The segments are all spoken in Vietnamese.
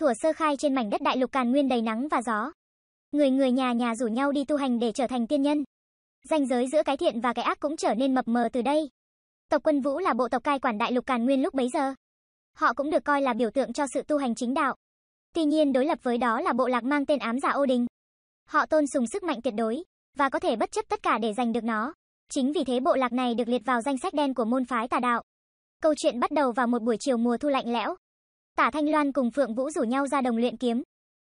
Thủa sơ khai trên mảnh đất đại lục càn nguyên đầy nắng và gió. Người người nhà nhà rủ nhau đi tu hành để trở thành tiên nhân. Ranh giới giữa cái thiện và cái ác cũng trở nên mập mờ từ đây. Tộc Quân Vũ là bộ tộc cai quản đại lục càn nguyên lúc bấy giờ. Họ cũng được coi là biểu tượng cho sự tu hành chính đạo. Tuy nhiên đối lập với đó là bộ lạc mang tên ám giả Ô Đình. Họ tôn sùng sức mạnh tuyệt đối và có thể bất chấp tất cả để giành được nó. Chính vì thế bộ lạc này được liệt vào danh sách đen của môn phái tà đạo. Câu chuyện bắt đầu vào một buổi chiều mùa thu lạnh lẽo. Tả Thanh Loan cùng Phượng Vũ rủ nhau ra đồng luyện kiếm.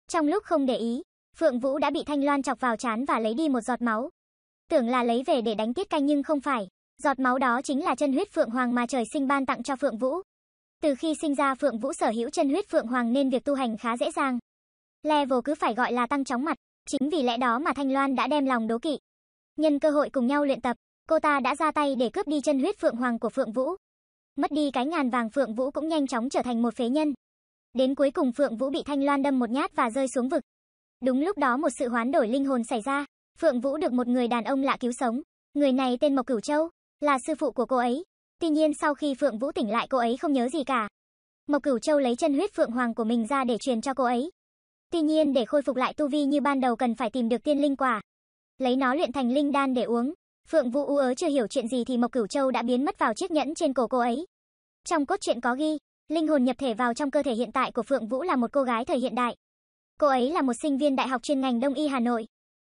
Trong lúc không để ý, Phượng Vũ đã bị Thanh Loan chọc vào chán và lấy đi một giọt máu. Tưởng là lấy về để đánh tiết canh nhưng không phải, giọt máu đó chính là chân huyết Phượng Hoàng mà trời sinh ban tặng cho Phượng Vũ. Từ khi sinh ra Phượng Vũ sở hữu chân huyết Phượng Hoàng nên việc tu hành khá dễ dàng. Level cứ phải gọi là tăng chóng mặt, chính vì lẽ đó mà Thanh Loan đã đem lòng đố kỵ. Nhân cơ hội cùng nhau luyện tập, cô ta đã ra tay để cướp đi chân huyết Phượng Hoàng của Phượng Vũ. Mất đi cái ngàn vàng Phượng Vũ cũng nhanh chóng trở thành một phế nhân. Đến cuối cùng Phượng Vũ bị Thanh Loan đâm một nhát và rơi xuống vực. Đúng lúc đó một sự hoán đổi linh hồn xảy ra, Phượng Vũ được một người đàn ông lạ cứu sống. Người này tên Mộc Cửu Châu, là sư phụ của cô ấy. Tuy nhiên sau khi Phượng Vũ tỉnh lại cô ấy không nhớ gì cả. Mộc Cửu Châu lấy chân huyết Phượng Hoàng của mình ra để truyền cho cô ấy. Tuy nhiên để khôi phục lại tu vi như ban đầu cần phải tìm được tiên linh quả. Lấy nó luyện thành linh đan để uống. Phượng Vũ u ớ chưa hiểu chuyện gì thì Mộc Cửu Châu đã biến mất vào chiếc nhẫn trên cổ cô ấy. Trong cốt truyện có ghi, Linh hồn nhập thể vào trong cơ thể hiện tại của Phượng Vũ là một cô gái thời hiện đại. Cô ấy là một sinh viên đại học chuyên ngành Đông y Hà Nội.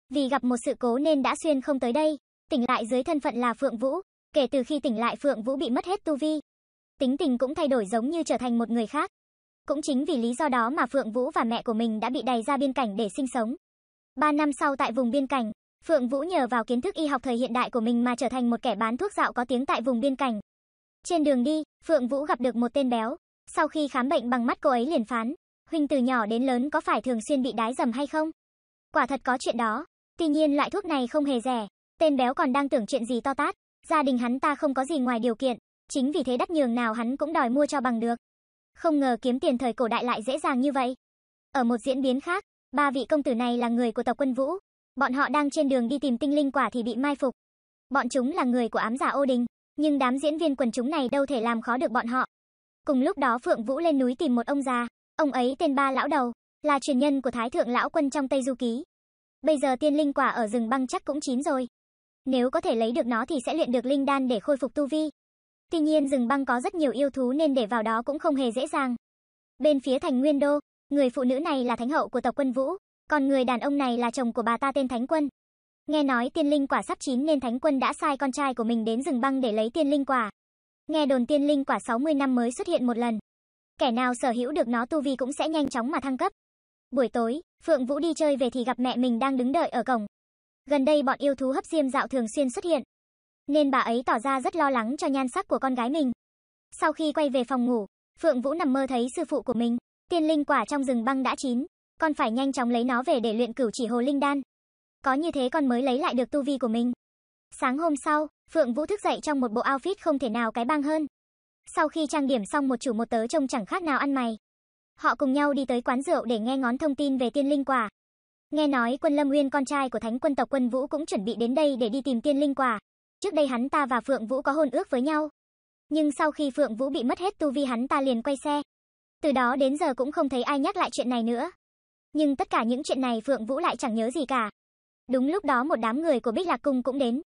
Vì gặp một sự cố nên đã xuyên không tới đây, tỉnh lại dưới thân phận là Phượng Vũ. Kể từ khi tỉnh lại Phượng Vũ bị mất hết tu vi, tính tình cũng thay đổi giống như trở thành một người khác. Cũng chính vì lý do đó mà Phượng Vũ và mẹ của mình đã bị đày ra biên cảnh để sinh sống. Ba năm sau tại vùng biên cảnh, Phượng Vũ nhờ vào kiến thức y học thời hiện đại của mình mà trở thành một kẻ bán thuốc dạo có tiếng tại vùng biên cảnh. Trên đường đi, Phượng Vũ gặp được một tên béo, sau khi khám bệnh bằng mắt cô ấy liền phán, huynh từ nhỏ đến lớn có phải thường xuyên bị đái dầm hay không? Quả thật có chuyện đó, tuy nhiên loại thuốc này không hề rẻ, tên béo còn đang tưởng chuyện gì to tát, gia đình hắn ta không có gì ngoài điều kiện, chính vì thế đắt nhường nào hắn cũng đòi mua cho bằng được. Không ngờ kiếm tiền thời cổ đại lại dễ dàng như vậy. Ở một diễn biến khác, ba vị công tử này là người của tộc quân Vũ, bọn họ đang trên đường đi tìm tinh linh quả thì bị mai phục. Bọn chúng là người của ám giả Ô Đình, nhưng đám diễn viên quần chúng này đâu thể làm khó được bọn họ, Cùng lúc đó Phượng Vũ lên núi tìm một ông già, ông ấy tên Ba lão đầu, là truyền nhân của Thái thượng lão quân trong Tây Du ký. Bây giờ tiên linh quả ở rừng băng chắc cũng chín rồi. Nếu có thể lấy được nó thì sẽ luyện được linh đan để khôi phục tu vi. Tuy nhiên rừng băng có rất nhiều yêu thú nên để vào đó cũng không hề dễ dàng. Bên phía thành Nguyên Đô, người phụ nữ này là thánh hậu của tộc Quân Vũ, còn người đàn ông này là chồng của bà ta tên Thánh Quân. Nghe nói tiên linh quả sắp chín nên Thánh Quân đã sai con trai của mình đến rừng băng để lấy tiên linh quả. Nghe đồn tiên linh quả 60 năm mới xuất hiện một lần. Kẻ nào sở hữu được nó tu vi cũng sẽ nhanh chóng mà thăng cấp. Buổi tối, Phượng Vũ đi chơi về thì gặp mẹ mình đang đứng đợi ở cổng. Gần đây bọn yêu thú hấp diêm dạo thường xuyên xuất hiện. Nên bà ấy tỏ ra rất lo lắng cho nhan sắc của con gái mình. Sau khi quay về phòng ngủ, Phượng Vũ nằm mơ thấy sư phụ của mình. Tiên linh quả trong rừng băng đã chín, con phải nhanh chóng lấy nó về để luyện cửu chỉ hồ linh đan. Có như thế con mới lấy lại được tu vi của mình. Sáng hôm sau, Phượng Vũ thức dậy trong một bộ outfit không thể nào cái bang hơn. Sau khi trang điểm xong một chủ một tớ trông chẳng khác nào ăn mày. Họ cùng nhau đi tới quán rượu để nghe ngóng thông tin về tiên linh quả. Nghe nói quân Lâm Nguyên con trai của thánh quân tộc quân Vũ cũng chuẩn bị đến đây để đi tìm tiên linh quả. Trước đây hắn ta và Phượng Vũ có hôn ước với nhau. Nhưng sau khi Phượng Vũ bị mất hết tu vi hắn ta liền quay xe. Từ đó đến giờ cũng không thấy ai nhắc lại chuyện này nữa. Nhưng tất cả những chuyện này Phượng Vũ lại chẳng nhớ gì cả. Đúng lúc đó một đám người của Bích Lạc Cung cũng đến.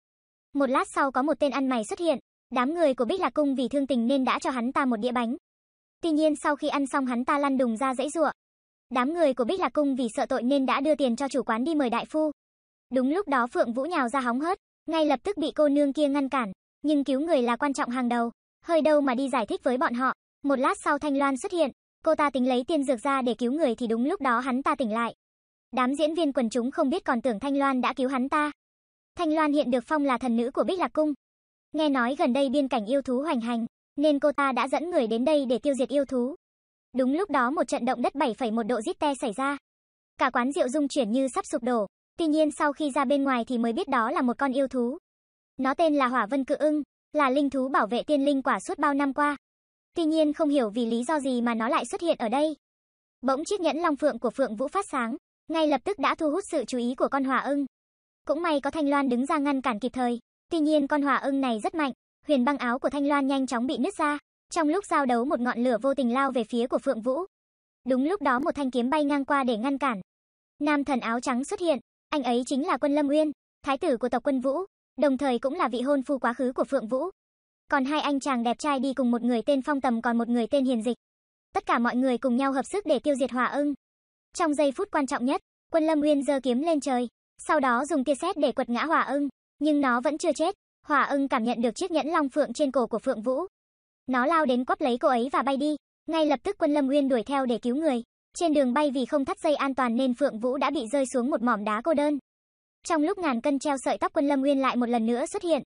Một lát sau có một tên ăn mày xuất hiện, đám người của Bích Lạc Cung vì thương tình nên đã cho hắn ta một đĩa bánh. Tuy nhiên sau khi ăn xong hắn ta lăn đùng ra dãy giụa. Đám người của Bích Lạc Cung vì sợ tội nên đã đưa tiền cho chủ quán đi mời đại phu. Đúng lúc đó Phượng Vũ nhào ra hóng hớt, ngay lập tức bị cô nương kia ngăn cản, nhưng cứu người là quan trọng hàng đầu, hơi đâu mà đi giải thích với bọn họ. Một lát sau Thanh Loan xuất hiện, cô ta tính lấy tiên dược ra để cứu người thì đúng lúc đó hắn ta tỉnh lại. Đám diễn viên quần chúng không biết còn tưởng Thanh Loan đã cứu hắn ta, Thanh Loan hiện được phong là thần nữ của Bích Lạc Cung. Nghe nói gần đây biên cảnh yêu thú hoành hành, nên cô ta đã dẫn người đến đây để tiêu diệt yêu thú. Đúng lúc đó một trận động đất 7,1 độ Richter xảy ra. Cả quán rượu rung chuyển như sắp sụp đổ. Tuy nhiên sau khi ra bên ngoài thì mới biết đó là một con yêu thú. Nó tên là Hỏa Vân Cự Ưng, là linh thú bảo vệ tiên linh quả suốt bao năm qua. Tuy nhiên không hiểu vì lý do gì mà nó lại xuất hiện ở đây. Bỗng chiếc nhẫn long phượng của Phượng Vũ phát sáng, ngay lập tức đã thu hút sự chú ý của con hỏa ưng cũng may có Thanh Loan đứng ra ngăn cản kịp thời. Tuy nhiên con hỏa ưng này rất mạnh, huyền băng áo của Thanh Loan nhanh chóng bị nứt ra. Trong lúc giao đấu một ngọn lửa vô tình lao về phía của Phượng Vũ. Đúng lúc đó một thanh kiếm bay ngang qua để ngăn cản. Nam thần áo trắng xuất hiện, anh ấy chính là Quân Lâm Uyên, thái tử của tộc Quân Vũ, đồng thời cũng là vị hôn phu quá khứ của Phượng Vũ. Còn hai anh chàng đẹp trai đi cùng một người tên Phong Tầm còn một người tên Hiền Dịch. Tất cả mọi người cùng nhau hợp sức để tiêu diệt Hỏa Ưng. Trong giây phút quan trọng nhất, Quân Lâm Uyên giơ kiếm lên trời, sau đó dùng tia sét để quật ngã Hỏa Ưng, nhưng nó vẫn chưa chết. Hỏa Ưng cảm nhận được chiếc nhẫn Long Phượng trên cổ của Phượng Vũ. Nó lao đến quắp lấy cô ấy và bay đi, ngay lập tức Quân Lâm Uyên đuổi theo để cứu người. Trên đường bay vì không thắt dây an toàn nên Phượng Vũ đã bị rơi xuống một mỏm đá cô đơn. Trong lúc ngàn cân treo sợi tóc Quân Lâm Uyên lại một lần nữa xuất hiện.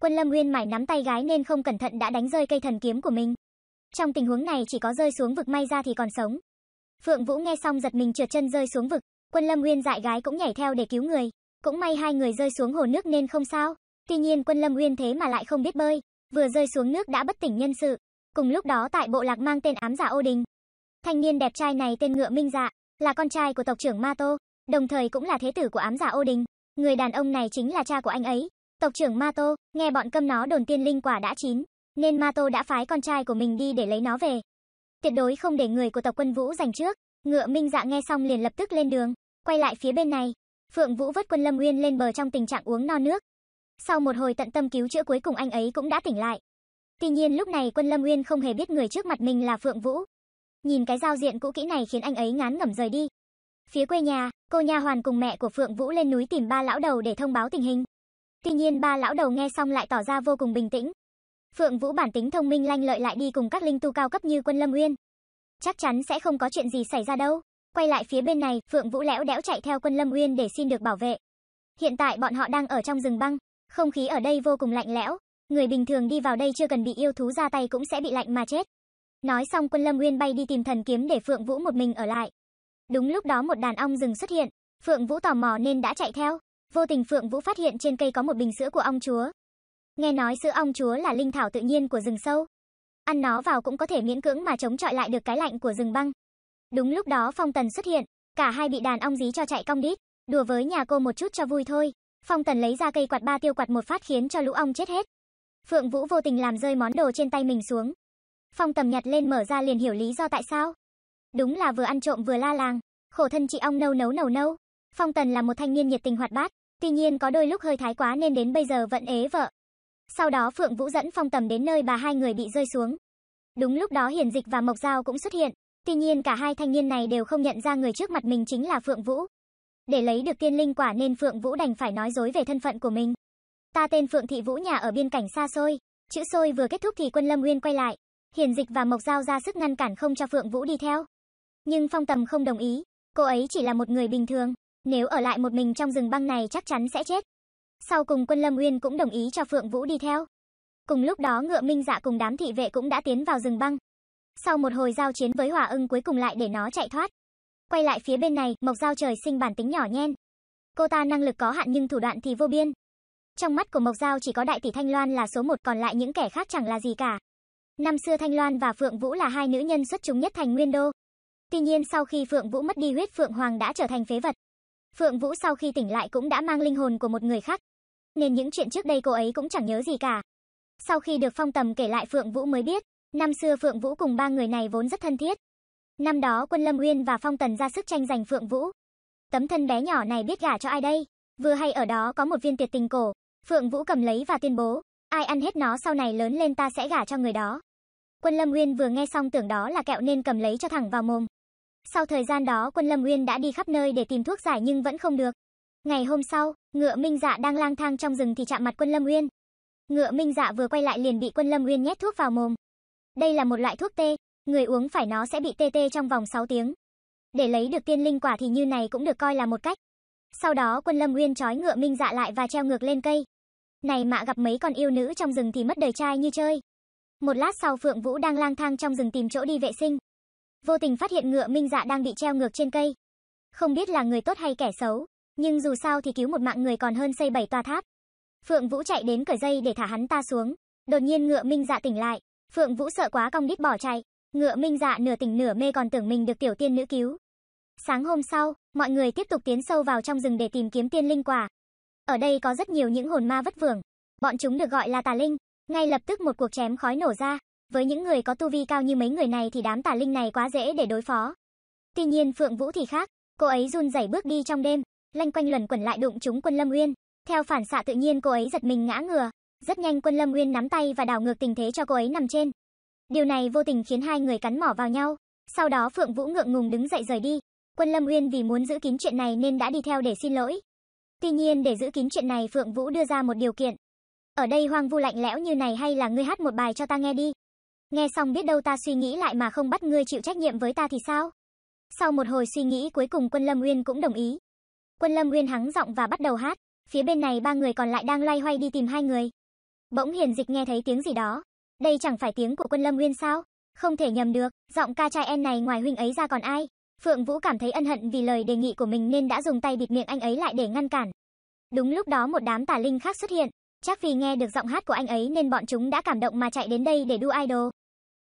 Quân Lâm Uyên mải nắm tay gái nên không cẩn thận đã đánh rơi cây thần kiếm của mình. Trong tình huống này chỉ có rơi xuống vực may ra thì còn sống. Phượng Vũ nghe xong giật mình trượt chân rơi xuống vực, Quân Lâm Nguyên dại gái cũng nhảy theo để cứu người. Cũng may hai người rơi xuống hồ nước nên không sao. Tuy nhiên Quân Lâm Nguyên thế mà lại không biết bơi, vừa rơi xuống nước đã bất tỉnh nhân sự. Cùng lúc đó tại bộ lạc mang tên ám giả Ô Đình. Thanh niên đẹp trai này tên Ngựa Minh Dạ, là con trai của tộc trưởng Ma Tô, đồng thời cũng là thế tử của ám giả Ô Đình. Người đàn ông này chính là cha của anh ấy. Tộc trưởng Ma Tô, nghe bọn câm nó đồn tiên linh quả đã chín, nên Ma Tô đã phái con trai của mình đi để lấy nó về. Tuyệt đối không để người của tộc quân Vũ giành trước, Ngựa Minh Dạ nghe xong liền lập tức lên đường, quay lại phía bên này. Phượng Vũ vớt Quân Lâm Nguyên lên bờ trong tình trạng uống no nước. Sau một hồi tận tâm cứu chữa cuối cùng anh ấy cũng đã tỉnh lại. Tuy nhiên lúc này Quân Lâm Nguyên không hề biết người trước mặt mình là Phượng Vũ. Nhìn cái giao diện cũ kỹ này khiến anh ấy ngán ngẩm rời đi. Phía quê nhà, cô nha hoàn cùng mẹ của Phượng Vũ lên núi tìm ba lão đầu để thông báo tình hình. Tuy nhiên ba lão đầu nghe xong lại tỏ ra vô cùng bình tĩnh. Phượng Vũ bản tính thông minh lanh lợi lại đi cùng các linh tu cao cấp như Quân Lâm Uyên, chắc chắn sẽ không có chuyện gì xảy ra đâu. Quay lại phía bên này, Phượng Vũ lẽo đẽo chạy theo quân Lâm Uyên để xin được bảo vệ. Hiện tại bọn họ đang ở trong rừng băng, không khí ở đây vô cùng lạnh lẽo, người bình thường đi vào đây chưa cần bị yêu thú ra tay cũng sẽ bị lạnh mà chết. Nói xong quân Lâm Uyên bay đi tìm thần kiếm để Phượng Vũ một mình ở lại. Đúng lúc đó một đàn ong rừng xuất hiện, Phượng Vũ tò mò nên đã chạy theo. Vô tình Phượng Vũ phát hiện trên cây có một bình sữa của ong chúa. Nghe nói sữa ong chúa là linh thảo tự nhiên của rừng sâu, ăn nó vào cũng có thể miễn cưỡng mà chống chọi lại được cái lạnh của rừng băng. Đúng lúc đó Phong Tần xuất hiện, cả hai bị đàn ong dí cho chạy cong đít, đùa với nhà cô một chút cho vui thôi. Phong Tần lấy ra cây quạt ba tiêu quạt một phát khiến cho lũ ong chết hết. Phượng Vũ vô tình làm rơi món đồ trên tay mình xuống. Phong Tầm nhặt lên mở ra liền hiểu lý do tại sao. Đúng là vừa ăn trộm vừa la làng, khổ thân chị ong nâu nấu nầu nâu. Phong Tần là một thanh niên nhiệt tình hoạt bát, tuy nhiên có đôi lúc hơi thái quá nên đến bây giờ vẫn ế vợ. Sau đó Phượng Vũ dẫn phong tầm đến nơi bà hai người bị rơi xuống. Đúng lúc đó Hiền Dịch và Mộc Giao cũng xuất hiện. Tuy nhiên cả hai thanh niên này đều không nhận ra người trước mặt mình chính là Phượng Vũ. Để lấy được tiên linh quả nên Phượng Vũ đành phải nói dối về thân phận của mình. Ta tên Phượng Thị Vũ nhà ở biên cảnh xa xôi. Chữ xôi vừa kết thúc thì quân Lâm Nguyên quay lại. Hiền Dịch và Mộc Giao ra sức ngăn cản không cho Phượng Vũ đi theo. Nhưng Phong Tầm không đồng ý. Cô ấy chỉ là một người bình thường. Nếu ở lại một mình trong rừng băng này chắc chắn sẽ chết. Sau cùng quân Lâm Uyên cũng đồng ý cho Phượng Vũ đi theo. Cùng lúc đó ngựa Minh Dạ cùng đám thị vệ cũng đã tiến vào rừng băng. Sau một hồi giao chiến với Hỏa Ưng cuối cùng lại để nó chạy thoát. Quay lại phía bên này, Mộc Giao trời sinh bản tính nhỏ nhen. Cô ta năng lực có hạn nhưng thủ đoạn thì vô biên. Trong mắt của Mộc Giao chỉ có đại tỷ Thanh Loan là số một còn lại những kẻ khác chẳng là gì cả. Năm xưa Thanh Loan và Phượng Vũ là hai nữ nhân xuất chúng nhất thành Nguyên Đô. Tuy nhiên sau khi Phượng Vũ mất đi huyết Phượng Hoàng đã trở thành phế vật. Phượng Vũ sau khi tỉnh lại cũng đã mang linh hồn của một người khác nên những chuyện trước đây cô ấy cũng chẳng nhớ gì cả. Sau khi được Phong Tầm kể lại Phượng Vũ mới biết, năm xưa Phượng Vũ cùng ba người này vốn rất thân thiết. Năm đó Quân Lâm Uyên và Phong Tần ra sức tranh giành Phượng Vũ. Tấm thân bé nhỏ này biết gả cho ai đây? Vừa hay ở đó có một viên tuyệt tình cổ, Phượng Vũ cầm lấy và tuyên bố, ai ăn hết nó sau này lớn lên ta sẽ gả cho người đó. Quân Lâm Uyên vừa nghe xong tưởng đó là kẹo nên cầm lấy cho thẳng vào mồm. Sau thời gian đó Quân Lâm Uyên đã đi khắp nơi để tìm thuốc giải nhưng vẫn không được. Ngày hôm sau, ngựa Minh Dạ đang lang thang trong rừng thì chạm mặt Quân Lâm Uyên. Ngựa Minh Dạ vừa quay lại liền bị Quân Lâm Uyên nhét thuốc vào mồm. Đây là một loại thuốc tê, người uống phải nó sẽ bị tê tê trong vòng 6 tiếng. Để lấy được tiên linh quả thì như này cũng được coi là một cách. Sau đó Quân Lâm Uyên trói ngựa Minh Dạ lại và treo ngược lên cây. Này mạ gặp mấy con yêu nữ trong rừng thì mất đời trai như chơi. Một lát sau Phượng Vũ đang lang thang trong rừng tìm chỗ đi vệ sinh. Vô tình phát hiện ngựa Minh Dạ đang bị treo ngược trên cây. Không biết là người tốt hay kẻ xấu, nhưng dù sao thì cứu một mạng người còn hơn xây bảy tòa tháp. Phượng Vũ chạy đến cởi dây để thả hắn ta xuống. Đột nhiên ngựa Minh Dạ tỉnh lại, Phượng Vũ sợ quá cong đít bỏ chạy, ngựa Minh Dạ nửa tỉnh nửa mê còn tưởng mình được tiểu tiên nữ cứu. Sáng hôm sau, mọi người tiếp tục tiến sâu vào trong rừng để tìm kiếm tiên linh quả. Ở đây có rất nhiều những hồn ma vất vưởng, bọn chúng được gọi là tà linh. Ngay lập tức một cuộc chém khói nổ ra, với những người có tu vi cao như mấy người này thì đám tà linh này quá dễ để đối phó. Tuy nhiên Phượng Vũ thì khác, cô ấy run rẩy bước đi trong đêm, lanh quanh luẩn quẩn lại đụng trúng Quân Lâm Uyên. Theo phản xạ tự nhiên cô ấy giật mình ngã ngửa, rất nhanh Quân Lâm Uyên nắm tay và đảo ngược tình thế cho cô ấy nằm trên. Điều này vô tình khiến hai người cắn mỏ vào nhau. Sau đó Phượng Vũ ngượng ngùng đứng dậy rời đi. Quân Lâm Uyên vì muốn giữ kín chuyện này nên đã đi theo để xin lỗi. Tuy nhiên để giữ kín chuyện này Phượng Vũ đưa ra một điều kiện. Ở đây hoang vu lạnh lẽo như này hay là ngươi hát một bài cho ta nghe đi. Nghe xong biết đâu ta suy nghĩ lại mà không bắt ngươi chịu trách nhiệm với ta thì sao? Sau một hồi suy nghĩ cuối cùng Quân Lâm Uyên cũng đồng ý. Quân Lâm Nguyên hắng giọng và bắt đầu hát, phía bên này ba người còn lại đang loay hoay đi tìm hai người. Bỗng Hiền Dịch nghe thấy tiếng gì đó, đây chẳng phải tiếng của Quân Lâm Nguyên sao? Không thể nhầm được, giọng ca trai em này ngoài huynh ấy ra còn ai? Phượng Vũ cảm thấy ân hận vì lời đề nghị của mình nên đã dùng tay bịt miệng anh ấy lại để ngăn cản. Đúng lúc đó một đám tà linh khác xuất hiện, chắc vì nghe được giọng hát của anh ấy nên bọn chúng đã cảm động mà chạy đến đây để đu idol.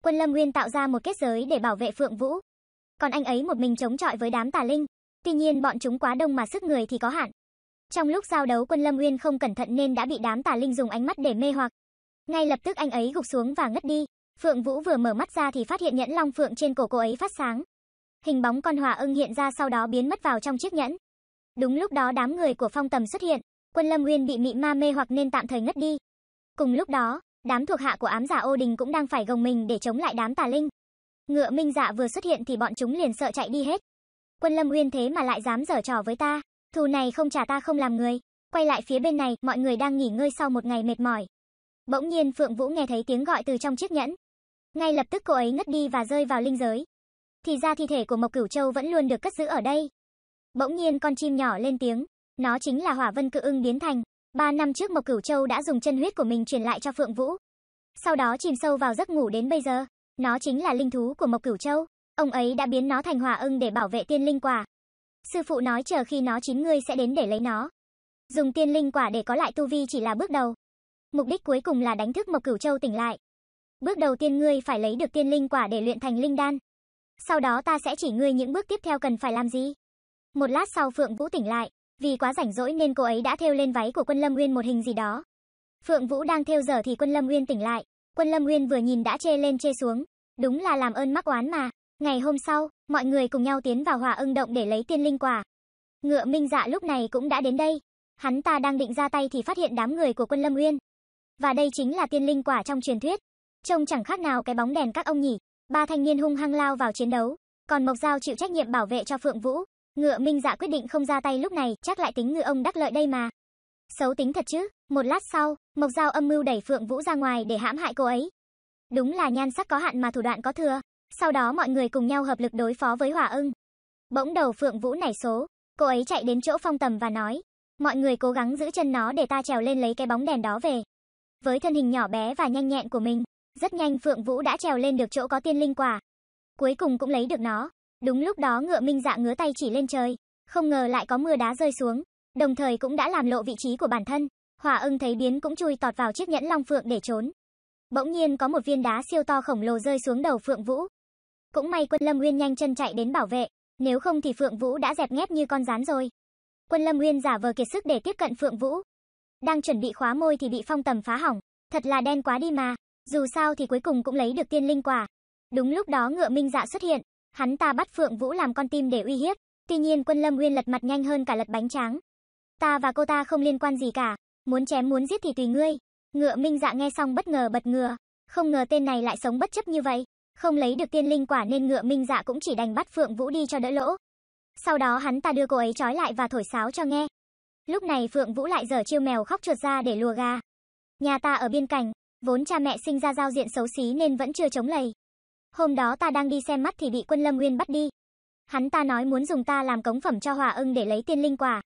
Quân Lâm Nguyên tạo ra một kết giới để bảo vệ Phượng Vũ. Còn anh ấy một mình chống chọi với đám tà linh, Tuy nhiên bọn chúng quá đông mà sức người thì có hạn. Trong lúc giao đấu quân Lâm Uyên không cẩn thận nên đã bị đám tà linh dùng ánh mắt để mê hoặc. Ngay lập tức anh ấy gục xuống và ngất đi. Phượng Vũ vừa mở mắt ra thì phát hiện nhẫn long phượng trên cổ cô ấy phát sáng. Hình bóng con hỏa ưng hiện ra sau đó biến mất vào trong chiếc nhẫn. Đúng lúc đó đám người của phong tầm xuất hiện, quân Lâm Uyên bị mị ma mê hoặc nên tạm thời ngất đi. Cùng lúc đó, đám thuộc hạ của ám giả Ô Đình cũng đang phải gồng mình để chống lại đám tà linh. Ngựa Minh Dạ vừa xuất hiện thì bọn chúng liền sợ chạy đi hết. Quân Lâm Uyên thế mà lại dám dở trò với ta, thù này không trả ta không làm người. Quay lại phía bên này, mọi người đang nghỉ ngơi sau một ngày mệt mỏi. Bỗng nhiên Phượng Vũ nghe thấy tiếng gọi từ trong chiếc nhẫn. Ngay lập tức cô ấy ngất đi và rơi vào linh giới. Thì ra thi thể của Mộc Cửu Châu vẫn luôn được cất giữ ở đây. Bỗng nhiên con chim nhỏ lên tiếng, nó chính là Hỏa Vân Cự Ưng biến thành. Ba năm trước Mộc Cửu Châu đã dùng chân huyết của mình truyền lại cho Phượng Vũ. Sau đó chìm sâu vào giấc ngủ đến bây giờ, nó chính là linh thú của Mộc Cửu Châu. Ông ấy đã biến nó thành hòa ưng để bảo vệ tiên linh quả. Sư phụ nói chờ khi nó chín ngươi sẽ đến để lấy nó. Dùng tiên linh quả để có lại tu vi chỉ là bước đầu. Mục đích cuối cùng là đánh thức Mộc Cửu Châu tỉnh lại. Bước đầu tiên ngươi phải lấy được tiên linh quả để luyện thành linh đan. Sau đó ta sẽ chỉ ngươi những bước tiếp theo cần phải làm gì. Một lát sau Phượng Vũ tỉnh lại, vì quá rảnh rỗi nên cô ấy đã thêu lên váy của Quân Lâm Uyên một hình gì đó. Phượng Vũ đang thêu giờ thì Quân Lâm Uyên tỉnh lại, Quân Lâm Uyên vừa nhìn đã chê lên chê xuống, đúng là làm ơn mắc oán mà. Ngày hôm sau, mọi người cùng nhau tiến vào hỏa ưng động để lấy tiên linh quả. Ngựa Minh Dạ lúc này cũng đã đến đây. Hắn ta đang định ra tay thì phát hiện đám người của quân Lâm Uyên. Và đây chính là tiên linh quả trong truyền thuyết. Trông chẳng khác nào cái bóng đèn các ông nhỉ. Ba thanh niên hung hăng lao vào chiến đấu. Còn Mộc Giao chịu trách nhiệm bảo vệ cho Phượng Vũ. Ngựa Minh Dạ quyết định không ra tay lúc này, chắc lại tính ngựa ông đắc lợi đây mà. Xấu tính thật chứ. Một lát sau, Mộc Giao âm mưu đẩy Phượng Vũ ra ngoài để hãm hại cô ấy. Đúng là nhan sắc có hạn mà thủ đoạn có thừa. Sau đó mọi người cùng nhau hợp lực đối phó với hỏa ưng. Bỗng đầu Phượng Vũ nảy số, cô ấy chạy đến chỗ phong tầm và nói. Mọi người cố gắng giữ chân nó để ta trèo lên lấy cái bóng đèn đó về. Với thân hình nhỏ bé và nhanh nhẹn của mình, rất nhanh Phượng Vũ đã trèo lên được chỗ có tiên linh quả. Cuối cùng cũng lấy được nó. Đúng lúc đó ngựa minh dạ ngứa tay chỉ lên trời. Không ngờ lại có mưa đá rơi xuống. Đồng thời cũng đã làm lộ vị trí của bản thân. Hỏa ưng thấy biến cũng chui tọt vào chiếc nhẫn long phượng để trốn. Bỗng nhiên có một viên đá siêu to khổng lồ rơi xuống đầu Phượng Vũ. Cũng may quân Lâm Nguyên nhanh chân chạy đến bảo vệ, nếu không thì Phượng Vũ đã dẹp nghép như con rán rồi. Quân Lâm Nguyên giả vờ kiệt sức để tiếp cận Phượng Vũ. Đang chuẩn bị khóa môi thì bị phong tầm phá hỏng, thật là đen quá đi mà, dù sao thì cuối cùng cũng lấy được tiên linh quả. Đúng lúc đó ngựa minh dạ xuất hiện, hắn ta bắt Phượng Vũ làm con tim để uy hiếp, tuy nhiên quân Lâm Nguyên lật mặt nhanh hơn cả lật bánh tráng. Ta và cô ta không liên quan gì cả, muốn chém muốn giết thì tùy ngươi. Ngựa minh dạ nghe xong bất ngờ bật ngừa, không ngờ tên này lại sống bất chấp như vậy. Không lấy được tiên linh quả nên ngựa minh dạ cũng chỉ đành bắt Phượng Vũ đi cho đỡ lỗ. Sau đó hắn ta đưa cô ấy trói lại và thổi sáo cho nghe. Lúc này Phượng Vũ lại giở chiêu mèo khóc chuột ra để lùa gà. Nhà ta ở biên cảnh, vốn cha mẹ sinh ra giao diện xấu xí nên vẫn chưa chống lầy. Hôm đó ta đang đi xem mắt thì bị quân Lâm Nguyên bắt đi. Hắn ta nói muốn dùng ta làm cống phẩm cho hòa ưng để lấy tiên linh quả.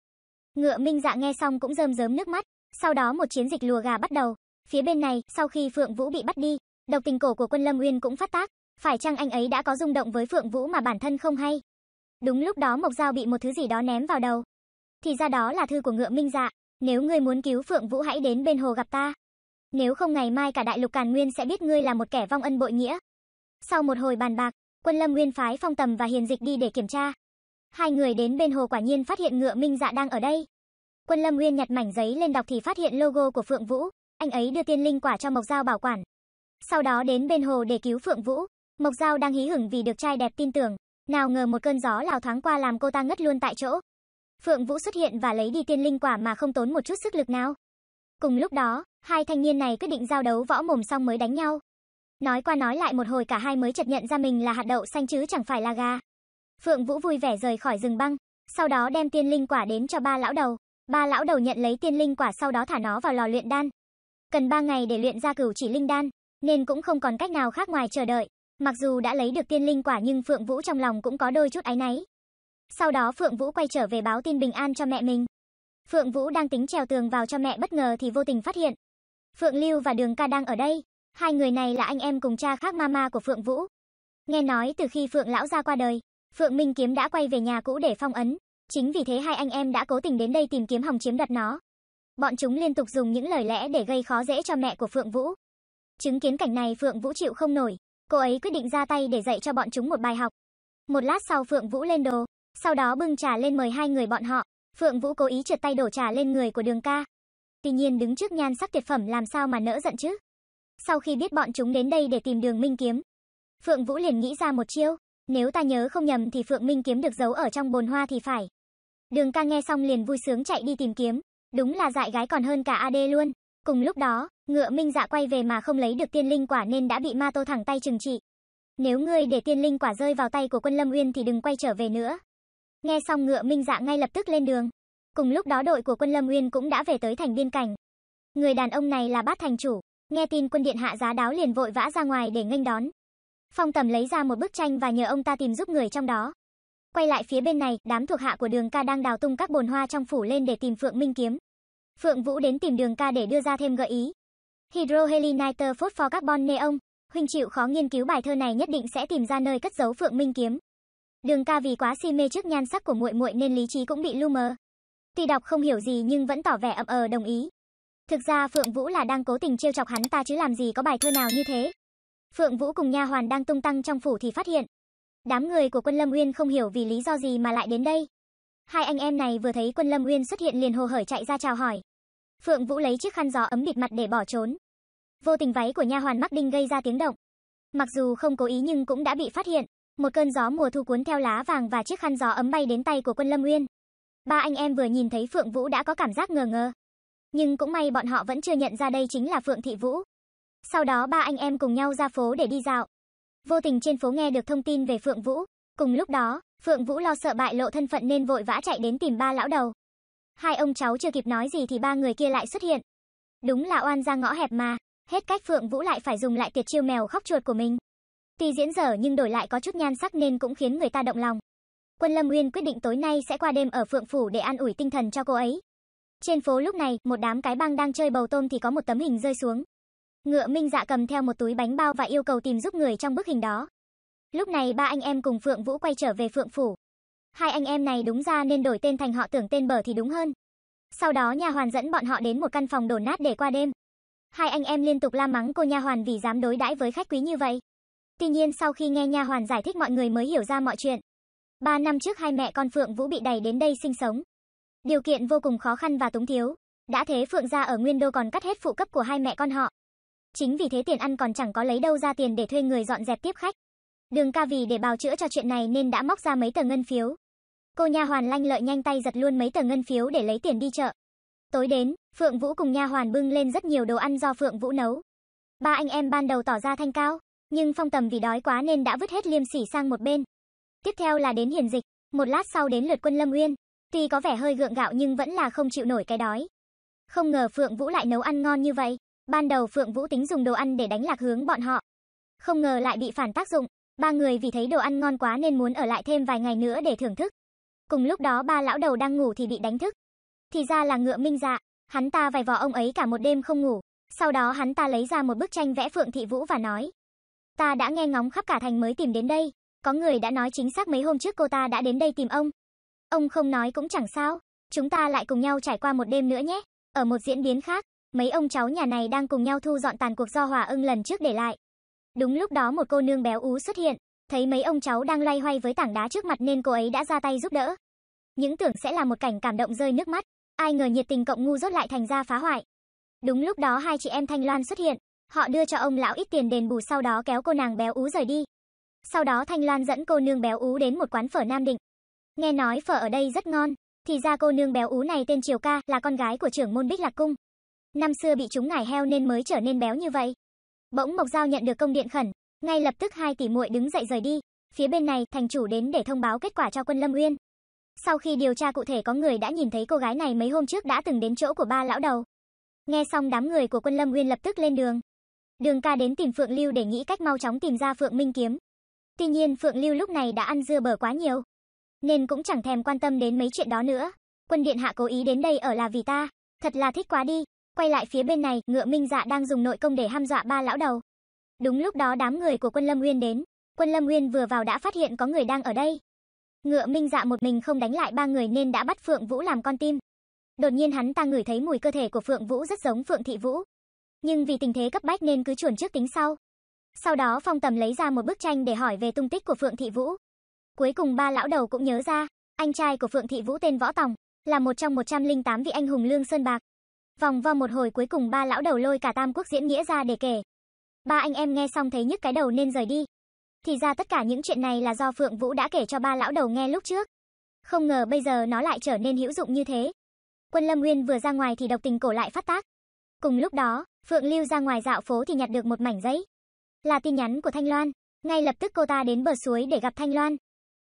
Ngựa Minh Dạ nghe xong cũng rơm rớm nước mắt, sau đó một chiến dịch lùa gà bắt đầu. Phía bên này, sau khi Phượng Vũ bị bắt đi, độc tình cổ của quân Lâm Nguyên cũng phát tác. Phải chăng anh ấy đã có rung động với Phượng Vũ mà bản thân không hay? Đúng lúc đó Mộc Giao bị một thứ gì đó ném vào đầu. Thì ra đó là thư của ngựa Minh Dạ. Nếu ngươi muốn cứu Phượng Vũ hãy đến bên hồ gặp ta. Nếu không ngày mai cả đại lục Càn Nguyên sẽ biết ngươi là một kẻ vong ân bội nghĩa. Sau một hồi bàn bạc, quân lâm nguyên phái phong tầm và hiền dịch đi để kiểm tra. Hai người đến bên hồ quả nhiên phát hiện ngựa Minh Dạ đang ở đây. Quân lâm nguyên nhặt mảnh giấy lên đọc thì phát hiện logo của Phượng Vũ. Anh ấy đưa tiên linh quả cho Mộc Giao bảo quản. Sau đó đến bên hồ để cứu Phượng Vũ. Mộc Giao đang hí hửng vì được trai đẹp tin tưởng, nào ngờ một cơn gió lào thoáng qua làm cô ta ngất luôn tại chỗ. Phượng Vũ xuất hiện và lấy đi tiên linh quả mà không tốn một chút sức lực nào. Cùng lúc đó, hai thanh niên này quyết định giao đấu võ mồm xong mới đánh nhau. Nói qua nói lại một hồi cả hai mới chợt nhận ra mình là hạt đậu xanh chứ chẳng phải là gà. Phượng Vũ vui vẻ rời khỏi rừng băng, sau đó đem tiên linh quả đến cho ba lão đầu. Ba lão đầu nhận lấy tiên linh quả sau đó thả nó vào lò luyện đan. Cần ba ngày để luyện ra cửu chỉ linh đan, nên cũng không còn cách nào khác ngoài chờ đợi. Mặc dù đã lấy được tiên linh quả nhưng Phượng Vũ trong lòng cũng có đôi chút áy náy. Sau đó Phượng Vũ quay trở về báo tin bình an cho mẹ mình. Phượng Vũ đang tính trèo tường vào cho mẹ bất ngờ thì vô tình phát hiện. Phượng Lưu và Đường Ca đang ở đây. Hai người này là anh em cùng cha khác mama của Phượng Vũ. Nghe nói từ khi Phượng Lão ra qua đời, Phượng Minh Kiếm đã quay về nhà cũ để phong ấn. Chính vì thế hai anh em đã cố tình đến đây tìm kiếm hòng chiếm đoạt nó. Bọn chúng liên tục dùng những lời lẽ để gây khó dễ cho mẹ của Phượng Vũ. Chứng kiến cảnh này Phượng Vũ chịu không nổi, cô ấy quyết định ra tay để dạy cho bọn chúng một bài học. Một lát sau Phượng Vũ lên đồ, sau đó bưng trà lên mời hai người bọn họ. Phượng Vũ cố ý trượt tay đổ trà lên người của đường ca. Tuy nhiên đứng trước nhan sắc tuyệt phẩm làm sao mà nỡ giận chứ. Sau khi biết bọn chúng đến đây để tìm đường Minh Kiếm, Phượng Vũ liền nghĩ ra một chiêu. Nếu ta nhớ không nhầm thì Phượng Minh Kiếm được giấu ở trong bồn hoa thì phải. Đường ca nghe xong liền vui sướng chạy đi tìm kiếm. Đúng là dại gái còn hơn cả AD luôn. Cùng lúc đó, Ngựa minh dạ quay về mà không lấy được tiên linh quả nên đã bị ma tô thẳng tay trừng trị. Nếu ngươi để tiên linh quả rơi vào tay của quân Lâm Uyên thì đừng quay trở về nữa. Nghe xong ngựa minh dạ ngay lập tức lên đường. Cùng lúc đó đội của quân Lâm Uyên cũng đã về tới thành biên cảnh. Người đàn ông này là bát thành chủ, nghe tin quân điện hạ giá đáo liền vội vã ra ngoài để nghênh đón. Phong tầm lấy ra một bức tranh và nhờ ông ta tìm giúp người trong đó. Quay lại phía bên này, đám thuộc hạ của đường ca đang đào tung các bồn hoa trong phủ lên để tìm Phượng Minh Kiếm. Phượng Vũ đến tìm đường ca để đưa ra thêm gợi ý. Hydroheliniter phosphor carbon neon, huynh chịu khó nghiên cứu bài thơ này nhất định sẽ tìm ra nơi cất giấu Phượng Minh kiếm. Đường ca vì quá si mê trước nhan sắc của muội muội nên lý trí cũng bị lu mờ. Tuy đọc không hiểu gì nhưng vẫn tỏ vẻ ậm ờ đồng ý. Thực ra Phượng Vũ là đang cố tình trêu chọc hắn ta chứ làm gì có bài thơ nào như thế. Phượng Vũ cùng nha hoàn đang tung tăng trong phủ thì phát hiện. Đám người của quân Lâm Uyên không hiểu vì lý do gì mà lại đến đây. Hai anh em này vừa thấy quân Lâm Uyên xuất hiện liền hồ hởi chạy ra chào hỏi. Phượng Vũ lấy chiếc khăn gió ấm bịt mặt để bỏ trốn. Vô tình váy của nha hoàn Mắc Đinh gây ra tiếng động. Mặc dù không cố ý nhưng cũng đã bị phát hiện. Một cơn gió mùa thu cuốn theo lá vàng và chiếc khăn gió ấm bay đến tay của Quân Lâm Uyên. Ba anh em vừa nhìn thấy Phượng Vũ đã có cảm giác ngờ ngờ. Nhưng cũng may bọn họ vẫn chưa nhận ra đây chính là Phượng Thị Vũ. Sau đó ba anh em cùng nhau ra phố để đi dạo. Vô tình trên phố nghe được thông tin về Phượng Vũ. Cùng lúc đó, Phượng Vũ lo sợ bại lộ thân phận nên vội vã chạy đến tìm ba lão đầu. Hai ông cháu chưa kịp nói gì thì ba người kia lại xuất hiện. Đúng là oan ra ngõ hẹp mà, hết cách Phượng Vũ lại phải dùng lại tiệt chiêu mèo khóc chuột của mình. Tuy diễn dở nhưng đổi lại có chút nhan sắc nên cũng khiến người ta động lòng. Quân Lâm Uyên quyết định tối nay sẽ qua đêm ở Phượng Phủ để an ủi tinh thần cho cô ấy. Trên phố lúc này, một đám cái băng đang chơi bầu tôm thì có một tấm hình rơi xuống. Ngựa Minh Dạ cầm theo một túi bánh bao và yêu cầu tìm giúp người trong bức hình đó. Lúc này ba anh em cùng Phượng Vũ quay trở về Phượng Phủ. Hai anh em này đúng ra nên đổi tên thành họ tưởng tên bờ thì đúng hơn. Sau đó nhà hoàn dẫn bọn họ đến một căn phòng đổ nát để qua đêm. Hai anh em liên tục la mắng cô nha hoàn vì dám đối đãi với khách quý như vậy. Tuy nhiên sau khi nghe nha hoàn giải thích mọi người mới hiểu ra mọi chuyện. Ba năm trước hai mẹ con Phượng Vũ bị đẩy đến đây sinh sống. Điều kiện vô cùng khó khăn và túng thiếu. Đã thế Phượng gia ở Nguyên Đô còn cắt hết phụ cấp của hai mẹ con họ. Chính vì thế tiền ăn còn chẳng có lấy đâu ra tiền để thuê người dọn dẹp tiếp khách. Đường ca vì để bào chữa cho chuyện này nên đã móc ra mấy tờ ngân phiếu. Cô nha hoàn lanh lợi nhanh tay giật luôn mấy tờ ngân phiếu để lấy tiền đi chợ. Tối đến, Phượng Vũ cùng nha hoàn bưng lên rất nhiều đồ ăn do Phượng Vũ nấu. Ba anh em ban đầu tỏ ra thanh cao, nhưng Phong Tầm vì đói quá nên đã vứt hết liêm sỉ sang một bên. Tiếp theo là đến Hiền Dịch, một lát sau đến lượt Quân Lâm Uyên. Tuy có vẻ hơi gượng gạo nhưng vẫn là không chịu nổi cái đói. Không ngờ Phượng Vũ lại nấu ăn ngon như vậy. Ban đầu Phượng Vũ tính dùng đồ ăn để đánh lạc hướng bọn họ. Không ngờ lại bị phản tác dụng, Ba người vì thấy đồ ăn ngon quá nên muốn ở lại thêm vài ngày nữa để thưởng thức. Cùng lúc đó ba lão đầu đang ngủ thì bị đánh thức. Thì ra là ngựa minh dạ, hắn ta vài vò ông ấy cả một đêm không ngủ. Sau đó hắn ta lấy ra một bức tranh vẽ Phượng Thị Vũ và nói. Ta đã nghe ngóng khắp cả thành mới tìm đến đây. Có người đã nói chính xác mấy hôm trước cô ta đã đến đây tìm ông. Ông không nói cũng chẳng sao. Chúng ta lại cùng nhau trải qua một đêm nữa nhé. Ở một diễn biến khác, mấy ông cháu nhà này đang cùng nhau thu dọn tàn cuộc do Hòa ưng lần trước để lại. Đúng lúc đó một cô nương béo ú xuất hiện, thấy mấy ông cháu đang loay hoay với tảng đá trước mặt nên cô ấy đã ra tay giúp đỡ. Những tưởng sẽ là một cảnh cảm động rơi nước mắt, ai ngờ nhiệt tình cộng ngu rốt lại thành ra phá hoại. Đúng lúc đó hai chị em Thanh Loan xuất hiện, họ đưa cho ông lão ít tiền đền bù sau đó kéo cô nàng béo ú rời đi. Sau đó Thanh Loan dẫn cô nương béo ú đến một quán phở Nam Định. Nghe nói phở ở đây rất ngon, thì ra cô nương béo ú này tên Triều Ca là con gái của trưởng môn Bích Lạc Cung. Năm xưa bị chúng ngải heo nên mới trở nên béo như vậy. Bỗng Mộc Giao nhận được công điện khẩn, ngay lập tức hai tỷ muội đứng dậy rời đi. Phía bên này, thành chủ đến để thông báo kết quả cho Quân Lâm Uyên. Sau khi điều tra cụ thể có người đã nhìn thấy cô gái này mấy hôm trước đã từng đến chỗ của ba lão đầu. Nghe xong đám người của Quân Lâm Uyên lập tức lên đường. Đường ca đến tìm Phượng Lưu để nghĩ cách mau chóng tìm ra Phượng Minh kiếm. Tuy nhiên Phượng Lưu lúc này đã ăn dưa bở quá nhiều, nên cũng chẳng thèm quan tâm đến mấy chuyện đó nữa. Quân điện hạ cố ý đến đây ở là vì ta, thật là thích quá đi, Quay lại phía bên này, ngựa Minh Dạ đang dùng nội công để ham dọa ba lão đầu. Đúng lúc đó đám người của quân Lâm Nguyên đến. Quân Lâm Nguyên vừa vào đã phát hiện có người đang ở đây. Ngựa Minh Dạ một mình không đánh lại ba người nên đã bắt Phượng Vũ làm con tim. Đột nhiên hắn ta ngửi thấy mùi cơ thể của Phượng Vũ rất giống Phượng Thị Vũ. Nhưng vì tình thế cấp bách nên cứ chuẩn trước tính sau. Sau đó Phong Tầm lấy ra một bức tranh để hỏi về tung tích của Phượng Thị Vũ. Cuối cùng ba lão đầu cũng nhớ ra, anh trai của Phượng Thị Vũ tên Võ Tòng, là một trong 108 vị anh hùng Lương Sơn Bạc. Vòng vo một hồi cuối cùng ba lão đầu lôi cả tam quốc diễn nghĩa ra để kể. Ba anh em nghe xong thấy nhức cái đầu nên rời đi. Thì ra tất cả những chuyện này là do Phượng Vũ đã kể cho ba lão đầu nghe lúc trước. Không ngờ bây giờ nó lại trở nên hữu dụng như thế. Quân Lâm Nguyên vừa ra ngoài thì độc tình cổ lại phát tác. Cùng lúc đó, Phượng Lưu ra ngoài dạo phố thì nhặt được một mảnh giấy. Là tin nhắn của Thanh Loan. Ngay lập tức cô ta đến bờ suối để gặp Thanh Loan.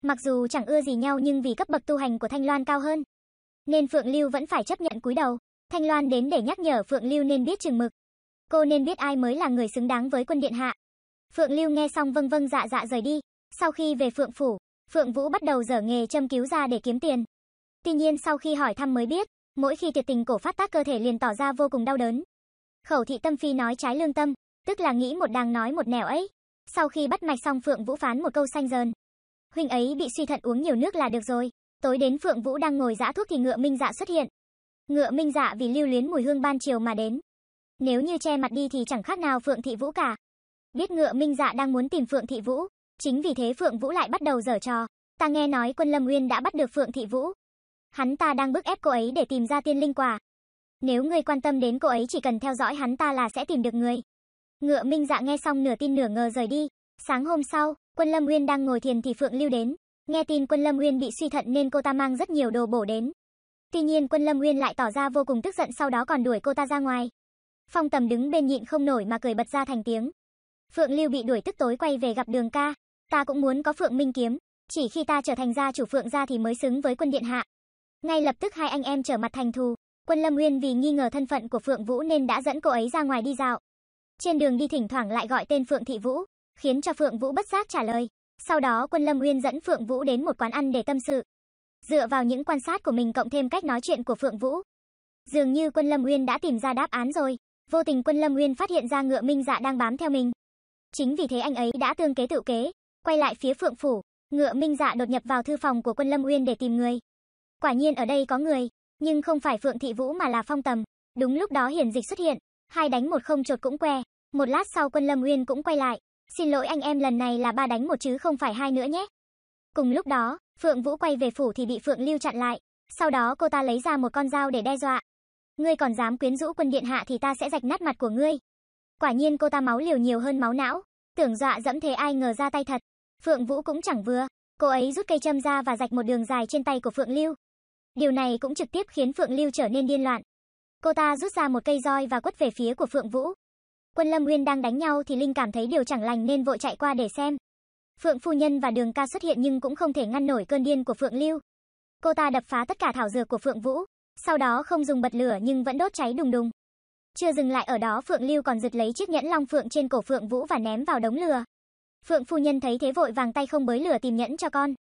Mặc dù chẳng ưa gì nhau nhưng vì cấp bậc tu hành của Thanh Loan cao hơn, nên Phượng Lưu vẫn phải chấp nhận cúi đầu. Thanh Loan đến để nhắc nhở Phượng Lưu nên biết chừng mực. Cô nên biết ai mới là người xứng đáng với quân điện hạ. Phượng Lưu nghe xong vâng vâng dạ dạ rời đi. Sau khi về Phượng Phủ, Phượng Vũ bắt đầu dở nghề châm cứu ra để kiếm tiền. Tuy nhiên sau khi hỏi thăm mới biết, mỗi khi tuyệt tình cổ phát tác cơ thể liền tỏ ra vô cùng đau đớn. Khẩu thị tâm phi nói trái lương tâm, tức là nghĩ một đàng nói một nẻo ấy. Sau khi bắt mạch xong Phượng Vũ phán một câu xanh dờn. Huynh ấy bị suy thận uống nhiều nước là được rồi. Tối đến Phượng Vũ đang ngồi dã thuốc thì ngựa Minh Dạ xuất hiện. Ngựa minh dạ vì lưu luyến mùi hương ban chiều mà đến. Nếu như che mặt đi thì chẳng khác nào Phượng Thị Vũ cả. Biết ngựa minh dạ đang muốn tìm Phượng Thị Vũ, chính vì thế Phượng Vũ lại bắt đầu dở trò. Ta nghe nói quân Lâm Nguyên đã bắt được Phượng Thị Vũ. Hắn ta đang bức ép cô ấy để tìm ra tiên linh quả. Nếu ngươi quan tâm đến cô ấy chỉ cần theo dõi hắn ta là sẽ tìm được người. Ngựa minh dạ nghe xong nửa tin nửa ngờ rời đi. Sáng hôm sau, quân Lâm Nguyên đang ngồi thiền thì Phượng Lưu đến. Nghe tin quân Lâm Nguyên bị suy thận nên cô ta mang rất nhiều đồ bổ đến. Tuy nhiên quân Lâm Nguyên lại tỏ ra vô cùng tức giận sau đó còn đuổi cô ta ra ngoài. Phong tầm đứng bên nhịn không nổi mà cười bật ra thành tiếng. Phượng Lưu bị đuổi tức tối quay về gặp đường ca. Ta cũng muốn có Phượng Minh Kiếm. Chỉ khi ta trở thành gia chủ Phượng gia thì mới xứng với quân điện hạ. Ngay lập tức hai anh em trở mặt thành thù. Quân Lâm Nguyên vì nghi ngờ thân phận của Phượng Vũ nên đã dẫn cô ấy ra ngoài đi dạo. Trên đường đi thỉnh thoảng lại gọi tên Phượng Thị Vũ, khiến cho Phượng Vũ bất giác trả lời. Sau đó quân Lâm Nguyên dẫn Phượng Vũ đến một quán ăn để tâm sự. Dựa vào những quan sát của mình cộng thêm cách nói chuyện của Phượng Vũ, dường như Quân Lâm Nguyên đã tìm ra đáp án rồi. Vô tình Quân Lâm Nguyên phát hiện ra Ngựa Minh Dạ đang bám theo mình. Chính vì thế anh ấy đã tương kế tự kế, quay lại phía Phượng phủ, Ngựa Minh Dạ đột nhập vào thư phòng của Quân Lâm Nguyên để tìm người. Quả nhiên ở đây có người, nhưng không phải Phượng Thị Vũ mà là Phong Tầm. Đúng lúc đó Hiển Dịch xuất hiện, hai đánh một không chột cũng que. Một lát sau Quân Lâm Nguyên cũng quay lại, "Xin lỗi anh em lần này là ba đánh một chứ không phải hai nữa nhé." Cùng lúc đó, Phượng Vũ quay về phủ thì bị Phượng Lưu chặn lại. Sau đó cô ta lấy ra một con dao để đe dọa. Ngươi còn dám quyến rũ quân điện hạ thì ta sẽ rạch nát mặt của ngươi. Quả nhiên cô ta máu liều nhiều hơn máu não. Tưởng dọa dẫm thế ai ngờ ra tay thật. Phượng Vũ cũng chẳng vừa. Cô ấy rút cây châm ra và rạch một đường dài trên tay của Phượng Lưu. Điều này cũng trực tiếp khiến Phượng Lưu trở nên điên loạn. Cô ta rút ra một cây roi và quất về phía của Phượng Vũ. Quân Lâm Nguyên đang đánh nhau thì Linh cảm thấy điều chẳng lành nên vội chạy qua để xem. Phượng phu nhân và Đường Ca xuất hiện nhưng cũng không thể ngăn nổi cơn điên của Phượng Lưu. Cô ta đập phá tất cả thảo dược của Phượng Vũ, sau đó không dùng bật lửa nhưng vẫn đốt cháy đùng đùng. Chưa dừng lại ở đó, Phượng Lưu còn giật lấy chiếc nhẫn long phượng trên cổ Phượng Vũ và ném vào đống lửa. Phượng phu nhân thấy thế vội vàng tay không bới lửa tìm nhẫn cho con.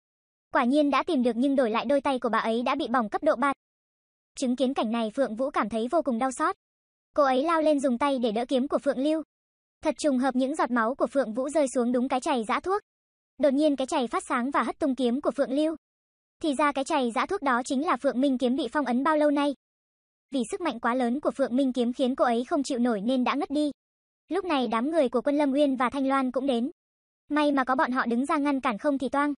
Quả nhiên đã tìm được nhưng đổi lại đôi tay của bà ấy đã bị bỏng cấp độ 3. Chứng kiến cảnh này Phượng Vũ cảm thấy vô cùng đau xót. Cô ấy lao lên dùng tay để đỡ kiếm của Phượng Lưu. Thật trùng hợp những giọt máu của Phượng Vũ rơi xuống đúng cái chày dã thuốc. Đột nhiên cái chày phát sáng và hất tung kiếm của Phượng Lưu. Thì ra cái chày giã thuốc đó chính là Phượng Minh kiếm bị phong ấn bao lâu nay. Vì sức mạnh quá lớn của Phượng Minh kiếm khiến cô ấy không chịu nổi nên đã ngất đi. Lúc này đám người của quân Lâm Uyên và Thanh Loan cũng đến. May mà có bọn họ đứng ra ngăn cản không thì toang.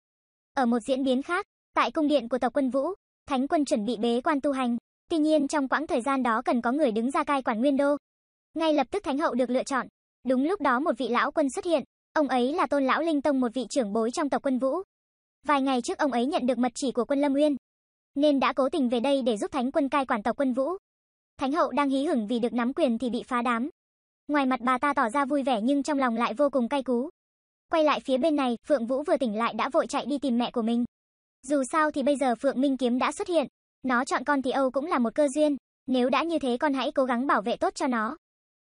Ở một diễn biến khác, tại cung điện của tộc quân Vũ, Thánh quân chuẩn bị bế quan tu hành. Tuy nhiên trong quãng thời gian đó cần có người đứng ra cai quản nguyên đô. Ngay lập tức Thánh hậu được lựa chọn. Đúng lúc đó một vị lão quân xuất hiện, Ông ấy là tôn lão linh tông một vị trưởng bối trong tộc quân vũ. Vài ngày trước ông ấy nhận được mật chỉ của quân Lâm nguyên nên đã cố tình về đây để giúp thánh quân cai quản tộc quân vũ. Thánh hậu đang hí hửng vì được nắm quyền thì bị phá đám. Ngoài mặt bà ta tỏ ra vui vẻ nhưng trong lòng lại vô cùng cay cú. Quay lại phía bên này, Phượng Vũ vừa tỉnh lại đã vội chạy đi tìm mẹ của mình. Dù sao thì bây giờ Phượng Minh Kiếm đã xuất hiện, nó chọn con thì Âu cũng là một cơ duyên, nếu đã như thế con hãy cố gắng bảo vệ tốt cho nó.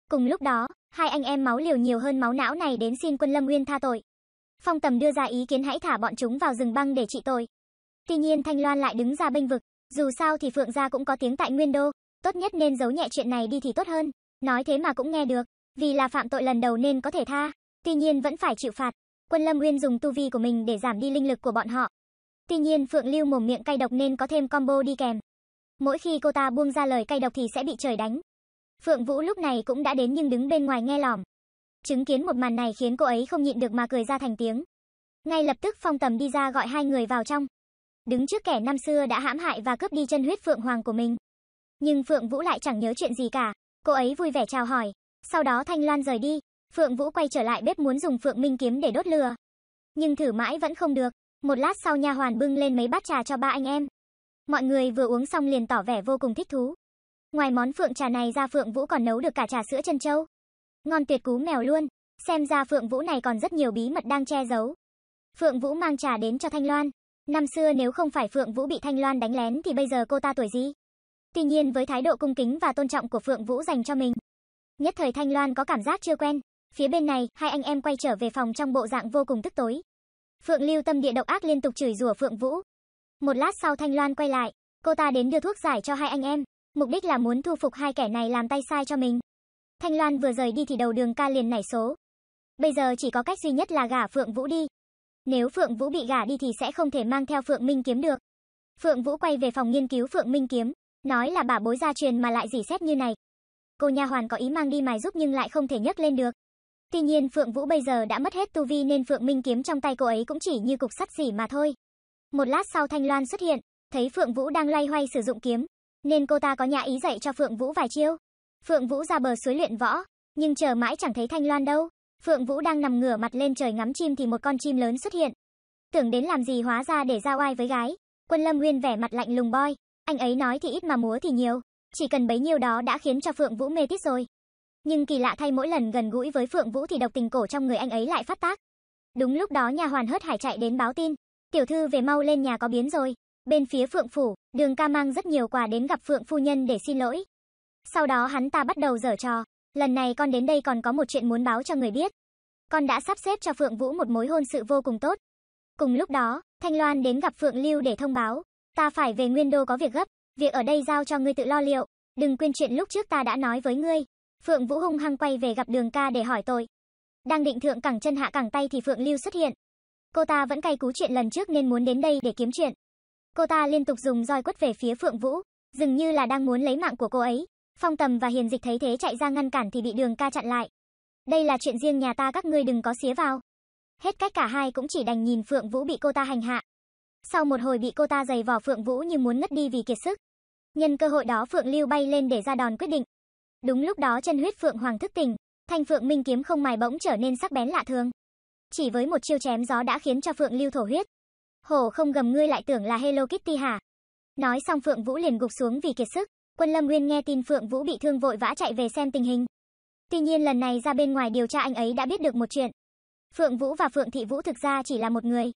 Cùng lúc đó, hai anh em máu liều nhiều hơn máu não này đến xin quân Lâm Nguyên tha tội. Phong Tầm đưa ra ý kiến hãy thả bọn chúng vào rừng băng để trị tội. Tuy nhiên Thanh Loan lại đứng ra bênh vực, dù sao thì Phượng gia cũng có tiếng tại Nguyên Đô, tốt nhất nên giấu nhẹ chuyện này đi thì tốt hơn. Nói thế mà cũng nghe được, vì là phạm tội lần đầu nên có thể tha, tuy nhiên vẫn phải chịu phạt. Quân Lâm Nguyên dùng tu vi của mình để giảm đi linh lực của bọn họ. Tuy nhiên Phượng Lưu mồm miệng cay độc nên có thêm combo đi kèm. Mỗi khi cô ta buông ra lời cay độc thì sẽ bị trời đánh, Phượng Vũ lúc này cũng đã đến nhưng đứng bên ngoài nghe lỏm. Chứng kiến một màn này khiến cô ấy không nhịn được mà cười ra thành tiếng. Ngay lập tức phong tầm đi ra gọi hai người vào trong. Đứng trước kẻ năm xưa đã hãm hại và cướp đi chân huyết Phượng Hoàng của mình. Nhưng Phượng Vũ lại chẳng nhớ chuyện gì cả. Cô ấy vui vẻ chào hỏi. Sau đó Thanh Loan rời đi. Phượng Vũ quay trở lại bếp muốn dùng Phượng Minh kiếm để đốt lừa, Nhưng thử mãi vẫn không được. Một lát sau nha hoàn bưng lên mấy bát trà cho ba anh em. Mọi người vừa uống xong liền tỏ vẻ vô cùng thích thú. Ngoài món phượng trà này ra Phượng Vũ còn nấu được cả trà sữa chân châu. Ngon tuyệt cú mèo luôn. Xem ra Phượng Vũ này còn rất nhiều bí mật đang che giấu. Phượng Vũ mang trà đến cho Thanh Loan. Năm xưa nếu không phải Phượng Vũ bị Thanh Loan đánh lén thì bây giờ cô ta tuổi gì? Tuy nhiên với thái độ cung kính và tôn trọng của Phượng Vũ dành cho mình, nhất thời Thanh Loan có cảm giác chưa quen. Phía bên này, hai anh em quay trở về phòng trong bộ dạng vô cùng tức tối. Phượng Lưu tâm địa độc ác liên tục chửi rủa Phượng Vũ. Một lát sau Thanh Loan quay lại, cô ta đến đưa thuốc giải cho hai anh em mục đích là muốn thu phục hai kẻ này làm tay sai cho mình. Thanh Loan vừa rời đi thì đầu đường ca liền nảy số. Bây giờ chỉ có cách duy nhất là gả Phượng Vũ đi. Nếu Phượng Vũ bị gả đi thì sẽ không thể mang theo Phượng Minh kiếm được. Phượng Vũ quay về phòng nghiên cứu Phượng Minh kiếm, nói là bà bối gia truyền mà lại dỉ xét như này. Cô nha hoàn có ý mang đi mài giúp nhưng lại không thể nhấc lên được. Tuy nhiên Phượng Vũ bây giờ đã mất hết tu vi nên Phượng Minh kiếm trong tay cô ấy cũng chỉ như cục sắt dỉ mà thôi. Một lát sau Thanh Loan xuất hiện, thấy Phượng Vũ đang loay hoay sử dụng kiếm, nên cô ta có nhã ý dạy cho Phượng Vũ vài chiêu. Phượng Vũ ra bờ suối luyện võ, nhưng chờ mãi chẳng thấy Thanh Loan đâu. Phượng Vũ đang nằm ngửa mặt lên trời ngắm chim thì một con chim lớn xuất hiện. Tưởng đến làm gì hóa ra để ra oai với gái. Quân Lâm Nguyên vẻ mặt lạnh lùng boy, anh ấy nói thì ít mà múa thì nhiều, chỉ cần bấy nhiêu đó đã khiến cho Phượng Vũ mê tít rồi. Nhưng kỳ lạ thay mỗi lần gần gũi với Phượng Vũ thì độc tình cổ trong người anh ấy lại phát tác. Đúng lúc đó nhà hoàn hớt hải chạy đến báo tin, tiểu thư về mau lên nhà có biến rồi, Bên phía Phượng Phủ, đường ca mang rất nhiều quà đến gặp Phượng Phu Nhân để xin lỗi. Sau đó hắn ta bắt đầu dở trò. Lần này con đến đây còn có một chuyện muốn báo cho người biết. Con đã sắp xếp cho Phượng Vũ một mối hôn sự vô cùng tốt. Cùng lúc đó, Thanh Loan đến gặp Phượng Lưu để thông báo. Ta phải về Nguyên Đô có việc gấp, việc ở đây giao cho ngươi tự lo liệu. Đừng quên chuyện lúc trước ta đã nói với ngươi. Phượng Vũ hung hăng quay về gặp đường ca để hỏi tội. Đang định thượng cẳng chân hạ cẳng tay thì Phượng Lưu xuất hiện. Cô ta vẫn cay cú chuyện lần trước nên muốn đến đây để kiếm chuyện. Cô ta liên tục dùng roi quất về phía Phượng Vũ, dường như là đang muốn lấy mạng của cô ấy. Phong Tầm và Hiền Dịch thấy thế chạy ra ngăn cản thì bị Đường Ca chặn lại. Đây là chuyện riêng nhà ta các ngươi đừng có xía vào. Hết cách cả hai cũng chỉ đành nhìn Phượng Vũ bị cô ta hành hạ. Sau một hồi bị cô ta giày vò Phượng Vũ như muốn ngất đi vì kiệt sức. Nhân cơ hội đó Phượng Lưu bay lên để ra đòn quyết định. Đúng lúc đó chân huyết Phượng Hoàng thức tỉnh, thanh Phượng Minh kiếm không mài bỗng trở nên sắc bén lạ thường. Chỉ với một chiêu chém gió đã khiến cho Phượng Lưu thổ huyết, hổ không gầm ngươi lại tưởng là Hello Kitty hả? Nói xong Phượng Vũ liền gục xuống vì kiệt sức, quân Lâm Nguyên nghe tin Phượng Vũ bị thương vội vã chạy về xem tình hình. Tuy nhiên lần này ra bên ngoài điều tra anh ấy đã biết được một chuyện. Phượng Vũ và Phượng Thị Vũ thực ra chỉ là một người.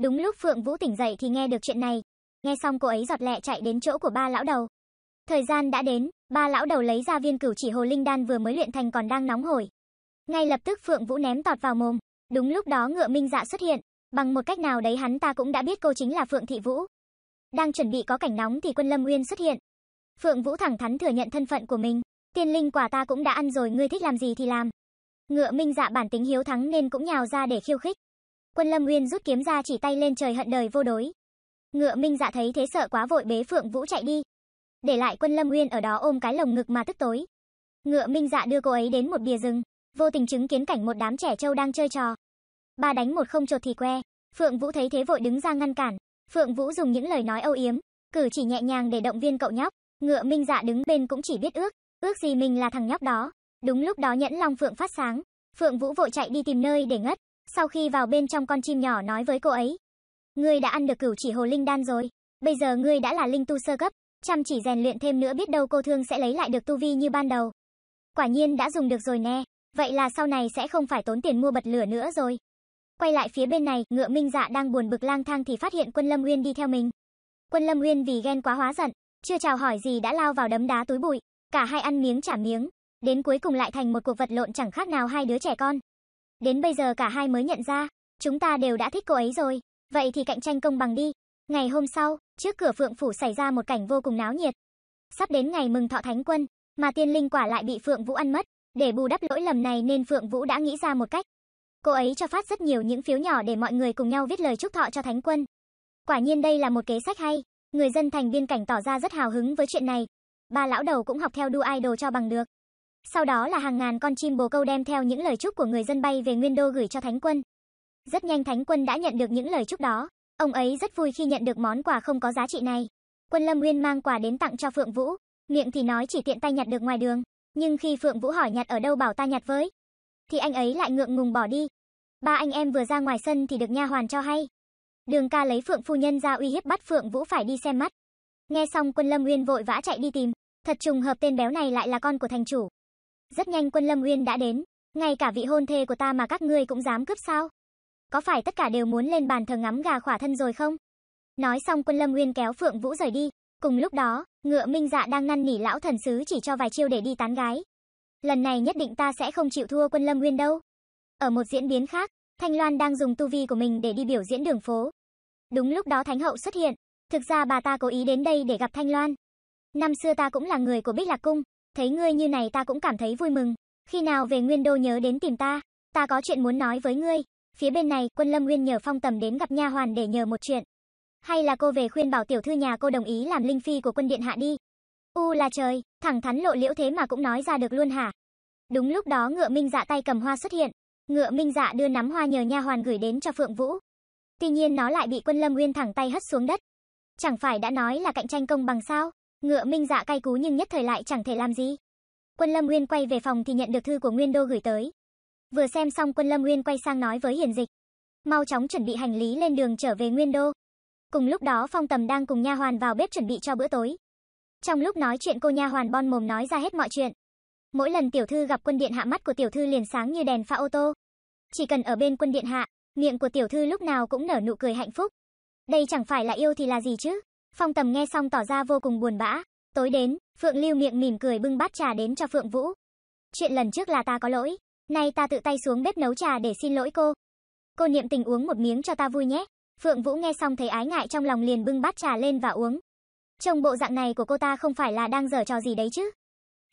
Đúng lúc Phượng Vũ tỉnh dậy thì nghe được chuyện này. Nghe xong cô ấy giọt lẹ chạy đến chỗ của ba lão đầu. Thời gian đã đến, ba lão đầu lấy ra viên cửu chỉ hồ linh đan vừa mới luyện thành còn đang nóng hổi. Ngay lập tức Phượng Vũ ném tọt vào mồm. Đúng lúc đó ngựa Minh Dạ xuất hiện, Bằng một cách nào đấy hắn ta cũng đã biết cô chính là Phượng Thị Vũ. Đang chuẩn bị có cảnh nóng thì Quân Lâm Uyên xuất hiện. Phượng Vũ thẳng thắn thừa nhận thân phận của mình. Tiên linh quả ta cũng đã ăn rồi, ngươi thích làm gì thì làm. Ngựa Minh Dạ bản tính hiếu thắng nên cũng nhào ra để khiêu khích. Quân Lâm Uyên rút kiếm ra chỉ tay lên trời hận đời vô đối. Ngựa Minh Dạ thấy thế sợ quá vội bế Phượng Vũ chạy đi. Để lại Quân Lâm Uyên ở đó ôm cái lồng ngực mà tức tối. Ngựa Minh Dạ đưa cô ấy đến một bìa rừng, vô tình chứng kiến cảnh một đám trẻ trâu đang chơi trò. Ba đánh một không chột thì que. Phượng Vũ thấy thế vội đứng ra ngăn cản. Phượng Vũ dùng những lời nói âu yếm, cử chỉ nhẹ nhàng để động viên cậu nhóc. Ngựa Minh Dạ đứng bên cũng chỉ biết ước, ước gì mình là thằng nhóc đó. Đúng lúc đó nhẫn long Phượng phát sáng, Phượng Vũ vội chạy đi tìm nơi để ngất. Sau khi vào bên trong con chim nhỏ nói với cô ấy, ngươi đã ăn được cửu chỉ hồ linh đan rồi, bây giờ ngươi đã là linh tu sơ cấp, chăm chỉ rèn luyện thêm nữa biết đâu cô thương sẽ lấy lại được tu vi như ban đầu. Quả nhiên đã dùng được rồi nè, vậy là sau này sẽ không phải tốn tiền mua bật lửa nữa rồi quay lại phía bên này, ngựa Minh Dạ đang buồn bực lang thang thì phát hiện Quân Lâm Uyên đi theo mình. Quân Lâm Uyên vì ghen quá hóa giận, chưa chào hỏi gì đã lao vào đấm đá túi bụi, cả hai ăn miếng trả miếng, đến cuối cùng lại thành một cuộc vật lộn chẳng khác nào hai đứa trẻ con. Đến bây giờ cả hai mới nhận ra, chúng ta đều đã thích cô ấy rồi, vậy thì cạnh tranh công bằng đi. Ngày hôm sau, trước cửa Phượng phủ xảy ra một cảnh vô cùng náo nhiệt. Sắp đến ngày mừng Thọ Thánh Quân, mà Tiên Linh quả lại bị Phượng Vũ ăn mất, để bù đắp lỗi lầm này nên Phượng Vũ đã nghĩ ra một cách, Cô ấy cho phát rất nhiều những phiếu nhỏ để mọi người cùng nhau viết lời chúc thọ cho Thánh quân. Quả nhiên đây là một kế sách hay, người dân thành biên cảnh tỏ ra rất hào hứng với chuyện này. Ba lão đầu cũng học theo đua idol cho bằng được. Sau đó là hàng ngàn con chim bồ câu đem theo những lời chúc của người dân bay về Nguyên Đô gửi cho Thánh quân. Rất nhanh Thánh quân đã nhận được những lời chúc đó, ông ấy rất vui khi nhận được món quà không có giá trị này. Quân Lâm Nguyên mang quà đến tặng cho Phượng Vũ, miệng thì nói chỉ tiện tay nhặt được ngoài đường, nhưng khi Phượng Vũ hỏi nhặt ở đâu bảo ta nhặt với, thì anh ấy lại ngượng ngùng bỏ đi. Ba anh em vừa ra ngoài sân thì được nha hoàn cho hay. Đường ca lấy Phượng phu nhân ra uy hiếp bắt Phượng Vũ phải đi xem mắt. Nghe xong Quân Lâm Uyên vội vã chạy đi tìm, thật trùng hợp tên béo này lại là con của thành chủ. Rất nhanh Quân Lâm Uyên đã đến, ngay cả vị hôn thê của ta mà các ngươi cũng dám cướp sao? Có phải tất cả đều muốn lên bàn thờ ngắm gà khỏa thân rồi không? Nói xong Quân Lâm Uyên kéo Phượng Vũ rời đi, cùng lúc đó, ngựa Minh Dạ đang năn nỉ lão thần sứ chỉ cho vài chiêu để đi tán gái, lần này nhất định ta sẽ không chịu thua quân Lâm Nguyên đâu. Ở một diễn biến khác, Thanh Loan đang dùng tu vi của mình để đi biểu diễn đường phố. Đúng lúc đó Thánh Hậu xuất hiện. Thực ra bà ta cố ý đến đây để gặp Thanh Loan. Năm xưa ta cũng là người của Bích Lạc Cung, thấy ngươi như này ta cũng cảm thấy vui mừng. Khi nào về Nguyên Đô nhớ đến tìm ta, ta có chuyện muốn nói với ngươi. Phía bên này, Quân Lâm Nguyên nhờ Phong Tầm đến gặp nha hoàn để nhờ một chuyện. Hay là cô về khuyên bảo tiểu thư nhà cô đồng ý làm linh phi của quân điện hạ đi. U là trời, thẳng thắn lộ liễu thế mà cũng nói ra được luôn hả? Đúng lúc đó ngựa minh dạ tay cầm hoa xuất hiện, ngựa minh dạ đưa nắm hoa nhờ nha hoàn gửi đến cho Phượng Vũ. Tuy nhiên nó lại bị quân Lâm Nguyên thẳng tay hất xuống đất. Chẳng phải đã nói là cạnh tranh công bằng sao? Ngựa minh dạ cay cú nhưng nhất thời lại chẳng thể làm gì. Quân Lâm Nguyên quay về phòng thì nhận được thư của Nguyên Đô gửi tới. Vừa xem xong quân Lâm Nguyên quay sang nói với Hiền Dịch. Mau chóng chuẩn bị hành lý lên đường trở về Nguyên Đô. Cùng lúc đó Phong Tầm đang cùng nha hoàn vào bếp chuẩn bị cho bữa tối. Trong lúc nói chuyện cô nha hoàn bon mồm nói ra hết mọi chuyện. Mỗi lần tiểu thư gặp quân điện hạ mắt của tiểu thư liền sáng như đèn pha ô tô. Chỉ cần ở bên quân điện hạ, miệng của tiểu thư lúc nào cũng nở nụ cười hạnh phúc. Đây chẳng phải là yêu thì là gì chứ? Phong Tầm nghe xong tỏ ra vô cùng buồn bã. Tối đến, Phượng Lưu miệng mỉm cười bưng bát trà đến cho Phượng Vũ. Chuyện lần trước là ta có lỗi, nay ta tự tay xuống bếp nấu trà để xin lỗi cô. Cô niệm tình uống một miếng cho ta vui nhé. Phượng Vũ nghe xong thấy ái ngại trong lòng liền bưng bát trà lên và uống, Trông bộ dạng này của cô ta không phải là đang giở trò gì đấy chứ.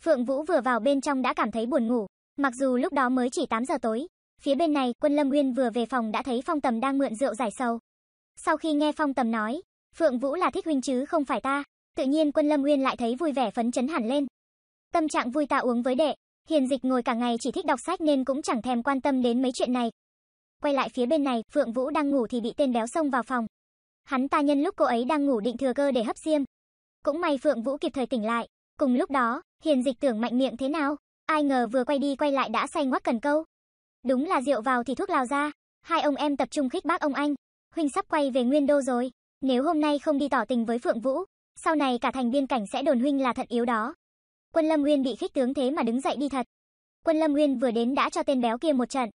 Phượng Vũ vừa vào bên trong đã cảm thấy buồn ngủ, mặc dù lúc đó mới chỉ 8 giờ tối. Phía bên này, Quân Lâm Nguyên vừa về phòng đã thấy Phong Tầm đang mượn rượu giải sầu. Sau khi nghe Phong Tầm nói, Phượng Vũ là thích huynh chứ không phải ta, tự nhiên Quân Lâm Nguyên lại thấy vui vẻ phấn chấn hẳn lên. Tâm trạng vui ta uống với đệ, Hiền Dịch ngồi cả ngày chỉ thích đọc sách nên cũng chẳng thèm quan tâm đến mấy chuyện này. Quay lại phía bên này, Phượng Vũ đang ngủ thì bị tên béo xông vào phòng. Hắn ta nhân lúc cô ấy đang ngủ định thừa cơ để hấp diêm, cũng may Phượng Vũ kịp thời tỉnh lại. Cùng lúc đó, hiền dịch tưởng mạnh miệng thế nào, ai ngờ vừa quay đi quay lại đã say ngoắt cần câu. Đúng là rượu vào thì thuốc lao ra, hai ông em tập trung khích bác ông anh. Huynh sắp quay về Nguyên Đô rồi, nếu hôm nay không đi tỏ tình với Phượng Vũ, sau này cả thành biên cảnh sẽ đồn huynh là thận yếu đó. Quân Lâm Nguyên bị khích tướng thế mà đứng dậy đi thật. Quân Lâm Nguyên vừa đến đã cho tên béo kia một trận.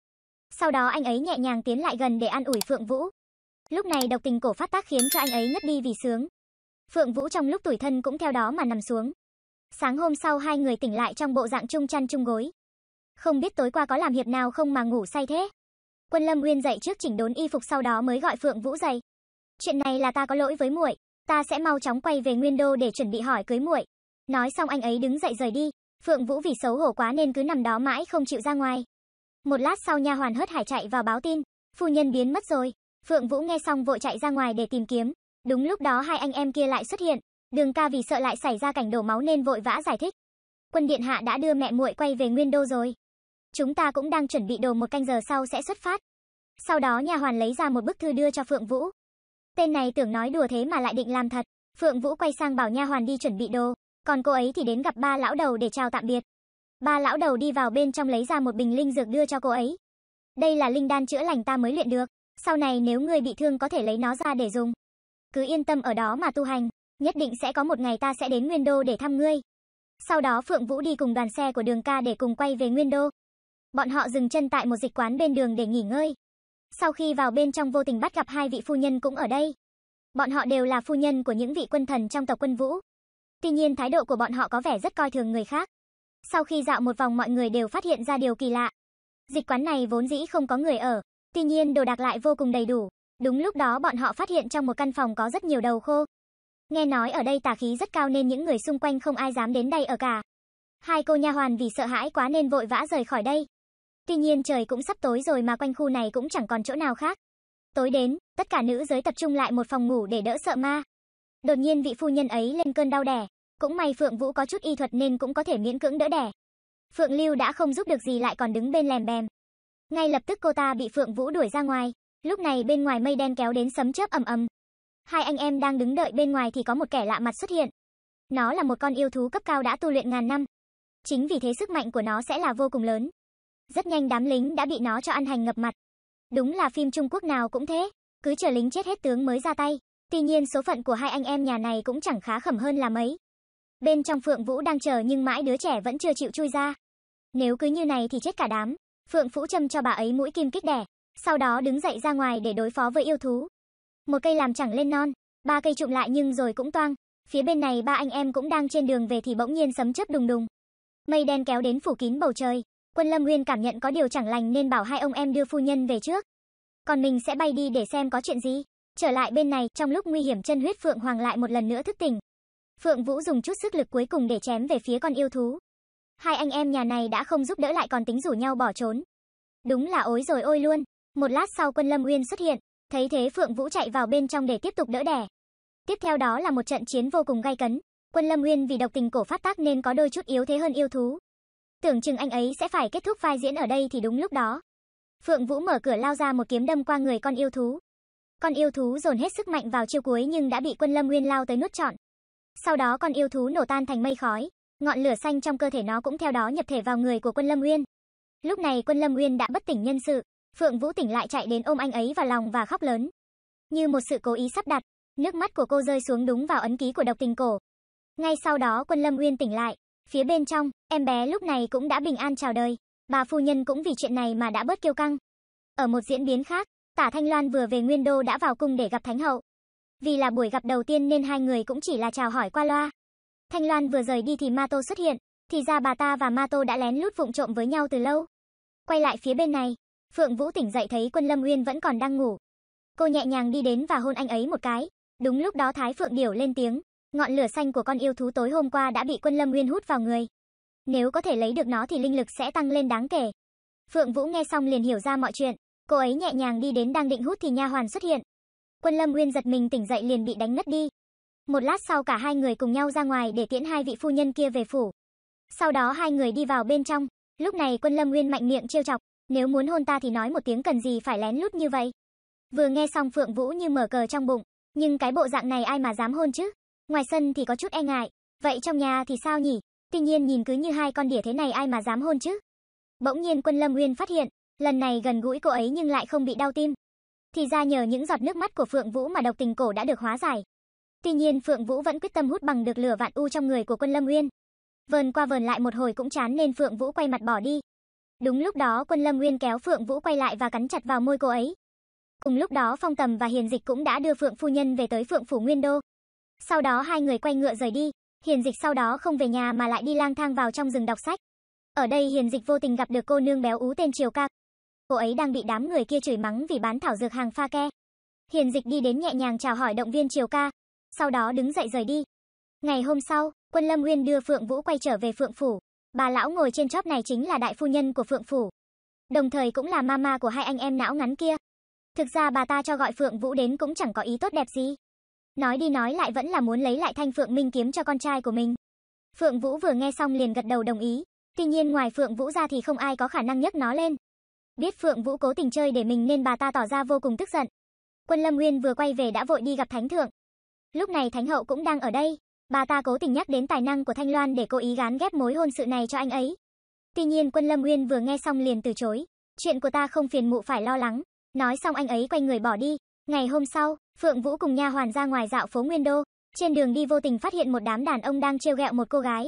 Sau đó anh ấy nhẹ nhàng tiến lại gần để an ủi Phượng Vũ. Lúc này độc tình cổ phát tác khiến cho anh ấy ngất đi vì sướng. Phượng Vũ trong lúc tuổi thân cũng theo đó mà nằm xuống. Sáng hôm sau hai người tỉnh lại trong bộ dạng chung chăn chung gối. Không biết tối qua có làm hiệp nào không mà ngủ say thế. Quân Lâm Uyên dậy trước chỉnh đốn y phục sau đó mới gọi Phượng Vũ dậy. Chuyện này là ta có lỗi với muội, ta sẽ mau chóng quay về Nguyên Đô để chuẩn bị hỏi cưới muội. Nói xong anh ấy đứng dậy rời đi, Phượng Vũ vì xấu hổ quá nên cứ nằm đó mãi không chịu ra ngoài. Một lát sau nha hoàn hớt hải chạy vào báo tin, phu nhân biến mất rồi. Phượng Vũ nghe xong vội chạy ra ngoài để tìm kiếm, Đúng lúc đó hai anh em kia lại xuất hiện, Đường ca vì sợ lại xảy ra cảnh đổ máu nên vội vã giải thích. Quân điện hạ đã đưa mẹ muội quay về Nguyên Đô rồi. Chúng ta cũng đang chuẩn bị đồ một canh giờ sau sẽ xuất phát. Sau đó nhà hoàn lấy ra một bức thư đưa cho Phượng Vũ. Tên này tưởng nói đùa thế mà lại định làm thật. Phượng Vũ quay sang bảo nha hoàn đi chuẩn bị đồ, còn cô ấy thì đến gặp ba lão đầu để chào tạm biệt. Ba lão đầu đi vào bên trong lấy ra một bình linh dược đưa cho cô ấy. Đây là linh đan chữa lành ta mới luyện được, sau này nếu ngươi bị thương có thể lấy nó ra để dùng cứ yên tâm ở đó mà tu hành, nhất định sẽ có một ngày ta sẽ đến Nguyên Đô để thăm ngươi. Sau đó Phượng Vũ đi cùng đoàn xe của đường ca để cùng quay về Nguyên Đô. Bọn họ dừng chân tại một dịch quán bên đường để nghỉ ngơi. Sau khi vào bên trong vô tình bắt gặp hai vị phu nhân cũng ở đây. Bọn họ đều là phu nhân của những vị quân thần trong tộc quân vũ. Tuy nhiên thái độ của bọn họ có vẻ rất coi thường người khác. Sau khi dạo một vòng mọi người đều phát hiện ra điều kỳ lạ. Dịch quán này vốn dĩ không có người ở, tuy nhiên đồ đạc lại vô cùng đầy đủ, Đúng lúc đó bọn họ phát hiện trong một căn phòng có rất nhiều đầu khô. Nghe nói ở đây tà khí rất cao nên những người xung quanh không ai dám đến đây ở cả. Hai cô nha hoàn vì sợ hãi quá nên vội vã rời khỏi đây. Tuy nhiên trời cũng sắp tối rồi mà quanh khu này cũng chẳng còn chỗ nào khác. Tối đến, tất cả nữ giới tập trung lại một phòng ngủ để đỡ sợ ma. Đột nhiên vị phu nhân ấy lên cơn đau đẻ, cũng may Phượng Vũ có chút y thuật nên cũng có thể miễn cưỡng đỡ đẻ. Phượng Lưu đã không giúp được gì lại còn đứng bên lèm bèm. Ngay lập tức cô ta bị Phượng Vũ đuổi ra ngoài. Lúc này bên ngoài mây đen kéo đến sấm chớp ầm ầm. Hai anh em đang đứng đợi bên ngoài thì có một kẻ lạ mặt xuất hiện. Nó là một con yêu thú cấp cao đã tu luyện ngàn năm. Chính vì thế sức mạnh của nó sẽ là vô cùng lớn. Rất nhanh đám lính đã bị nó cho ăn hành ngập mặt. Đúng là phim Trung Quốc nào cũng thế, cứ chờ lính chết hết tướng mới ra tay. Tuy nhiên số phận của hai anh em nhà này cũng chẳng khá khẩm hơn là mấy. Bên trong Phượng Vũ đang chờ nhưng mãi đứa trẻ vẫn chưa chịu chui ra. Nếu cứ như này thì chết cả đám. Phượng vũ châm cho bà ấy mũi kim kích đẻ sau đó đứng dậy ra ngoài để đối phó với yêu thú. Một cây làm chẳng lên non, ba cây trụm lại nhưng rồi cũng toang. Phía bên này ba anh em cũng đang trên đường về thì bỗng nhiên sấm chớp đùng đùng. Mây đen kéo đến phủ kín bầu trời, Quân Lâm Nguyên cảm nhận có điều chẳng lành nên bảo hai ông em đưa phu nhân về trước. Còn mình sẽ bay đi để xem có chuyện gì. Trở lại bên này, trong lúc nguy hiểm chân huyết Phượng Hoàng lại một lần nữa thức tỉnh. Phượng Vũ dùng chút sức lực cuối cùng để chém về phía con yêu thú. Hai anh em nhà này đã không giúp đỡ lại còn tính rủ nhau bỏ trốn. Đúng là ối rồi ôi luôn. Một lát sau quân Lâm Uyên xuất hiện, thấy thế Phượng Vũ chạy vào bên trong để tiếp tục đỡ đẻ. Tiếp theo đó là một trận chiến vô cùng gay cấn, quân Lâm Uyên vì độc tình cổ phát tác nên có đôi chút yếu thế hơn yêu thú. Tưởng chừng anh ấy sẽ phải kết thúc vai diễn ở đây thì đúng lúc đó. Phượng Vũ mở cửa lao ra một kiếm đâm qua người con yêu thú. Con yêu thú dồn hết sức mạnh vào chiêu cuối nhưng đã bị quân Lâm Uyên lao tới nuốt trọn. Sau đó con yêu thú nổ tan thành mây khói, ngọn lửa xanh trong cơ thể nó cũng theo đó nhập thể vào người của quân Lâm Uyên. Lúc này quân Lâm Uyên đã bất tỉnh nhân sự, Phượng Vũ tỉnh lại chạy đến ôm anh ấy vào lòng và khóc lớn. Như một sự cố ý sắp đặt, nước mắt của cô rơi xuống đúng vào ấn ký của độc tình cổ. Ngay sau đó quân Lâm Uyên tỉnh lại, phía bên trong, em bé lúc này cũng đã bình an chào đời. Bà phu nhân cũng vì chuyện này mà đã bớt kiêu căng. Ở một diễn biến khác, Tả Thanh Loan vừa về Nguyên Đô đã vào cung để gặp Thánh Hậu. Vì là buổi gặp đầu tiên nên hai người cũng chỉ là chào hỏi qua loa. Thanh Loan vừa rời đi thì Ma Tô xuất hiện, thì ra bà ta và Ma Tô đã lén lút vụng trộm với nhau từ lâu. Quay lại phía bên này, Phượng Vũ tỉnh dậy thấy Quân Lâm Uyên vẫn còn đang ngủ. Cô nhẹ nhàng đi đến và hôn anh ấy một cái. Đúng lúc đó Thái Phượng Điểu lên tiếng, ngọn lửa xanh của con yêu thú tối hôm qua đã bị Quân Lâm Uyên hút vào người. Nếu có thể lấy được nó thì linh lực sẽ tăng lên đáng kể. Phượng Vũ nghe xong liền hiểu ra mọi chuyện, cô ấy nhẹ nhàng đi đến đang định hút thì nha hoàn xuất hiện. Quân Lâm Uyên giật mình tỉnh dậy liền bị đánh ngất đi. Một lát sau cả hai người cùng nhau ra ngoài để tiễn hai vị phu nhân kia về phủ. Sau đó hai người đi vào bên trong, lúc này Quân Lâm Uyên mạnh miệng trêu chọc, nếu muốn hôn ta thì nói một tiếng cần gì phải lén lút như vậy. Vừa nghe xong Phượng Vũ như mở cờ trong bụng, nhưng cái bộ dạng này ai mà dám hôn chứ? Ngoài sân thì có chút e ngại, vậy trong nhà thì sao nhỉ? Tuy nhiên nhìn cứ như hai con đỉa thế này ai mà dám hôn chứ? Bỗng nhiên Quân Lâm Uyên phát hiện, lần này gần gũi cô ấy nhưng lại không bị đau tim. Thì ra nhờ những giọt nước mắt của Phượng Vũ mà độc tình cổ đã được hóa giải. Tuy nhiên Phượng Vũ vẫn quyết tâm hút bằng được lửa vạn u trong người của Quân Lâm Uyên. Vờn qua vờn lại một hồi cũng chán nên Phượng Vũ quay mặt bỏ đi, Đúng lúc đó quân Lâm Nguyên kéo Phượng Vũ quay lại và cắn chặt vào môi cô ấy. Cùng lúc đó Phong Tầm và Hiền Dịch cũng đã đưa Phượng Phu Nhân về tới Phượng Phủ Nguyên Đô. Sau đó hai người quay ngựa rời đi, Hiền Dịch sau đó không về nhà mà lại đi lang thang vào trong rừng đọc sách. Ở đây Hiền Dịch vô tình gặp được cô nương béo ú tên Triều Ca. Cô ấy đang bị đám người kia chửi mắng vì bán thảo dược hàng pha ke. Hiền Dịch đi đến nhẹ nhàng chào hỏi động viên Triều Ca, sau đó đứng dậy rời đi. Ngày hôm sau, Quân Lâm Nguyên đưa Phượng Vũ quay trở về Phượng Phủ. Bà lão ngồi trên chóp này chính là đại phu nhân của Phượng Phủ. Đồng thời cũng là mama của hai anh em não ngắn kia. Thực ra bà ta cho gọi Phượng Vũ đến cũng chẳng có ý tốt đẹp gì. Nói đi nói lại vẫn là muốn lấy lại thanh Phượng Minh kiếm cho con trai của mình. Phượng Vũ vừa nghe xong liền gật đầu đồng ý. Tuy nhiên ngoài Phượng Vũ ra thì không ai có khả năng nhấc nó lên. Biết Phượng Vũ cố tình chơi để mình nên bà ta tỏ ra vô cùng tức giận. Quân Lâm Nguyên vừa quay về đã vội đi gặp Thánh Thượng. Lúc này Thánh Hậu cũng đang ở đây. Bà ta cố tình nhắc đến tài năng của Thanh Loan để cố ý gán ghép mối hôn sự này cho anh ấy. Tuy nhiên Quân Lâm nguyên vừa nghe xong liền từ chối. Chuyện của ta không phiền mụ phải lo lắng. Nói xong anh ấy quay người bỏ đi. Ngày hôm sau, Phượng Vũ cùng nha hoàn ra ngoài dạo phố Nguyên Đô. Trên đường đi vô tình phát hiện một đám đàn ông đang trêu ghẹo một cô gái.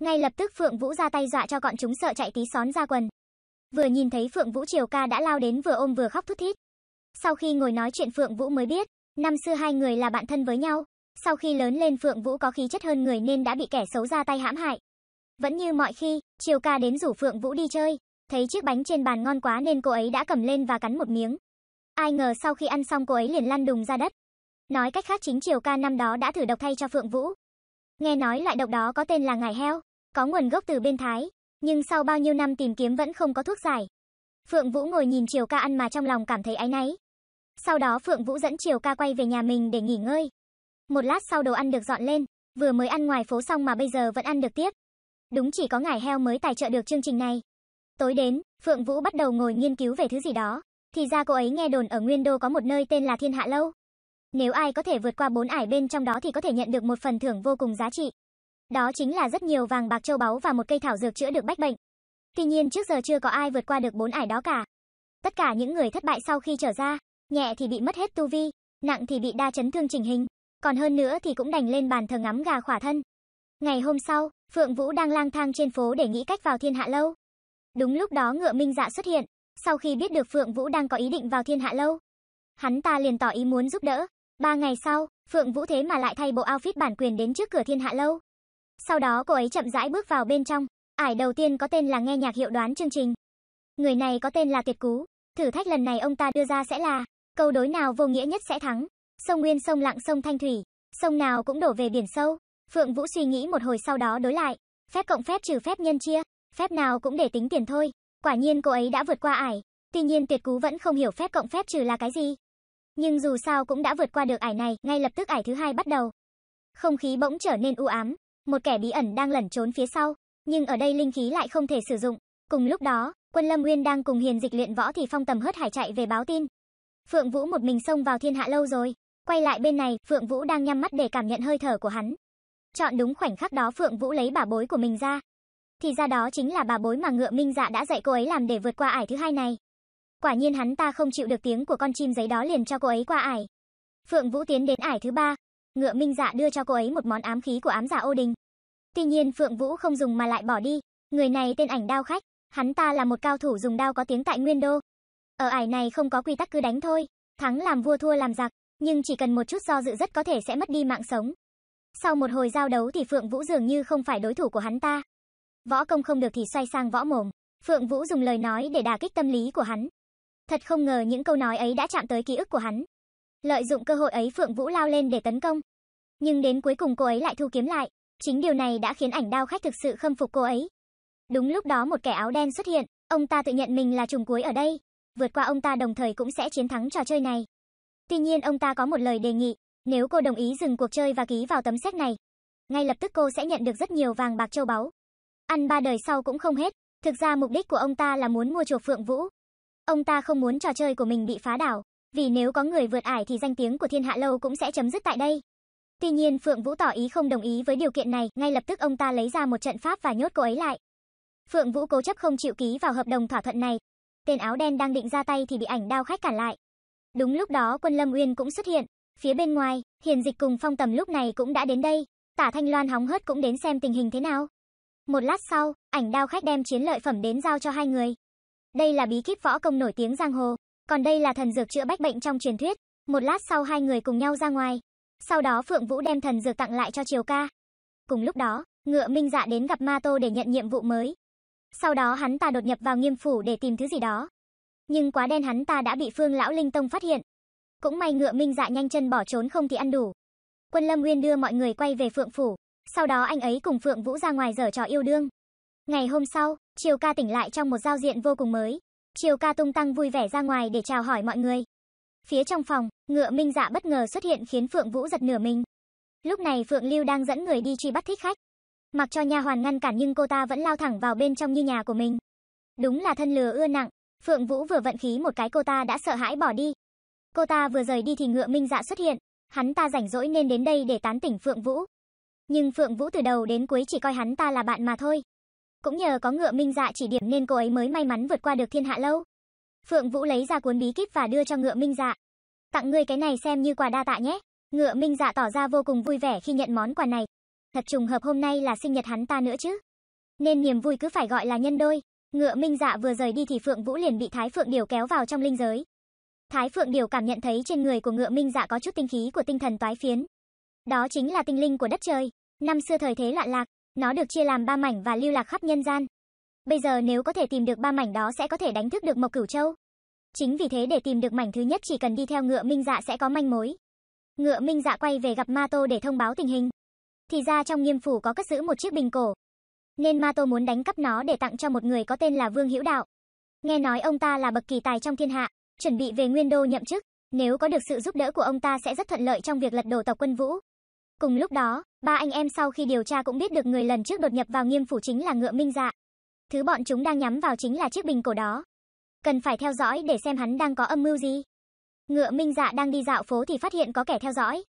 Ngay lập tức Phượng Vũ ra tay dọa cho bọn chúng sợ chạy tí xón ra quần. Vừa nhìn thấy Phượng Vũ Triều Ca đã lao đến vừa ôm vừa khóc thút thít. Sau khi ngồi nói chuyện Phượng Vũ mới biết, năm xưa hai người là bạn thân với nhau. Sau khi lớn lên Phượng Vũ có khí chất hơn người nên đã bị kẻ xấu ra tay hãm hại. Vẫn như mọi khi, Triều ca đến rủ Phượng Vũ đi chơi, thấy chiếc bánh trên bàn ngon quá nên cô ấy đã cầm lên và cắn một miếng. Ai ngờ sau khi ăn xong cô ấy liền lăn đùng ra đất. Nói cách khác chính Triều ca năm đó đã thử độc thay cho Phượng Vũ. Nghe nói loại độc đó có tên là ngải heo, có nguồn gốc từ bên Thái, nhưng sau bao nhiêu năm tìm kiếm vẫn không có thuốc giải. Phượng Vũ ngồi nhìn Triều ca ăn mà trong lòng cảm thấy áy náy. Sau đó Phượng Vũ dẫn Triều ca quay về nhà mình để nghỉ ngơi, một lát sau đồ ăn được dọn lên, vừa mới ăn ngoài phố xong mà bây giờ vẫn ăn được tiếp. Đúng chỉ có ngải heo mới tài trợ được chương trình này. Tối đến, Phượng Vũ bắt đầu ngồi nghiên cứu về thứ gì đó. Thì ra cô ấy nghe đồn ở Nguyên Đô có một nơi tên là Thiên Hạ Lâu. Nếu ai có thể vượt qua bốn ải bên trong đó thì có thể nhận được một phần thưởng vô cùng giá trị. Đó chính là rất nhiều vàng bạc châu báu và một cây thảo dược chữa được bách bệnh. Tuy nhiên trước giờ chưa có ai vượt qua được bốn ải đó cả. Tất cả những người thất bại sau khi trở ra, nhẹ thì bị mất hết tu vi, nặng thì bị đa chấn thương chỉnh hình còn hơn nữa thì cũng đành lên bàn thờ ngắm gà khỏa thân. Ngày hôm sau, Phượng Vũ đang lang thang trên phố để nghĩ cách vào thiên hạ lâu. Đúng lúc đó ngựa minh dạ xuất hiện, sau khi biết được Phượng Vũ đang có ý định vào thiên hạ lâu. Hắn ta liền tỏ ý muốn giúp đỡ. Ba ngày sau, Phượng Vũ thế mà lại thay bộ outfit bản quyền đến trước cửa thiên hạ lâu. Sau đó cô ấy chậm rãi bước vào bên trong, ải đầu tiên có tên là nghe nhạc hiệu đoán chương trình. Người này có tên là Tiệt Cú, thử thách lần này ông ta đưa ra sẽ là câu đối nào vô nghĩa nhất sẽ thắng. Sông Nguyên, sông Lặng, sông Thanh Thủy, sông nào cũng đổ về biển sâu. Phượng Vũ suy nghĩ một hồi sau đó đối lại, phép cộng phép trừ phép nhân chia, phép nào cũng để tính tiền thôi. Quả nhiên cô ấy đã vượt qua ải, tuy nhiên Tuyệt Cú vẫn không hiểu phép cộng phép trừ là cái gì. Nhưng dù sao cũng đã vượt qua được ải này, ngay lập tức ải thứ hai bắt đầu. Không khí bỗng trở nên u ám, một kẻ bí ẩn đang lẩn trốn phía sau, nhưng ở đây linh khí lại không thể sử dụng. Cùng lúc đó, Quân Lâm Nguyên đang cùng Hiền Dịch luyện võ thì Phong Tầm hớt hải chạy về báo tin. Phượng Vũ một mình xông vào Thiên Hạ lâu rồi, Quay lại bên này, Phượng Vũ đang nhắm mắt để cảm nhận hơi thở của hắn. Chọn đúng khoảnh khắc đó Phượng Vũ lấy bà bối của mình ra. Thì ra đó chính là bà bối mà ngựa minh dạ đã dạy cô ấy làm để vượt qua ải thứ hai này. Quả nhiên hắn ta không chịu được tiếng của con chim giấy đó liền cho cô ấy qua ải. Phượng Vũ tiến đến ải thứ ba. Ngựa minh dạ đưa cho cô ấy một món ám khí của ám giả ô đình. Tuy nhiên Phượng Vũ không dùng mà lại bỏ đi. Người này tên ảnh đao khách. Hắn ta là một cao thủ dùng đao có tiếng tại Nguyên Đô. Ở ải này không có quy tắc cứ đánh thôi. Thắng làm vua thua làm giặc nhưng chỉ cần một chút do dự rất có thể sẽ mất đi mạng sống. Sau một hồi giao đấu thì Phượng Vũ dường như không phải đối thủ của hắn ta. Võ công không được thì xoay sang võ mồm, Phượng Vũ dùng lời nói để đả kích tâm lý của hắn. Thật không ngờ những câu nói ấy đã chạm tới ký ức của hắn. Lợi dụng cơ hội ấy Phượng Vũ lao lên để tấn công. Nhưng đến cuối cùng cô ấy lại thu kiếm lại, chính điều này đã khiến ảnh đao khách thực sự khâm phục cô ấy. Đúng lúc đó một kẻ áo đen xuất hiện, ông ta tự nhận mình là trùng cuối ở đây, vượt qua ông ta đồng thời cũng sẽ chiến thắng trò chơi này. Tuy nhiên ông ta có một lời đề nghị, nếu cô đồng ý dừng cuộc chơi và ký vào tấm séc này, ngay lập tức cô sẽ nhận được rất nhiều vàng bạc châu báu. Ăn ba đời sau cũng không hết, thực ra mục đích của ông ta là muốn mua chuộc Phượng Vũ. Ông ta không muốn trò chơi của mình bị phá đảo, vì nếu có người vượt ải thì danh tiếng của Thiên Hạ lâu cũng sẽ chấm dứt tại đây. Tuy nhiên Phượng Vũ tỏ ý không đồng ý với điều kiện này, ngay lập tức ông ta lấy ra một trận pháp và nhốt cô ấy lại. Phượng Vũ cố chấp không chịu ký vào hợp đồng thỏa thuận này. Tên áo đen đang định ra tay thì bị ảnh đao khách cản lại. Đúng lúc đó quân Lâm Uyên cũng xuất hiện. Phía bên ngoài, Hiền Dịch cùng Phong Tầm lúc này cũng đã đến đây. Tả Thanh Loan hóng hớt cũng đến xem tình hình thế nào. Một lát sau, ảnh đao khách đem chiến lợi phẩm đến giao cho hai người. Đây là bí kíp võ công nổi tiếng giang hồ, còn đây là thần dược chữa bách bệnh trong truyền thuyết. Một lát sau hai người cùng nhau ra ngoài. Sau đó Phượng Vũ đem thần dược tặng lại cho Triều Ca. Cùng lúc đó, Ngựa Minh Dạ đến gặp Ma Tô để nhận nhiệm vụ mới. Sau đó hắn ta đột nhập vào Nghiêm phủ để tìm thứ gì đó, nhưng quá đen hắn ta đã bị Phương lão linh tông phát hiện. Cũng may ngựa Minh Dạ nhanh chân bỏ trốn không thì ăn đủ. Quân Lâm Nguyên đưa mọi người quay về Phượng phủ, sau đó anh ấy cùng Phượng Vũ ra ngoài giở trò yêu đương. Ngày hôm sau, Triều Ca tỉnh lại trong một giao diện vô cùng mới. Triều Ca tung tăng vui vẻ ra ngoài để chào hỏi mọi người. Phía trong phòng, ngựa Minh Dạ bất ngờ xuất hiện khiến Phượng Vũ giật nửa mình. Lúc này Phượng Lưu đang dẫn người đi truy bắt thích khách. Mặc cho nha hoàn ngăn cản nhưng cô ta vẫn lao thẳng vào bên trong như nhà của mình. Đúng là thân lừa ưa nặng, Phượng Vũ vừa vận khí một cái cô ta đã sợ hãi bỏ đi. Cô ta vừa rời đi thì ngựa Minh Dạ xuất hiện, hắn ta rảnh rỗi nên đến đây để tán tỉnh Phượng Vũ. Nhưng Phượng Vũ từ đầu đến cuối chỉ coi hắn ta là bạn mà thôi. Cũng nhờ có ngựa Minh Dạ chỉ điểm nên cô ấy mới may mắn vượt qua được thiên hạ lâu. Phượng Vũ lấy ra cuốn bí kíp và đưa cho ngựa Minh Dạ. Tặng ngươi cái này xem như quà đa tạ nhé. Ngựa Minh Dạ tỏ ra vô cùng vui vẻ khi nhận món quà này. Thật trùng hợp hôm nay là sinh nhật hắn ta nữa chứ. Nên niềm vui cứ phải gọi là nhân đôi. Ngựa Minh Dạ vừa rời đi thì Phượng Vũ liền bị Thái Phượng Điều kéo vào trong linh giới. Thái Phượng Điều cảm nhận thấy trên người của Ngựa Minh Dạ có chút tinh khí của tinh thần toái phiến. Đó chính là tinh linh của đất trời. Năm xưa thời thế loạn lạc, nó được chia làm ba mảnh và lưu lạc khắp nhân gian. Bây giờ nếu có thể tìm được ba mảnh đó sẽ có thể đánh thức được Mộc Cửu Châu. Chính vì thế để tìm được mảnh thứ nhất chỉ cần đi theo Ngựa Minh Dạ sẽ có manh mối. Ngựa Minh Dạ quay về gặp Ma Tô để thông báo tình hình. Thì ra trong Nghiêm phủ có cất giữ một chiếc bình cổ, nên ma tô muốn đánh cắp nó để tặng cho một người có tên là Vương Hữu Đạo. Nghe nói ông ta là bậc kỳ tài trong thiên hạ, chuẩn bị về Nguyên Đô nhậm chức, nếu có được sự giúp đỡ của ông ta sẽ rất thuận lợi trong việc lật đổ tộc quân Vũ. Cùng lúc đó, ba anh em sau khi điều tra cũng biết được người lần trước đột nhập vào Nghiêm phủ chính là Ngựa Minh Dạ. Thứ bọn chúng đang nhắm vào chính là chiếc bình cổ đó. Cần phải theo dõi để xem hắn đang có âm mưu gì. Ngựa Minh Dạ đang đi dạo phố thì phát hiện có kẻ theo dõi.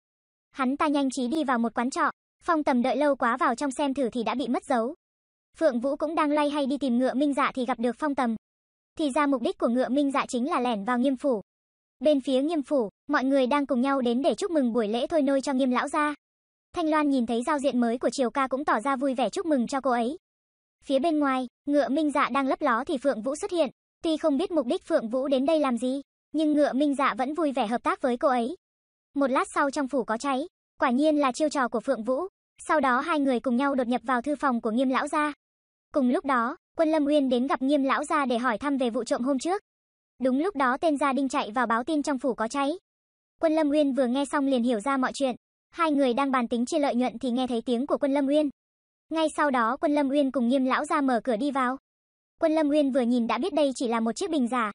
Hắn ta nhanh trí đi vào một quán trọ, Phong Tầm đợi lâu quá vào trong xem thử thì đã bị mất dấu, Phượng Vũ cũng đang loay hay đi tìm ngựa minh dạ thì gặp được phong tầm. Thì ra mục đích của ngựa minh dạ chính là lẻn vào nghiêm phủ. Bên phía nghiêm phủ, mọi người đang cùng nhau đến để chúc mừng buổi lễ thôi nôi cho nghiêm lão gia. Thanh Loan nhìn thấy giao diện mới của Triều ca cũng tỏ ra vui vẻ chúc mừng cho cô ấy. Phía bên ngoài, ngựa minh dạ đang lấp ló thì Phượng Vũ xuất hiện. Tuy không biết mục đích Phượng Vũ đến đây làm gì, nhưng ngựa minh dạ vẫn vui vẻ hợp tác với cô ấy. Một lát sau trong phủ có cháy, quả nhiên là chiêu trò của Phượng Vũ. Sau đó hai người cùng nhau đột nhập vào thư phòng của nghiêm lão gia. Cùng lúc đó, quân Lâm nguyên đến gặp Nghiêm lão gia để hỏi thăm về vụ trộm hôm trước. Đúng lúc đó tên gia đình chạy vào báo tin trong phủ có cháy. Quân Lâm nguyên vừa nghe xong liền hiểu ra mọi chuyện. Hai người đang bàn tính chia lợi nhuận thì nghe thấy tiếng của quân Lâm nguyên Ngay sau đó quân Lâm nguyên cùng Nghiêm lão gia mở cửa đi vào. Quân Lâm nguyên vừa nhìn đã biết đây chỉ là một chiếc bình giả.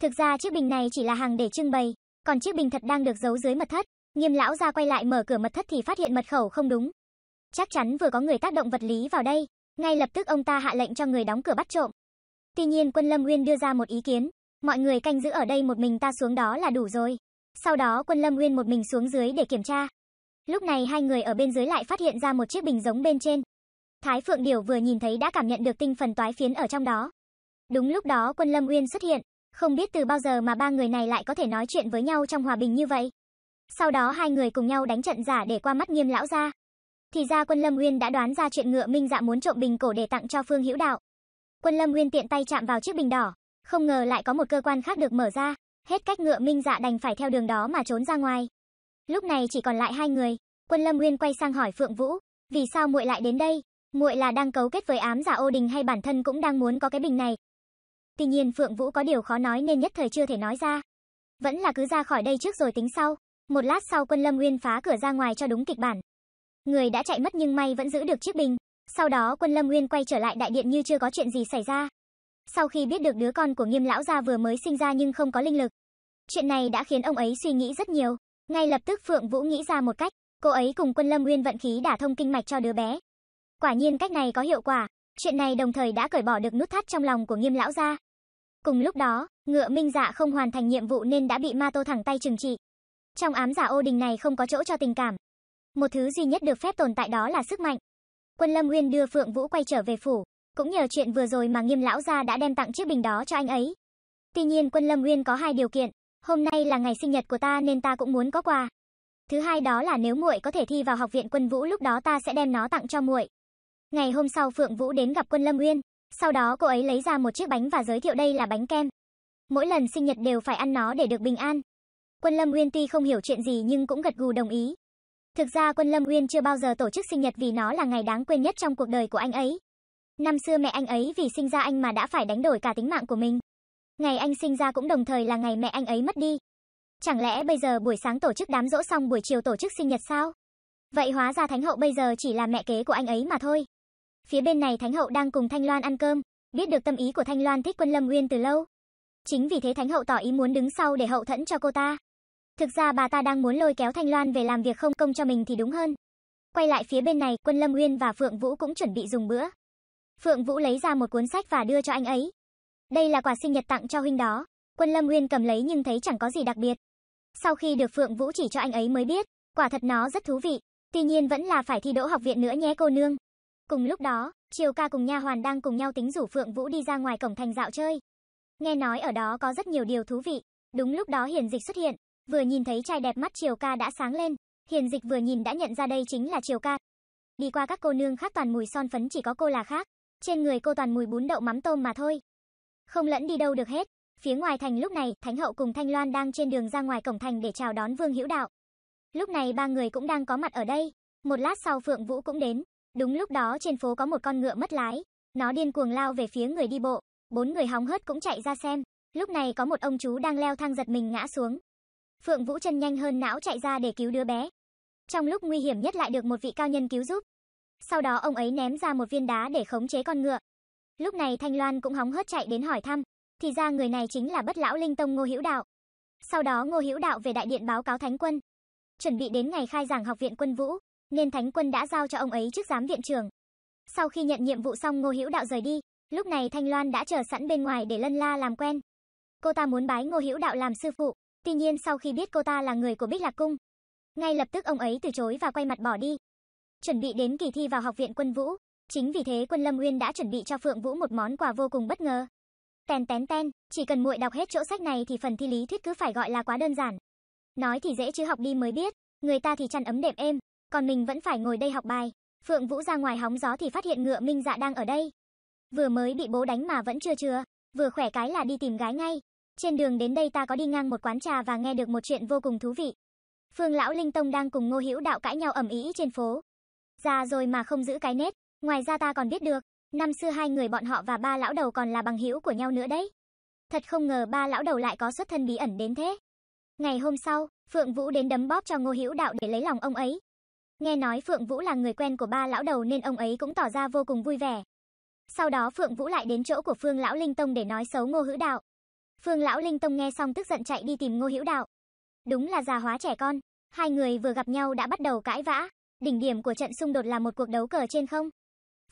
Thực ra chiếc bình này chỉ là hàng để trưng bày, còn chiếc bình thật đang được giấu dưới mật thất. Nghiêm lão gia quay lại mở cửa mật thất thì phát hiện mật khẩu không đúng. Chắc chắn vừa có người tác động vật lý vào đây, ngay lập tức ông ta hạ lệnh cho người đóng cửa bắt trộm. Tuy nhiên quân Lâm nguyên đưa ra một ý kiến, mọi người canh giữ ở đây một mình ta xuống đó là đủ rồi. Sau đó quân Lâm nguyên một mình xuống dưới để kiểm tra. Lúc này hai người ở bên dưới lại phát hiện ra một chiếc bình giống bên trên. Thái Phượng Điểu vừa nhìn thấy đã cảm nhận được tinh phần toái phiến ở trong đó. Đúng lúc đó quân Lâm nguyên xuất hiện, không biết từ bao giờ mà ba người này lại có thể nói chuyện với nhau trong hòa bình như vậy. Sau đó hai người cùng nhau đánh trận giả để qua mắt nghiêm lão ra. Thì ra quân Lâm nguyên đã đoán ra chuyện ngựa Minh Dạ muốn trộm bình cổ để tặng cho Phương Hữu Đạo. Quân Lâm nguyên tiện tay chạm vào chiếc bình đỏ, không ngờ lại có một cơ quan khác được mở ra, hết cách ngựa Minh Dạ đành phải theo đường đó mà trốn ra ngoài. Lúc này chỉ còn lại hai người, Quân Lâm nguyên quay sang hỏi Phượng Vũ, vì sao muội lại đến đây? Muội là đang cấu kết với ám giả Ô Đình hay bản thân cũng đang muốn có cái bình này? Tuy nhiên Phượng Vũ có điều khó nói nên nhất thời chưa thể nói ra. Vẫn là cứ ra khỏi đây trước rồi tính sau. Một lát sau Quân Lâm nguyên phá cửa ra ngoài cho đúng kịch bản. Người đã chạy mất nhưng may vẫn giữ được chiếc bình. Sau đó quân Lâm Nguyên quay trở lại đại điện như chưa có chuyện gì xảy ra. Sau khi biết được đứa con của nghiêm lão gia vừa mới sinh ra nhưng không có linh lực. Chuyện này đã khiến ông ấy suy nghĩ rất nhiều. Ngay lập tức Phượng Vũ nghĩ ra một cách. Cô ấy cùng quân Lâm Nguyên vận khí đả thông kinh mạch cho đứa bé. Quả nhiên cách này có hiệu quả. Chuyện này đồng thời đã cởi bỏ được nút thắt trong lòng của nghiêm lão gia. Cùng lúc đó, ngựa minh dạ không hoàn thành nhiệm vụ nên đã bị ma tô thẳng tay trừng trị. Trong ám giả ô đình này không có chỗ cho tình cảm, một thứ duy nhất được phép tồn tại đó là sức mạnh. Quân Lâm Nguyên đưa Phượng Vũ quay trở về phủ, cũng nhờ chuyện vừa rồi mà Nghiêm lão gia đã đem tặng chiếc bình đó cho anh ấy. Tuy nhiên Quân Lâm Nguyên có hai điều kiện, hôm nay là ngày sinh nhật của ta nên ta cũng muốn có quà. Thứ hai đó là nếu muội có thể thi vào học viện quân vũ lúc đó ta sẽ đem nó tặng cho muội. Ngày hôm sau Phượng Vũ đến gặp Quân Lâm Nguyên, sau đó cô ấy lấy ra một chiếc bánh và giới thiệu đây là bánh kem. Mỗi lần sinh nhật đều phải ăn nó để được bình an. Quân Lâm Nguyên tuy không hiểu chuyện gì nhưng cũng gật gù đồng ý, Thực ra Quân Lâm Uyên chưa bao giờ tổ chức sinh nhật vì nó là ngày đáng quên nhất trong cuộc đời của anh ấy. Năm xưa mẹ anh ấy vì sinh ra anh mà đã phải đánh đổi cả tính mạng của mình. Ngày anh sinh ra cũng đồng thời là ngày mẹ anh ấy mất đi. Chẳng lẽ bây giờ buổi sáng tổ chức đám dỗ xong buổi chiều tổ chức sinh nhật sao? Vậy hóa ra Thánh hậu bây giờ chỉ là mẹ kế của anh ấy mà thôi. Phía bên này Thánh hậu đang cùng Thanh Loan ăn cơm, biết được tâm ý của Thanh Loan thích Quân Lâm Uyên từ lâu. Chính vì thế Thánh hậu tỏ ý muốn đứng sau để hậu thẫn cho cô ta. Thực ra bà ta đang muốn lôi kéo Thanh Loan về làm việc không công cho mình thì đúng hơn. Quay lại phía bên này, Quân Lâm Uyên và Phượng Vũ cũng chuẩn bị dùng bữa. Phượng Vũ lấy ra một cuốn sách và đưa cho anh ấy. Đây là quà sinh nhật tặng cho huynh đó. Quân Lâm Uyên cầm lấy nhưng thấy chẳng có gì đặc biệt. Sau khi được Phượng Vũ chỉ cho anh ấy mới biết, quả thật nó rất thú vị. Tuy nhiên vẫn là phải thi đỗ học viện nữa nhé cô nương. Cùng lúc đó, Triều ca cùng nha hoàn đang cùng nhau tính rủ Phượng Vũ đi ra ngoài cổng thành dạo chơi. Nghe nói ở đó có rất nhiều điều thú vị. Đúng lúc đó Hiền Dịch xuất hiện, Vừa nhìn thấy trai đẹp mắt Triều Ca đã sáng lên, Hiền Dịch vừa nhìn đã nhận ra đây chính là Triều Ca. Đi qua các cô nương khác toàn mùi son phấn chỉ có cô là khác, trên người cô toàn mùi bún đậu mắm tôm mà thôi. Không lẫn đi đâu được hết. Phía ngoài thành lúc này, Thánh hậu cùng Thanh Loan đang trên đường ra ngoài cổng thành để chào đón Vương Hữu Đạo. Lúc này ba người cũng đang có mặt ở đây. Một lát sau Phượng Vũ cũng đến. Đúng lúc đó trên phố có một con ngựa mất lái, nó điên cuồng lao về phía người đi bộ, bốn người hóng hớt cũng chạy ra xem. Lúc này có một ông chú đang leo thang giật mình ngã xuống, Phượng Vũ chân nhanh hơn não chạy ra để cứu đứa bé. Trong lúc nguy hiểm nhất lại được một vị cao nhân cứu giúp. Sau đó ông ấy ném ra một viên đá để khống chế con ngựa. Lúc này Thanh Loan cũng hóng hớt chạy đến hỏi thăm, thì ra người này chính là Bất lão Linh Tông Ngô Hữu Đạo. Sau đó Ngô Hữu Đạo về đại điện báo cáo Thánh quân. Chuẩn bị đến ngày khai giảng học viện quân vũ, nên Thánh quân đã giao cho ông ấy chức giám viện trưởng. Sau khi nhận nhiệm vụ xong Ngô Hữu Đạo rời đi, lúc này Thanh Loan đã chờ sẵn bên ngoài để Lân La làm quen. Cô ta muốn bái Ngô Hữu Đạo làm sư phụ, Tuy nhiên sau khi biết cô ta là người của Bích Lạc Cung, ngay lập tức ông ấy từ chối và quay mặt bỏ đi. Chuẩn bị đến kỳ thi vào học viện quân vũ, chính vì thế Quân Lâm Nguyên đã chuẩn bị cho Phượng Vũ một món quà vô cùng bất ngờ. Tèn tén ten, chỉ cần muội đọc hết chỗ sách này thì phần thi lý thuyết cứ phải gọi là quá đơn giản. Nói thì dễ chứ học đi mới biết, người ta thì chăn ấm đệm êm, còn mình vẫn phải ngồi đây học bài. Phượng Vũ ra ngoài hóng gió thì phát hiện ngựa Minh Dạ đang ở đây. Vừa mới bị bố đánh mà vẫn chưa chưa, vừa khỏe cái là đi tìm gái ngay. Trên đường đến đây ta có đi ngang một quán trà và nghe được một chuyện vô cùng thú vị. Phương lão Linh Tông đang cùng Ngô Hữu Đạo cãi nhau ầm ĩ trên phố. Già rồi mà không giữ cái nết, ngoài ra ta còn biết được, năm xưa hai người bọn họ và ba lão đầu còn là bằng hữu của nhau nữa đấy. Thật không ngờ ba lão đầu lại có xuất thân bí ẩn đến thế. Ngày hôm sau, Phượng Vũ đến đấm bóp cho Ngô Hữu Đạo để lấy lòng ông ấy. Nghe nói Phượng Vũ là người quen của ba lão đầu nên ông ấy cũng tỏ ra vô cùng vui vẻ. Sau đó Phượng Vũ lại đến chỗ của Phương lão Linh Tông để nói xấu Ngô Hữu Đạo. Phương lão linh tông nghe xong tức giận chạy đi tìm Ngô Hữu Đạo. Đúng là già hóa trẻ con, hai người vừa gặp nhau đã bắt đầu cãi vã, đỉnh điểm của trận xung đột là một cuộc đấu cờ trên không.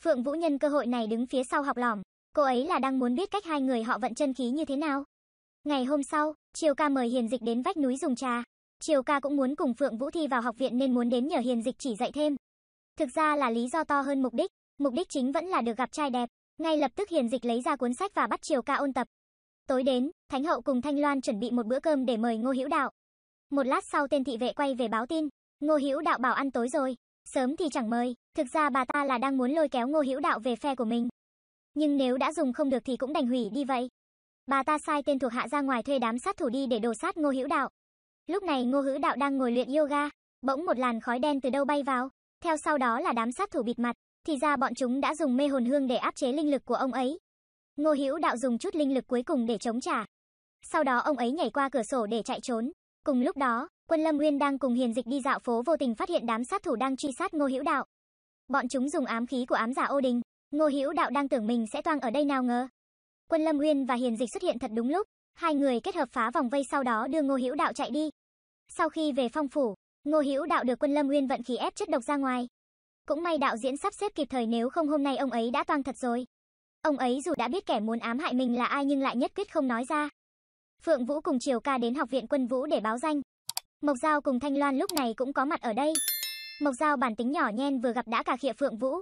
Phượng Vũ nhân cơ hội này đứng phía sau học lỏm, cô ấy là đang muốn biết cách hai người họ vận chân khí như thế nào. Ngày hôm sau, Triều Ca mời Hiền Dịch đến vách núi dùng trà. Triều Ca cũng muốn cùng Phượng Vũ thi vào học viện nên muốn đến nhờ Hiền Dịch chỉ dạy thêm. Thực ra là lý do to hơn mục đích, mục đích chính vẫn là được gặp trai đẹp. Ngay lập tức Hiền Dịch lấy ra cuốn sách và bắt Triều Ca ôn tập. Tối đến, Thánh hậu cùng Thanh Loan chuẩn bị một bữa cơm để mời Ngô Hữu Đạo. Một lát sau tên thị vệ quay về báo tin, Ngô Hữu Đạo bảo ăn tối rồi, sớm thì chẳng mời, thực ra bà ta là đang muốn lôi kéo Ngô Hữu Đạo về phe của mình. Nhưng nếu đã dùng không được thì cũng đành hủy đi vậy. Bà ta sai tên thuộc hạ ra ngoài thuê đám sát thủ đi để đồ sát Ngô Hữu Đạo. Lúc này Ngô Hữu Đạo đang ngồi luyện yoga, bỗng một làn khói đen từ đâu bay vào, theo sau đó là đám sát thủ bịt mặt, thì ra bọn chúng đã dùng mê hồn hương để áp chế linh lực của ông ấy, Ngô Hữu Đạo dùng chút linh lực cuối cùng để chống trả. Sau đó ông ấy nhảy qua cửa sổ để chạy trốn. Cùng lúc đó, Quân Lâm Nguyên đang cùng Hiền Dịch đi dạo phố vô tình phát hiện đám sát thủ đang truy sát Ngô Hữu Đạo. Bọn chúng dùng ám khí của ám giả Ô Đình. Ngô Hữu Đạo đang tưởng mình sẽ toang ở đây nào ngờ. Quân Lâm Nguyên và Hiền Dịch xuất hiện thật đúng lúc, hai người kết hợp phá vòng vây sau đó đưa Ngô Hữu Đạo chạy đi. Sau khi về phong phủ, Ngô Hữu Đạo được Quân Lâm Nguyên vận khí ép chất độc ra ngoài. Cũng may đạo diễn sắp xếp kịp thời nếu không hôm nay ông ấy đã toang thật rồi. Ông ấy dù đã biết kẻ muốn ám hại mình là ai nhưng lại nhất quyết không nói ra. Phượng Vũ cùng Triều Ca đến học viện quân vũ để báo danh. Mộc Giao cùng Thanh Loan lúc này cũng có mặt ở đây. Mộc Giao bản tính nhỏ nhen vừa gặp đã cà khịa Phượng Vũ.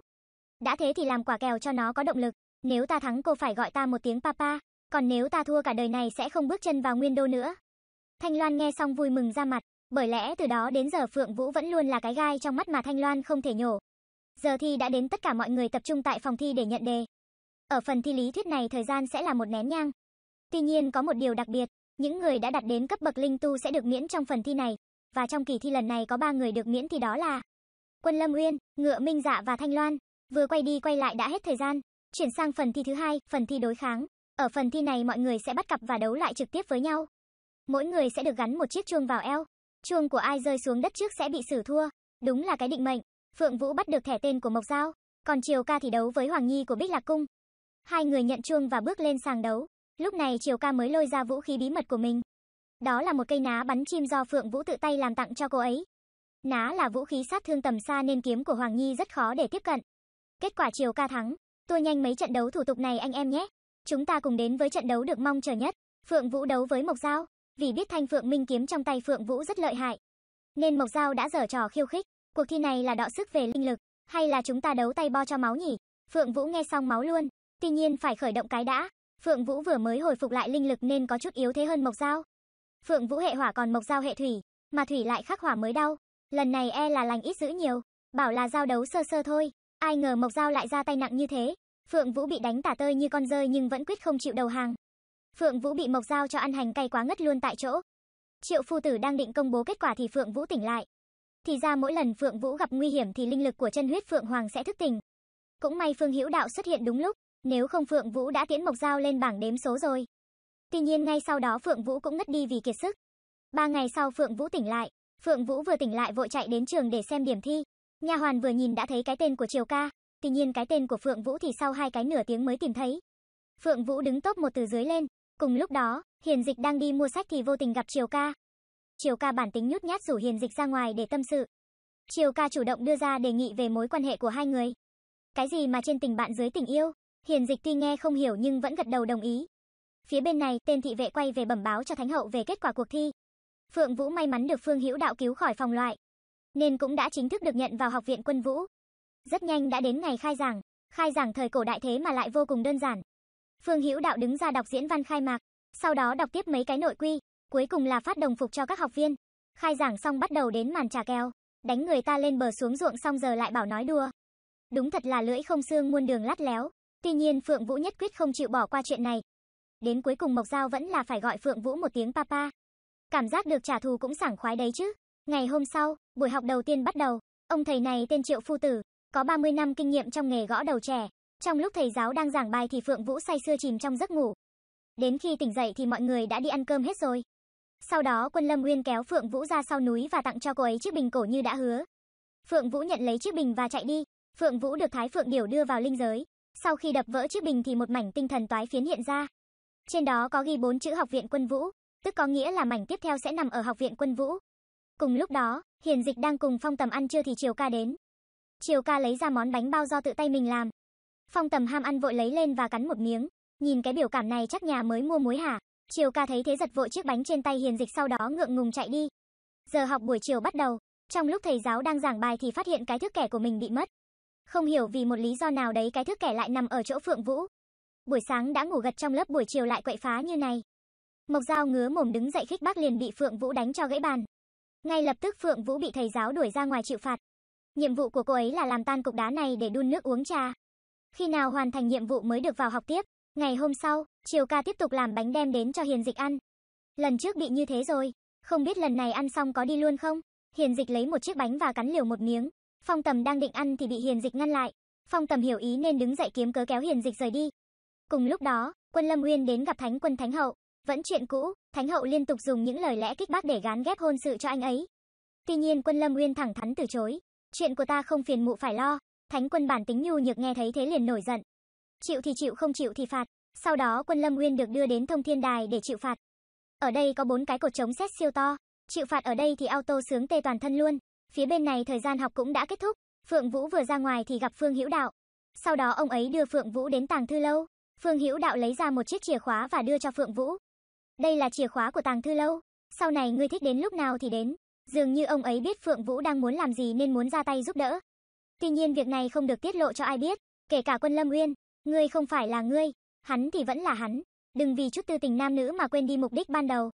Đã thế thì làm quả kèo cho nó có động lực. Nếu ta thắng cô phải gọi ta một tiếng papa. Còn nếu ta thua cả đời này sẽ không bước chân vào nguyên đô nữa. Thanh Loan nghe xong vui mừng ra mặt. Bởi lẽ từ đó đến giờ Phượng Vũ vẫn luôn là cái gai trong mắt mà Thanh Loan không thể nhổ. Giờ thi đã đến tất cả mọi người tập trung tại phòng thi để nhận đề. Ở phần thi lý thuyết này thời gian sẽ là một nén nhang. Tuy nhiên có một điều đặc biệt, những người đã đạt đến cấp bậc linh tu sẽ được miễn trong phần thi này, và trong kỳ thi lần này có 3 người được miễn thì đó là Quân Lâm Uyên, Ngựa Minh Dạ và Thanh Loan. Vừa quay đi quay lại đã hết thời gian. Chuyển sang phần thi thứ hai, phần thi đối kháng. Ở phần thi này mọi người sẽ bắt cặp và đấu lại trực tiếp với nhau. Mỗi người sẽ được gắn một chiếc chuông vào eo. Chuông của ai rơi xuống đất trước sẽ bị xử thua. Đúng là cái định mệnh. Phượng Vũ bắt được thẻ tên của Mộc Giao, còn Triều Ca thì đấu với Hoàng Nhi của Bích Lạc Cung. Hai người nhận chuông và bước lên sàng đấu. Lúc này Triều Ca mới lôi ra vũ khí bí mật của mình. Đó là một cây ná bắn chim do Phượng Vũ tự tay làm tặng cho cô ấy. Ná là vũ khí sát thương tầm xa nên kiếm của Hoàng Nhi rất khó để tiếp cận. Kết quả Triều Ca thắng. Tua nhanh mấy trận đấu thủ tục này anh em nhé. Chúng ta cùng đến với trận đấu được mong chờ nhất. Phượng Vũ đấu với Mộc Giao. Vì biết thanh Phượng Minh kiếm trong tay Phượng Vũ rất lợi hại. Nên Mộc Giao đã dở trò khiêu khích. Cuộc thi này là đọ sức về linh lực. Hay là chúng ta đấu tay bo cho máu nhỉ? Phượng Vũ nghe xong máu luôn. Tuy nhiên phải khởi động cái đã. Phượng Vũ vừa mới hồi phục lại linh lực nên có chút yếu thế hơn Mộc Giao. Phượng Vũ hệ hỏa còn Mộc Giao hệ thủy, mà thủy lại khắc hỏa mới đau. Lần này e là lành ít dữ nhiều, bảo là giao đấu sơ sơ thôi, ai ngờ Mộc Giao lại ra tay nặng như thế. Phượng Vũ bị đánh tả tơi như con rơi nhưng vẫn quyết không chịu đầu hàng. Phượng Vũ bị Mộc Giao cho ăn hành cay quá ngất luôn tại chỗ. Triệu phu tử đang định công bố kết quả thì Phượng Vũ tỉnh lại. Thì ra mỗi lần Phượng Vũ gặp nguy hiểm thì linh lực của chân huyết Phượng Hoàng sẽ thức tỉnh. Cũng may Phương Hữu Đạo xuất hiện đúng lúc, nếu không Phượng Vũ đã tiễn Mộc Giao lên bảng đếm số rồi. Tuy nhiên ngay sau đó Phượng Vũ cũng ngất đi vì kiệt sức. Ba ngày sau Phượng Vũ tỉnh lại, Phượng Vũ vừa tỉnh lại vội chạy đến trường để xem điểm thi. Nhà hoàn vừa nhìn đã thấy cái tên của Triều Ca, tuy nhiên cái tên của Phượng Vũ thì sau hai cái nửa tiếng mới tìm thấy. Phượng Vũ đứng top một từ dưới lên, cùng lúc đó, Hiền Dịch đang đi mua sách thì vô tình gặp Triều Ca. Triều Ca bản tính nhút nhát rủ Hiền Dịch ra ngoài để tâm sự. Triều Ca chủ động đưa ra đề nghị về mối quan hệ của hai người. Cái gì mà trên tình bạn dưới tình yêu, Hiền dịch tuy nghe không hiểu nhưng vẫn gật đầu đồng ý. Phía bên này, tên thị vệ quay về bẩm báo cho Thánh hậu về kết quả cuộc thi. Phượng Vũ may mắn được Phương Hữu Đạo cứu khỏi phòng loại, nên cũng đã chính thức được nhận vào học viện quân vũ. Rất nhanh đã đến ngày khai giảng, khai giảng thời cổ đại thế mà lại vô cùng đơn giản. Phương Hữu Đạo đứng ra đọc diễn văn khai mạc, sau đó đọc tiếp mấy cái nội quy, cuối cùng là phát đồng phục cho các học viên. Khai giảng xong bắt đầu đến màn trà keo, đánh người ta lên bờ xuống ruộng xong giờ lại bảo nói đùa. Đúng thật là lưỡi không xương muôn đường lắt léo. Tuy nhiên Phượng Vũ nhất quyết không chịu bỏ qua chuyện này. Đến cuối cùng Mộc Giao vẫn là phải gọi Phượng Vũ một tiếng papa. Cảm giác được trả thù cũng sảng khoái đấy chứ. Ngày hôm sau, buổi học đầu tiên bắt đầu, ông thầy này tên Triệu Phu Tử, có 30 năm kinh nghiệm trong nghề gõ đầu trẻ. Trong lúc thầy giáo đang giảng bài thì Phượng Vũ say sưa chìm trong giấc ngủ. Đến khi tỉnh dậy thì mọi người đã đi ăn cơm hết rồi. Sau đó Quân Lâm Nguyên kéo Phượng Vũ ra sau núi và tặng cho cô ấy chiếc bình cổ như đã hứa. Phượng Vũ nhận lấy chiếc bình và chạy đi. Phượng Vũ được Thái Phượng Điểu đưa vào linh giới, sau khi đập vỡ chiếc bình thì một mảnh tinh thần toái phiến hiện ra. Trên đó có ghi bốn chữ Học viện Quân Vũ, tức có nghĩa là mảnh tiếp theo sẽ nằm ở Học viện Quân Vũ. Cùng lúc đó, Hiền Dịch đang cùng Phong Tầm ăn trưa thì Triều Ca đến. Triều Ca lấy ra món bánh bao do tự tay mình làm. Phong Tầm ham ăn vội lấy lên và cắn một miếng, nhìn cái biểu cảm này chắc nhà mới mua muối hả? Triều Ca thấy thế giật vội chiếc bánh trên tay Hiền Dịch sau đó ngượng ngùng chạy đi. Giờ học buổi chiều bắt đầu, trong lúc thầy giáo đang giảng bài thì phát hiện cái thước kẻ của mình bị mất, không hiểu vì một lý do nào đấy cái thước kẻ lại nằm ở chỗ Phượng Vũ. Buổi sáng đã ngủ gật trong lớp buổi chiều lại quậy phá như này. Mộc Giao ngứa mồm đứng dậy khích bác liền bị Phượng Vũ đánh cho gãy bàn. Ngay lập tức Phượng Vũ bị thầy giáo đuổi ra ngoài chịu phạt. Nhiệm vụ của cô ấy là làm tan cục đá này để đun nước uống trà. Khi nào hoàn thành nhiệm vụ mới được vào học tiếp. Ngày hôm sau, Triều ca tiếp tục làm bánh đem đến cho Hiền Dịch ăn. Lần trước bị như thế rồi, không biết lần này ăn xong có đi luôn không? Hiền Dịch lấy một chiếc bánh và cắn liều một miếng. Phong Tầm đang định ăn thì bị Hiền Dịch ngăn lại. Phong Tầm hiểu ý nên đứng dậy kiếm cớ kéo Hiền Dịch rời đi. Cùng lúc đó, Quân Lâm Uyên đến gặp Thánh Quân Thánh Hậu, vẫn chuyện cũ, Thánh Hậu liên tục dùng những lời lẽ kích bác để gán ghép hôn sự cho anh ấy. Tuy nhiên Quân Lâm Uyên thẳng thắn từ chối, chuyện của ta không phiền mụ phải lo. Thánh Quân bản tính nhu nhược nghe thấy thế liền nổi giận. Chịu thì chịu không chịu thì phạt. Sau đó Quân Lâm Uyên được đưa đến Thông Thiên Đài để chịu phạt. Ở đây có bốn cái cột chống xét siêu to, chịu phạt ở đây thì auto sướng tê toàn thân luôn. Phía bên này thời gian học cũng đã kết thúc, Phượng Vũ vừa ra ngoài thì gặp Phương Hữu Đạo. Sau đó ông ấy đưa Phượng Vũ đến tàng thư lâu. Phương Hữu Đạo lấy ra một chiếc chìa khóa và đưa cho Phượng Vũ. Đây là chìa khóa của tàng thư lâu, sau này ngươi thích đến lúc nào thì đến. Dường như ông ấy biết Phượng Vũ đang muốn làm gì nên muốn ra tay giúp đỡ. Tuy nhiên việc này không được tiết lộ cho ai biết, kể cả Quân Lâm Uyên, ngươi không phải là ngươi, hắn thì vẫn là hắn, đừng vì chút tư tình nam nữ mà quên đi mục đích ban đầu.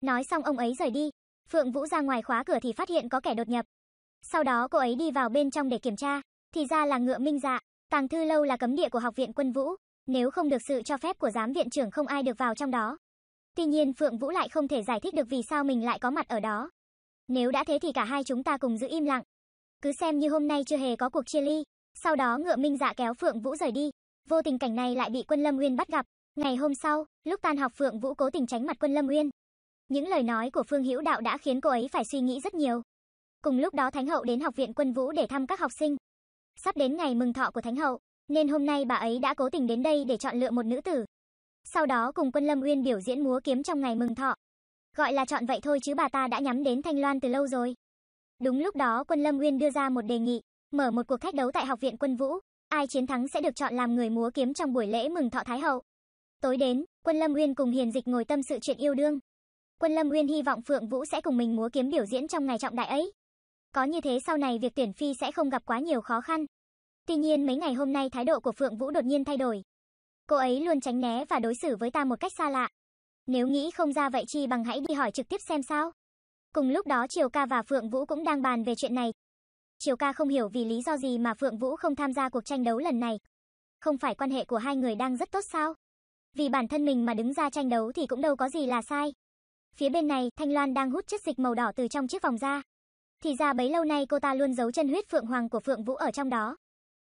Nói xong ông ấy rời đi, Phượng Vũ ra ngoài khóa cửa thì phát hiện có kẻ đột nhập. Sau đó cô ấy đi vào bên trong để kiểm tra, thì ra là ngựa minh dạ, tàng thư lâu là cấm địa của học viện quân vũ, nếu không được sự cho phép của giám viện trưởng không ai được vào trong đó. Tuy nhiên Phượng Vũ lại không thể giải thích được vì sao mình lại có mặt ở đó. Nếu đã thế thì cả hai chúng ta cùng giữ im lặng. Cứ xem như hôm nay chưa hề có cuộc chia ly. Sau đó ngựa minh dạ kéo Phượng Vũ rời đi. Vô tình cảnh này lại bị Quân Lâm Nguyên bắt gặp. Ngày hôm sau, lúc tan học Phượng Vũ cố tình tránh mặt Quân Lâm Nguyên. Những lời nói của Phương Hữu Đạo đã khiến cô ấy phải suy nghĩ rất nhiều. Cùng lúc đó Thánh hậu đến học viện quân vũ để thăm các học sinh. Sắp đến ngày mừng thọ của Thánh hậu, nên hôm nay bà ấy đã cố tình đến đây để chọn lựa một nữ tử. Sau đó cùng Quân Lâm Uyên biểu diễn múa kiếm trong ngày mừng thọ. Gọi là chọn vậy thôi chứ bà ta đã nhắm đến Thanh Loan từ lâu rồi. Đúng lúc đó Quân Lâm Uyên đưa ra một đề nghị, mở một cuộc khách đấu tại học viện quân vũ, ai chiến thắng sẽ được chọn làm người múa kiếm trong buổi lễ mừng thọ Thái hậu. Tối đến, Quân Lâm Uyên cùng Hiền Dịch ngồi tâm sự chuyện yêu đương. Quân Lâm Uyên hy vọng Phượng Vũ sẽ cùng mình múa kiếm biểu diễn trong ngày trọng đại ấy. Có như thế sau này việc tuyển phi sẽ không gặp quá nhiều khó khăn. Tuy nhiên mấy ngày hôm nay thái độ của Phượng Vũ đột nhiên thay đổi. Cô ấy luôn tránh né và đối xử với ta một cách xa lạ. Nếu nghĩ không ra vậy chi bằng hãy đi hỏi trực tiếp xem sao. Cùng lúc đó Triều Ca và Phượng Vũ cũng đang bàn về chuyện này. Triều Ca không hiểu vì lý do gì mà Phượng Vũ không tham gia cuộc tranh đấu lần này. Không phải quan hệ của hai người đang rất tốt sao? Vì bản thân mình mà đứng ra tranh đấu thì cũng đâu có gì là sai. Phía bên này, Thanh Loan đang hút chất dịch màu đỏ từ trong chiếc vòng ra. Thì ra bấy lâu nay cô ta luôn giấu chân huyết phượng hoàng của Phượng Vũ ở trong đó.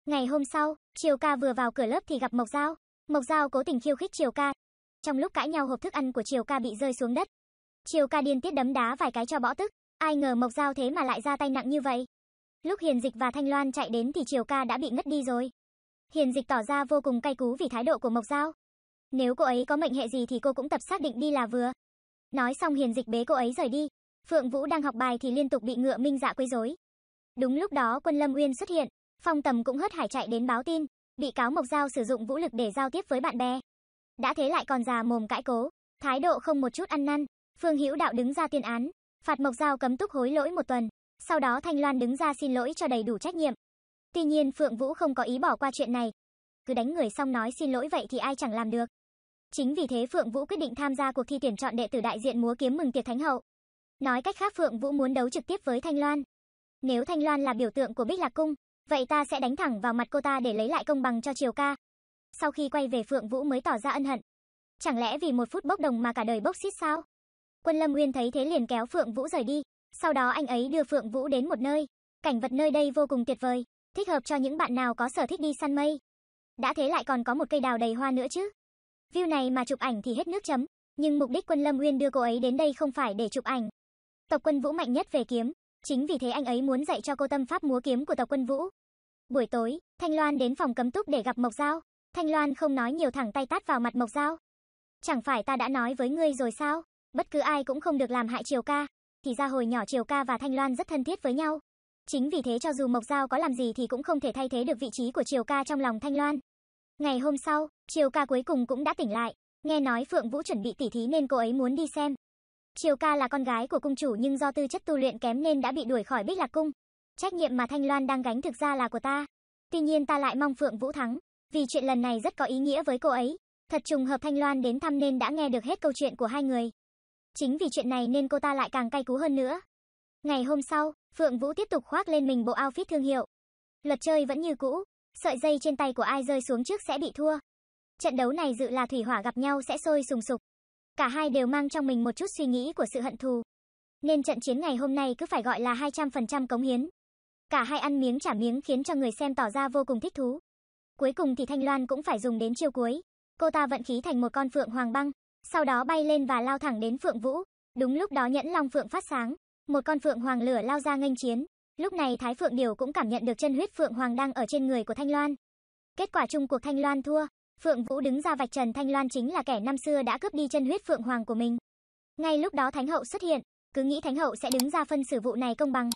Ngày hôm sau, Triều Ca vừa vào cửa lớp thì gặp Mộc Giao. Mộc Giao cố tình khiêu khích Triều Ca. Trong lúc cãi nhau hộp thức ăn của Triều Ca bị rơi xuống đất. Triều Ca điên tiết đấm đá vài cái cho bõ tức. Ai ngờ Mộc Giao thế mà lại ra tay nặng như vậy. Lúc Hiền Dịch và Thanh Loan chạy đến thì Triều Ca đã bị ngất đi rồi. Hiền Dịch tỏ ra vô cùng cay cú vì thái độ của Mộc Giao. Nếu cô ấy có mệnh hệ gì thì cô cũng tập xác định đi là vừa. Nói xong hiền dịch bế cô ấy rời đi. Phượng Vũ đang học bài thì liên tục bị ngựa minh dạ quấy rối. Đúng lúc đó quân Lâm Uyên xuất hiện, phong tầm cũng hớt hải chạy đến báo tin, bị cáo Mộc Giao sử dụng vũ lực để giao tiếp với bạn bè. Đã thế lại còn già mồm cãi cố, thái độ không một chút ăn năn. Phương Hữu Đạo đứng ra tuyên án, phạt Mộc Giao cấm túc hối lỗi một tuần. Sau đó Thanh Loan đứng ra xin lỗi cho đầy đủ trách nhiệm. Tuy nhiên Phượng Vũ không có ý bỏ qua chuyện này. Cứ đánh người xong nói xin lỗi vậy thì ai chẳng làm được. Chính vì thế Phượng Vũ quyết định tham gia cuộc thi tuyển chọn đệ tử đại diện múa kiếm mừng tiệc Thánh Hậu. Nói cách khác Phượng Vũ muốn đấu trực tiếp với Thanh Loan. Nếu Thanh Loan là biểu tượng của Bích Lạc Cung, vậy ta sẽ đánh thẳng vào mặt cô ta để lấy lại công bằng cho Triều Ca. Sau khi quay về Phượng Vũ mới tỏ ra ân hận. Chẳng lẽ vì một phút bốc đồng mà cả đời bốc xít sao? Quân Lâm nguyên thấy thế liền kéo Phượng Vũ rời đi, sau đó anh ấy đưa Phượng Vũ đến một nơi. Cảnh vật nơi đây vô cùng tuyệt vời, thích hợp cho những bạn nào có sở thích đi săn mây. Đã thế lại còn có một cây đào đầy hoa nữa chứ. View này mà chụp ảnh thì hết nước chấm, nhưng mục đích Quân Lâm nguyên đưa cô ấy đến đây không phải để chụp ảnh. Tộc Quân Vũ mạnh nhất về kiếm, chính vì thế anh ấy muốn dạy cho cô tâm pháp múa kiếm của Tộc Quân Vũ. Buổi tối, Thanh Loan đến phòng cấm túc để gặp Mộc Giao. Thanh Loan không nói nhiều thẳng tay tát vào mặt Mộc Giao. Chẳng phải ta đã nói với ngươi rồi sao? Bất cứ ai cũng không được làm hại Triều Ca. Thì ra hồi nhỏ Triều Ca và Thanh Loan rất thân thiết với nhau. Chính vì thế cho dù Mộc Giao có làm gì thì cũng không thể thay thế được vị trí của Triều Ca trong lòng Thanh Loan. Ngày hôm sau, Triều ca cuối cùng cũng đã tỉnh lại, nghe nói Phượng Vũ chuẩn bị tỉ thí nên cô ấy muốn đi xem. Triều ca là con gái của cung chủ nhưng do tư chất tu luyện kém nên đã bị đuổi khỏi Bích Lạc cung. Trách nhiệm mà Thanh Loan đang gánh thực ra là của ta. Tuy nhiên ta lại mong Phượng Vũ thắng, vì chuyện lần này rất có ý nghĩa với cô ấy. Thật trùng hợp Thanh Loan đến thăm nên đã nghe được hết câu chuyện của hai người. Chính vì chuyện này nên cô ta lại càng cay cú hơn nữa. Ngày hôm sau, Phượng Vũ tiếp tục khoác lên mình bộ outfit thương hiệu. Luật chơi vẫn như cũ, sợi dây trên tay của ai rơi xuống trước sẽ bị thua. Trận đấu này dự là thủy hỏa gặp nhau sẽ sôi sùng sục. Cả hai đều mang trong mình một chút suy nghĩ của sự hận thù. Nên trận chiến ngày hôm nay cứ phải gọi là 200% cống hiến. Cả hai ăn miếng trả miếng khiến cho người xem tỏ ra vô cùng thích thú. Cuối cùng thì Thanh Loan cũng phải dùng đến chiêu cuối. Cô ta vận khí thành một con phượng hoàng băng, sau đó bay lên và lao thẳng đến Phượng Vũ. Đúng lúc đó nhẫn long phượng phát sáng, một con phượng hoàng lửa lao ra nghênh chiến, Lúc này Thái Phượng Điều cũng cảm nhận được chân huyết Phượng Hoàng đang ở trên người của Thanh Loan. Kết quả chung cuộc Thanh Loan thua, Phượng Vũ đứng ra vạch trần Thanh Loan chính là kẻ năm xưa đã cướp đi chân huyết Phượng Hoàng của mình. Ngay lúc đó Thánh Hậu xuất hiện, cứ nghĩ Thánh Hậu sẽ đứng ra phân xử vụ này công bằng.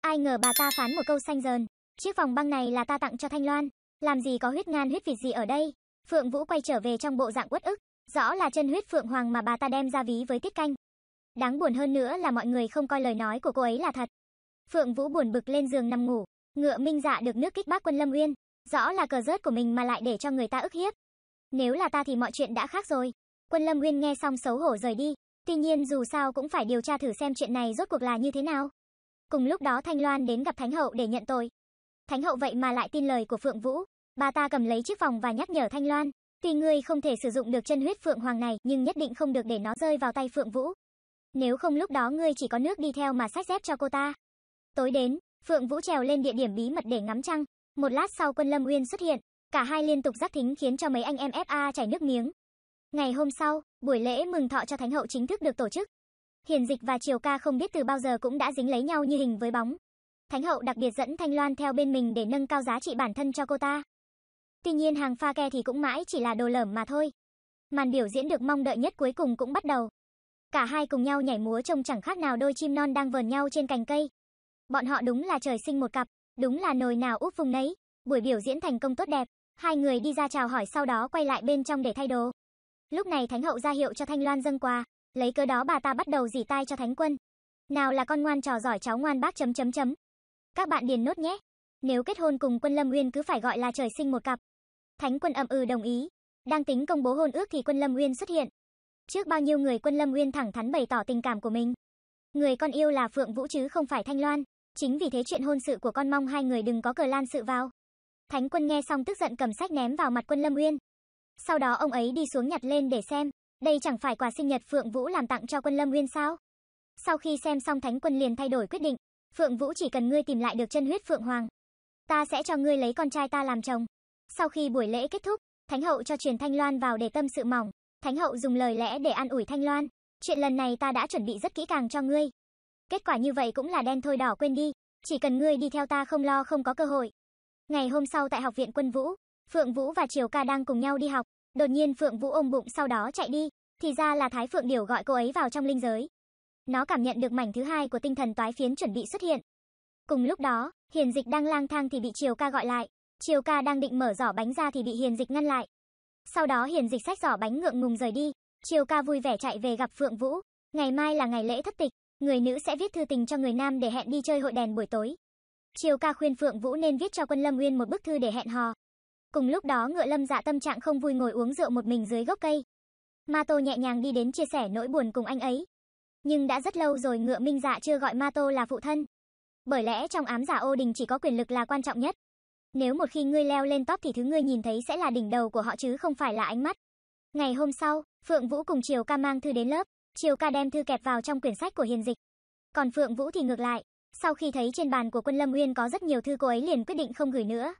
Ai ngờ bà ta phán một câu xanh dờn, chiếc vòng băng này là ta tặng cho Thanh Loan, làm gì có huyết ngan huyết vịt gì ở đây. Phượng Vũ quay trở về trong bộ dạng uất ức, rõ là chân huyết Phượng Hoàng mà bà ta đem ra ví với Tiết Canh. Đáng buồn hơn nữa là mọi người không coi lời nói của cô ấy là thật, Phượng Vũ buồn bực lên giường nằm ngủ, ngựa Minh Dạ được nước kích bác quân Lâm Uyên, rõ là cờ rớt của mình mà lại để cho người ta ức hiếp. Nếu là ta thì mọi chuyện đã khác rồi. Quân Lâm Uyên nghe xong xấu hổ rời đi, tuy nhiên dù sao cũng phải điều tra thử xem chuyện này rốt cuộc là như thế nào. Cùng lúc đó Thanh Loan đến gặp Thánh hậu để nhận tội. Thánh hậu vậy mà lại tin lời của Phượng Vũ, bà ta cầm lấy chiếc vòng và nhắc nhở Thanh Loan, tuy ngươi không thể sử dụng được chân huyết phượng hoàng này, nhưng nhất định không được để nó rơi vào tay Phượng Vũ. Nếu không lúc đó ngươi chỉ có nước đi theo mà sách dép cho cô ta. Tối đến, Phượng Vũ trèo lên địa điểm bí mật để ngắm trăng. Một lát sau Quân Lâm Uyên xuất hiện, cả hai liên tục giác thính khiến cho mấy anh em FA chảy nước miếng. Ngày hôm sau, buổi lễ mừng thọ cho Thánh hậu chính thức được tổ chức. Hiền Dịch và Triều Ca không biết từ bao giờ cũng đã dính lấy nhau như hình với bóng. Thánh hậu đặc biệt dẫn Thanh Loan theo bên mình để nâng cao giá trị bản thân cho cô ta. Tuy nhiên hàng pha ke thì cũng mãi chỉ là đồ lởm mà thôi. Màn biểu diễn được mong đợi nhất cuối cùng cũng bắt đầu. Cả hai cùng nhau nhảy múa trông chẳng khác nào đôi chim non đang vờn nhau trên cành cây. Bọn họ đúng là trời sinh một cặp, đúng là nồi nào úp vùng nấy. Buổi biểu diễn thành công tốt đẹp, hai người đi ra chào hỏi sau đó quay lại bên trong để thay đồ. Lúc này Thánh hậu ra hiệu cho Thanh Loan dâng quà, lấy cớ đó bà ta bắt đầu dì tai cho Thánh quân. Nào là con ngoan trò giỏi cháu ngoan bác chấm chấm chấm. Các bạn điền nốt nhé. Nếu kết hôn cùng Quân Lâm Uyên cứ phải gọi là trời sinh một cặp. Thánh quân ậm ừ đồng ý. Đang tính công bố hôn ước thì Quân Lâm Uyên xuất hiện. Trước bao nhiêu người Quân Lâm Uyên thẳng thắn bày tỏ tình cảm của mình. Người con yêu là Phượng Vũ chứ không phải Thanh Loan. Chính vì thế chuyện hôn sự của con mong hai người đừng có cờ lan sự vào. Thánh quân nghe xong tức giận cầm sách ném vào mặt quân Lâm Uyên. Sau đó ông ấy đi xuống nhặt lên để xem, đây chẳng phải quà sinh nhật Phượng Vũ làm tặng cho quân Lâm Uyên sao? Sau khi xem xong Thánh quân liền thay đổi quyết định, Phượng Vũ chỉ cần ngươi tìm lại được chân huyết Phượng Hoàng. Ta sẽ cho ngươi lấy con trai ta làm chồng. Sau khi buổi lễ kết thúc, Thánh hậu cho truyền Thanh Loan vào để tâm sự mỏng. Thánh hậu dùng lời lẽ để an ủi Thanh Loan. Chuyện lần này ta đã chuẩn bị rất kỹ càng cho ngươi, Kết quả như vậy cũng là đen thôi đỏ quên đi, chỉ cần ngươi đi theo ta không lo không có cơ hội. Ngày hôm sau tại học viện quân vũ, Phượng Vũ và Triều Ca đang cùng nhau đi học, đột nhiên Phượng Vũ ôm bụng sau đó chạy đi, thì ra là Thái Phượng Điểu gọi cô ấy vào trong linh giới. Nó cảm nhận được mảnh thứ hai của tinh thần toái phiến chuẩn bị xuất hiện. Cùng lúc đó, Hiền Dịch đang lang thang thì bị Triều Ca gọi lại, Triều Ca đang định mở giỏ bánh ra thì bị Hiền Dịch ngăn lại. Sau đó Hiền Dịch xách giỏ bánh ngượng ngùng rời đi, Triều Ca vui vẻ chạy về gặp Phượng Vũ, ngày mai là ngày lễ thất tịch, người nữ sẽ viết thư tình cho người nam để hẹn đi chơi hội đèn buổi tối. Triều ca khuyên Phượng Vũ nên viết cho quân Lâm Nguyên một bức thư để hẹn hò. Cùng lúc đó ngựa Lâm dạ tâm trạng không vui ngồi uống rượu một mình dưới gốc cây. Ma Tô nhẹ nhàng đi đến chia sẻ nỗi buồn cùng anh ấy. Nhưng đã rất lâu rồi ngựa Minh dạ chưa gọi Ma Tô là phụ thân. Bởi lẽ trong ám giả ô đình chỉ có quyền lực là quan trọng nhất. Nếu một khi ngươi leo lên top thì thứ ngươi nhìn thấy sẽ là đỉnh đầu của họ chứ không phải là ánh mắt. Ngày hôm sau, Phượng Vũ cùng Triều ca mang thư đến lớp. Triều ca đem thư kẹp vào trong quyển sách của Hiền Dịch. Còn Phượng Vũ thì ngược lại, sau khi thấy trên bàn của Quân Lâm Uyên có rất nhiều thư cô ấy liền quyết định không gửi nữa.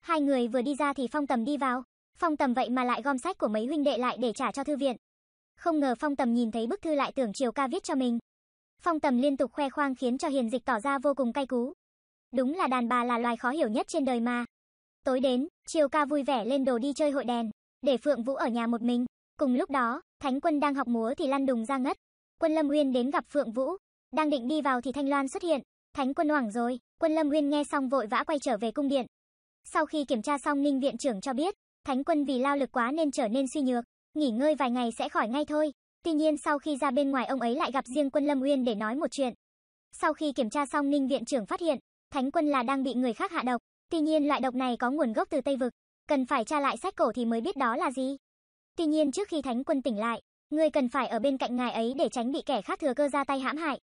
Hai người vừa đi ra thì Phong Tầm đi vào, Phong Tầm vậy mà lại gom sách của mấy huynh đệ lại để trả cho thư viện. Không ngờ Phong Tầm nhìn thấy bức thư lại tưởng Triều Ca viết cho mình. Phong Tầm liên tục khoe khoang khiến cho Hiền Dịch tỏ ra vô cùng cay cú. Đúng là đàn bà là loài khó hiểu nhất trên đời mà. Tối đến, Triều Ca vui vẻ lên đồ đi chơi hội đèn, để Phượng Vũ ở nhà một mình. Cùng lúc đó, Thánh Quân đang học múa thì lăn đùng ra ngất. Quân Lâm Uyên đến gặp Phượng Vũ, đang định đi vào thì Thanh Loan xuất hiện. Thánh Quân hoảng rồi, Quân Lâm Uyên nghe xong vội vã quay trở về cung điện. Sau khi kiểm tra xong Ninh viện trưởng cho biết, Thánh Quân vì lao lực quá nên trở nên suy nhược, nghỉ ngơi vài ngày sẽ khỏi ngay thôi. Tuy nhiên sau khi ra bên ngoài ông ấy lại gặp riêng Quân Lâm Uyên để nói một chuyện. Sau khi kiểm tra xong Ninh viện trưởng phát hiện, Thánh Quân là đang bị người khác hạ độc, tuy nhiên loại độc này có nguồn gốc từ Tây vực, cần phải tra lại sách cổ thì mới biết đó là gì. Tuy nhiên trước khi Thánh Quân tỉnh lại, ngươi cần phải ở bên cạnh ngài ấy để tránh bị kẻ khác thừa cơ ra tay hãm hại.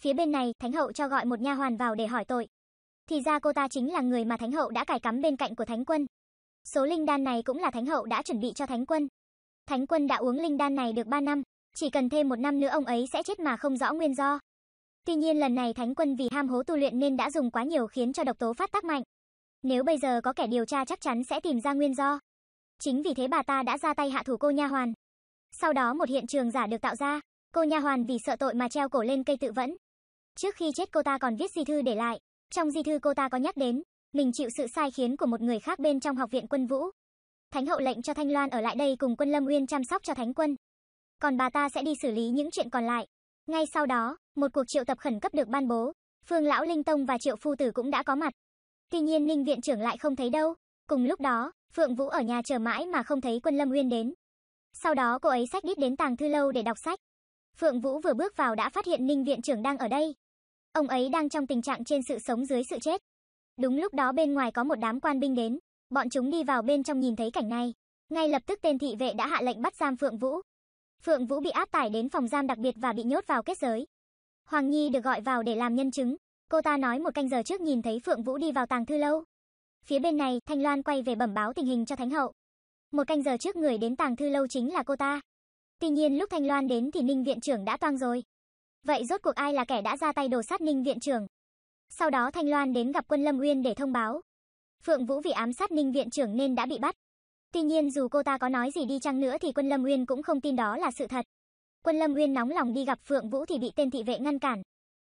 Phía bên này, Thánh hậu cho gọi một nha hoàn vào để hỏi tội. Thì ra cô ta chính là người mà Thánh hậu đã cài cắm bên cạnh của Thánh Quân. Số linh đan này cũng là Thánh hậu đã chuẩn bị cho Thánh Quân. Thánh Quân đã uống linh đan này được 3 năm, chỉ cần thêm một năm nữa ông ấy sẽ chết mà không rõ nguyên do. Tuy nhiên lần này Thánh Quân vì ham hố tu luyện nên đã dùng quá nhiều khiến cho độc tố phát tác mạnh. Nếu bây giờ có kẻ điều tra chắc chắn sẽ tìm ra nguyên do. Chính vì thế bà ta đã ra tay hạ thủ cô nha hoàn. Sau đó một hiện trường giả được tạo ra, cô nha hoàn vì sợ tội mà treo cổ lên cây tự vẫn. Trước khi chết cô ta còn viết di thư để lại, trong di thư cô ta có nhắc đến, mình chịu sự sai khiến của một người khác bên trong học viện quân vũ. Thánh hậu lệnh cho Thanh Loan ở lại đây cùng quân Lâm Uyên chăm sóc cho Thánh quân. Còn bà ta sẽ đi xử lý những chuyện còn lại. Ngay sau đó, một cuộc triệu tập khẩn cấp được ban bố. Phương lão Linh Tông và Triệu phu tử cũng đã có mặt. Tuy nhiên Ninh viện trưởng lại không thấy đâu. Cùng lúc đó, Phượng Vũ ở nhà chờ mãi mà không thấy Quân Lâm Uyên đến. Sau đó cô ấy xách đít đến tàng thư lâu để đọc sách. Phượng Vũ vừa bước vào đã phát hiện Ninh viện trưởng đang ở đây. Ông ấy đang trong tình trạng trên sự sống dưới sự chết. Đúng lúc đó bên ngoài có một đám quan binh đến, bọn chúng đi vào bên trong nhìn thấy cảnh này, ngay lập tức tên thị vệ đã hạ lệnh bắt giam Phượng Vũ. Phượng Vũ bị áp tải đến phòng giam đặc biệt và bị nhốt vào kết giới. Hoàng Nhi được gọi vào để làm nhân chứng. Cô ta nói một canh giờ trước nhìn thấy Phượng Vũ đi vào tàng thư lâu. Phía bên này, Thanh Loan quay về bẩm báo tình hình cho Thánh hậu. Một canh giờ trước người đến tàng thư lâu chính là cô ta. Tuy nhiên lúc Thanh Loan đến thì Ninh viện trưởng đã toang rồi. Vậy rốt cuộc ai là kẻ đã ra tay đồ sát Ninh viện trưởng? Sau đó Thanh Loan đến gặp Quân Lâm Uyên để thông báo. Phượng Vũ vì ám sát Ninh viện trưởng nên đã bị bắt. Tuy nhiên dù cô ta có nói gì đi chăng nữa thì Quân Lâm Uyên cũng không tin đó là sự thật. Quân Lâm Uyên nóng lòng đi gặp Phượng Vũ thì bị tên thị vệ ngăn cản.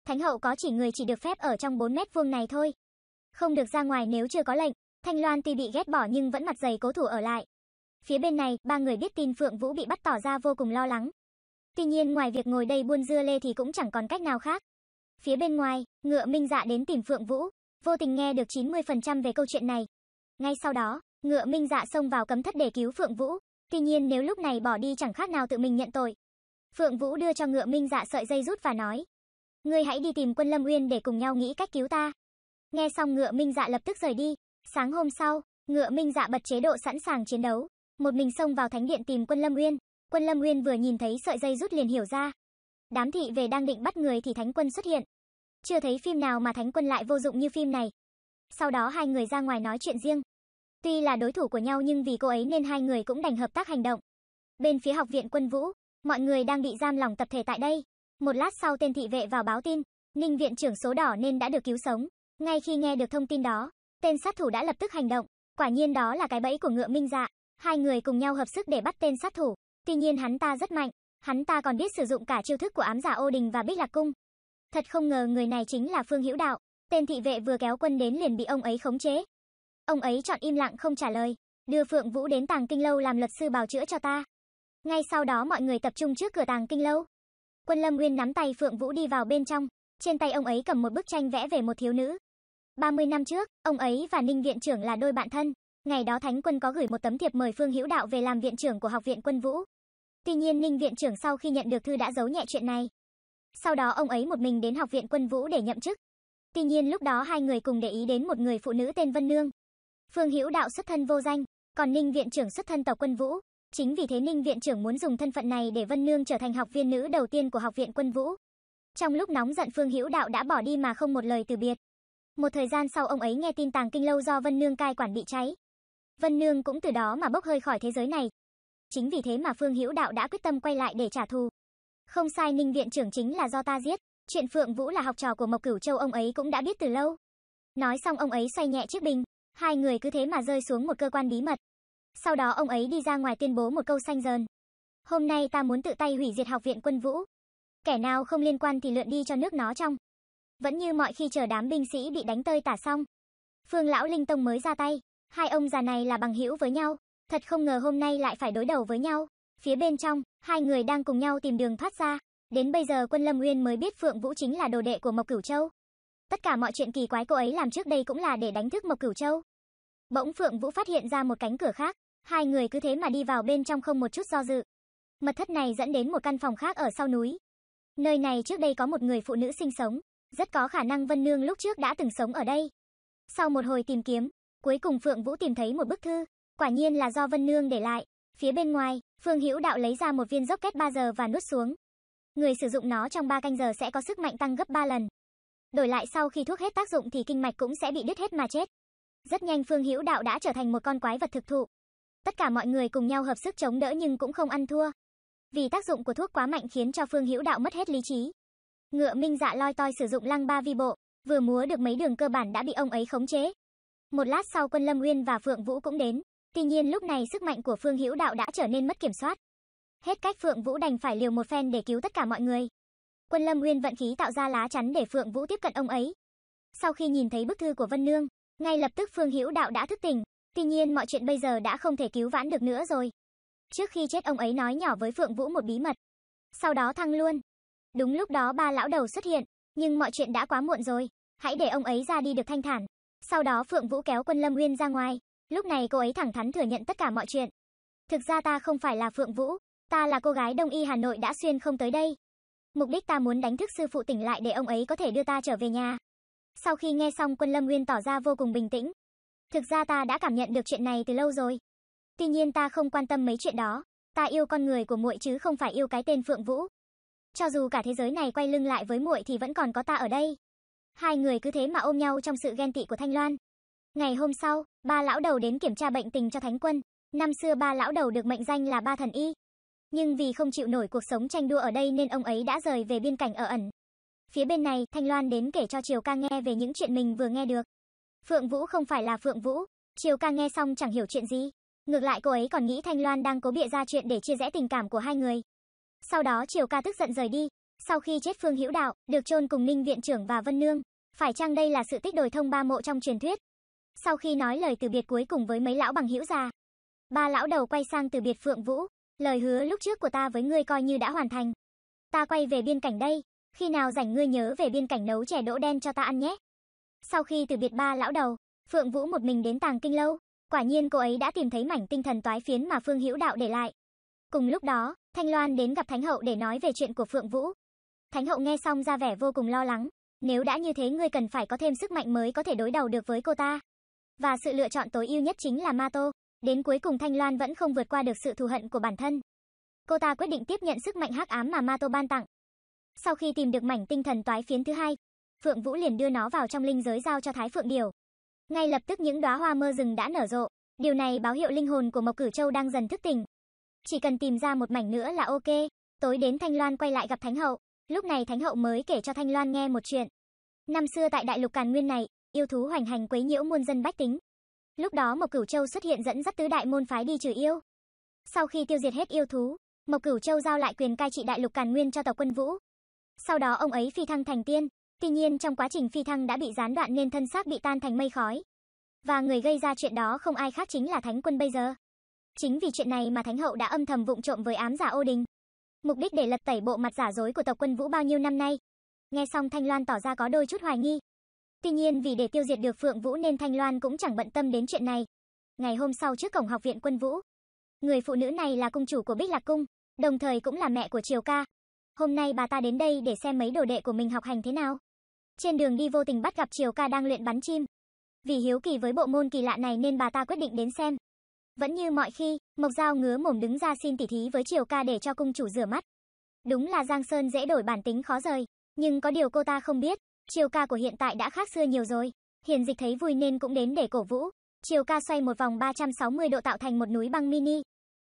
Thánh hậu có chỉ người chỉ được phép ở trong 4 mét vuông này thôi. Không được ra ngoài nếu chưa có lệnh. Thanh Loan tuy bị ghét bỏ nhưng vẫn mặt dày cố thủ ở lại. Phía bên này, ba người biết tin Phượng Vũ bị bắt tỏ ra vô cùng lo lắng. Tuy nhiên ngoài việc ngồi đây buôn dưa lê thì cũng chẳng còn cách nào khác. Phía bên ngoài, ngựa Minh Dạ đến tìm Phượng Vũ, vô tình nghe được 90% về câu chuyện này. Ngay sau đó, ngựa Minh Dạ xông vào cấm thất để cứu Phượng Vũ, tuy nhiên nếu lúc này bỏ đi chẳng khác nào tự mình nhận tội. Phượng Vũ đưa cho ngựa Minh Dạ sợi dây rút và nói: "Ngươi hãy đi tìm Quân Lâm Uyên để cùng nhau nghĩ cách cứu ta." Nghe xong ngựa minh dạ lập tức rời đi. Sáng hôm sau, ngựa minh dạ bật chế độ sẵn sàng chiến đấu. Một mình xông vào thánh điện tìm quân Lâm Uyên. Quân Lâm Uyên vừa nhìn thấy sợi dây rút liền hiểu ra. Đám thị về đang định bắt người thì thánh quân xuất hiện. Chưa thấy phim nào mà thánh quân lại vô dụng như phim này. Sau đó hai người ra ngoài nói chuyện riêng. Tuy là đối thủ của nhau nhưng vì cô ấy nên hai người cũng đành hợp tác hành động. Bên phía học viện quân vũ, mọi người đang bị giam lỏng tập thể tại đây. Một lát sau tên thị vệ vào báo tin, Ninh viện trưởng số đỏ nên đã được cứu sống. Ngay khi nghe được thông tin đó, tên sát thủ đã lập tức hành động, quả nhiên đó là cái bẫy của ngựa Minh Dạ. Hai người cùng nhau hợp sức để bắt tên sát thủ, tuy nhiên hắn ta rất mạnh, hắn ta còn biết sử dụng cả chiêu thức của ám giả Ô Đình và Bích Lạc Cung. Thật không ngờ người này chính là Phương Hữu Đạo, tên thị vệ vừa kéo quân đến liền bị ông ấy khống chế. Ông ấy chọn im lặng không trả lời, đưa Phượng Vũ đến Tàng Kinh lâu làm luật sư bào chữa cho ta. Ngay sau đó mọi người tập trung trước cửa Tàng Kinh lâu. Quân Lâm Nguyên nắm tay Phượng Vũ đi vào bên trong, trên tay ông ấy cầm một bức tranh vẽ về một thiếu nữ, 30 năm trước, ông ấy và Ninh viện trưởng là đôi bạn thân. Ngày đó Thánh quân có gửi một tấm thiệp mời Phương Hữu Đạo về làm viện trưởng của Học viện Quân Vũ. Tuy nhiên Ninh viện trưởng sau khi nhận được thư đã giấu nhẹ chuyện này. Sau đó ông ấy một mình đến Học viện Quân Vũ để nhậm chức. Tuy nhiên lúc đó hai người cùng để ý đến một người phụ nữ tên Vân Nương. Phương Hữu Đạo xuất thân vô danh, còn Ninh viện trưởng xuất thân tộc Quân Vũ. Chính vì thế Ninh viện trưởng muốn dùng thân phận này để Vân Nương trở thành học viên nữ đầu tiên của Học viện Quân Vũ. Trong lúc nóng giận Phương Hữu Đạo đã bỏ đi mà không một lời từ biệt. Một thời gian sau ông ấy nghe tin tàng kinh lâu do Vân Nương cai quản bị cháy. Vân Nương cũng từ đó mà bốc hơi khỏi thế giới này. Chính vì thế mà Phương Hữu Đạo đã quyết tâm quay lại để trả thù. Không sai Ninh viện trưởng chính là do ta giết, chuyện Phượng Vũ là học trò của Mộc Cửu Châu ông ấy cũng đã biết từ lâu. Nói xong ông ấy xoay nhẹ chiếc bình, hai người cứ thế mà rơi xuống một cơ quan bí mật. Sau đó ông ấy đi ra ngoài tuyên bố một câu xanh dờn. Hôm nay ta muốn tự tay hủy diệt học viện quân vũ. Kẻ nào không liên quan thì lượn đi cho nước nó trong. Vẫn như mọi khi chờ đám binh sĩ bị đánh tơi tả xong, Phương lão Linh Tông mới ra tay. Hai ông già này là bằng hữu với nhau, thật không ngờ hôm nay lại phải đối đầu với nhau. Phía bên trong, hai người đang cùng nhau tìm đường thoát ra. Đến bây giờ Quân Lâm Uyên mới biết Phượng Vũ chính là đồ đệ của Mộc Cửu Châu. Tất cả mọi chuyện kỳ quái cô ấy làm trước đây cũng là để đánh thức Mộc Cửu Châu. Bỗng Phượng Vũ phát hiện ra một cánh cửa khác, hai người cứ thế mà đi vào bên trong không một chút do dự. Mật thất này dẫn đến một căn phòng khác ở sau núi. Nơi này trước đây có một người phụ nữ sinh sống, rất có khả năng Vân Nương lúc trước đã từng sống ở đây. Sau một hồi tìm kiếm, cuối cùng Phượng Vũ tìm thấy một bức thư, quả nhiên là do Vân Nương để lại. Phía bên ngoài, Phương Hữu Đạo lấy ra một viên dốc kết 3 giờ và nuốt xuống. Người sử dụng nó trong 3 canh giờ sẽ có sức mạnh tăng gấp 3 lần. Đổi lại sau khi thuốc hết tác dụng thì kinh mạch cũng sẽ bị đứt hết mà chết. Rất nhanh Phương Hữu Đạo đã trở thành một con quái vật thực thụ. Tất cả mọi người cùng nhau hợp sức chống đỡ nhưng cũng không ăn thua. Vì tác dụng của thuốc quá mạnh khiến cho Phương Hữu Đạo mất hết lý trí, Ngựa Minh Dạ loi toi sử dụng lăng ba vi bộ, vừa múa được mấy đường cơ bản đã bị ông ấy khống chế. Một lát sau Quân Lâm Uyên và Phượng Vũ cũng đến, tuy nhiên lúc này sức mạnh của Phương Hữu Đạo đã trở nên mất kiểm soát. Hết cách Phượng Vũ đành phải liều một phen để cứu tất cả mọi người. Quân Lâm Uyên vận khí tạo ra lá chắn để Phượng Vũ tiếp cận ông ấy. Sau khi nhìn thấy bức thư của Vân Nương, ngay lập tức Phương Hữu Đạo đã thức tỉnh, tuy nhiên mọi chuyện bây giờ đã không thể cứu vãn được nữa rồi. Trước khi chết ông ấy nói nhỏ với Phượng Vũ một bí mật. Sau đó thăng luôn, Đúng lúc đó ba lão đầu xuất hiện, nhưng mọi chuyện đã quá muộn rồi, hãy để ông ấy ra đi được thanh thản. Sau đó Phượng Vũ kéo Quân Lâm Uyên ra ngoài, lúc này cô ấy thẳng thắn thừa nhận tất cả mọi chuyện. Thực ra ta không phải là Phượng Vũ, ta là cô gái Đông Y Hà Nội đã xuyên không tới đây. Mục đích ta muốn đánh thức sư phụ tỉnh lại để ông ấy có thể đưa ta trở về nhà. Sau khi nghe xong Quân Lâm Nguyên tỏ ra vô cùng bình tĩnh. Thực ra ta đã cảm nhận được chuyện này từ lâu rồi. Tuy nhiên ta không quan tâm mấy chuyện đó, ta yêu con người của muội chứ không phải yêu cái tên Phượng Vũ. Cho dù cả thế giới này quay lưng lại với muội thì vẫn còn có ta ở đây. Hai người cứ thế mà ôm nhau trong sự ghen tị của Thanh Loan. Ngày hôm sau, ba lão đầu đến kiểm tra bệnh tình cho Thánh Quân. Năm xưa ba lão đầu được mệnh danh là ba thần y. Nhưng vì không chịu nổi cuộc sống tranh đua ở đây nên ông ấy đã rời về biên cảnh ở ẩn. Phía bên này, Thanh Loan đến kể cho Triều Ca nghe về những chuyện mình vừa nghe được. Phượng Vũ không phải là Phượng Vũ, Triều Ca nghe xong chẳng hiểu chuyện gì. Ngược lại cô ấy còn nghĩ Thanh Loan đang cố bịa ra chuyện để chia rẽ tình cảm của hai người. Sau đó Triều Ca tức giận rời đi. Sau khi chết Phương Hữu Đạo, được chôn cùng Ninh viện trưởng và Vân Nương, phải chăng đây là sự tích đồi thông ba mộ trong truyền thuyết? Sau khi nói lời từ biệt cuối cùng với mấy lão bằng hữu già, ba lão đầu quay sang từ biệt Phượng Vũ, lời hứa lúc trước của ta với ngươi coi như đã hoàn thành. Ta quay về biên cảnh đây, khi nào rảnh ngươi nhớ về biên cảnh nấu chè đỗ đen cho ta ăn nhé. Sau khi từ biệt ba lão đầu, Phượng Vũ một mình đến Tàng Kinh lâu, quả nhiên cô ấy đã tìm thấy mảnh tinh thần toái phiến mà Phương Hữu Đạo để lại, Cùng lúc đó, Thanh Loan đến gặp Thánh hậu để nói về chuyện của Phượng Vũ. Thánh hậu nghe xong ra vẻ vô cùng lo lắng, nếu đã như thế ngươi cần phải có thêm sức mạnh mới có thể đối đầu được với cô ta. Và sự lựa chọn tối ưu nhất chính là Ma Tô. Đến cuối cùng Thanh Loan vẫn không vượt qua được sự thù hận của bản thân. Cô ta quyết định tiếp nhận sức mạnh hắc ám mà Ma Tô ban tặng. Sau khi tìm được mảnh tinh thần toái phiến thứ hai, Phượng Vũ liền đưa nó vào trong linh giới giao cho Thái Phượng Điểu. Ngay lập tức những đóa hoa mơ rừng đã nở rộ, điều này báo hiệu linh hồn của Mộc Cửu Châu đang dần thức tỉnh. Chỉ cần tìm ra một mảnh nữa là ok. Tối đến Thanh Loan quay lại gặp Thánh Hậu. Lúc này Thánh Hậu mới kể cho Thanh Loan nghe một chuyện. Năm xưa tại đại lục Càn Nguyên này, yêu thú hoành hành quấy nhiễu muôn dân bách tính. Lúc đó Mộc Cửu Châu xuất hiện dẫn dắt tứ đại môn phái đi trừ yêu. Sau khi tiêu diệt hết yêu thú, Mộc Cửu Châu giao lại quyền cai trị đại lục Càn Nguyên cho Tộc Quân Vũ. Sau đó ông ấy phi thăng thành tiên, tuy nhiên trong quá trình phi thăng đã bị gián đoạn nên thân xác bị tan thành mây khói. Và người gây ra chuyện đó không ai khác chính là Thánh Quân bây giờ. Chính vì chuyện này mà Thánh hậu đã âm thầm vụng trộm với ám giả Ô Đình, mục đích để lật tẩy bộ mặt giả dối của tộc Quân Vũ bao nhiêu năm nay. Nghe xong Thanh Loan tỏ ra có đôi chút hoài nghi. Tuy nhiên vì để tiêu diệt được Phượng Vũ nên Thanh Loan cũng chẳng bận tâm đến chuyện này. Ngày hôm sau trước cổng học viện Quân Vũ, người phụ nữ này là cung chủ của Bích Lạc cung, đồng thời cũng là mẹ của Triều Ca. Hôm nay bà ta đến đây để xem mấy đồ đệ của mình học hành thế nào. Trên đường đi vô tình bắt gặp Triều Ca đang luyện bắn chim. Vì hiếu kỳ với bộ môn kỳ lạ này nên bà ta quyết định đến xem. Vẫn như mọi khi, Mộc Giao ngứa mồm đứng ra xin tỉ thí với Triều Ca để cho cung chủ rửa mắt. Đúng là Giang Sơn dễ đổi bản tính khó rời, nhưng có điều cô ta không biết, Triều Ca của hiện tại đã khác xưa nhiều rồi. Hiền Dịch thấy vui nên cũng đến để cổ vũ. Triều Ca xoay một vòng 360 độ tạo thành một núi băng mini.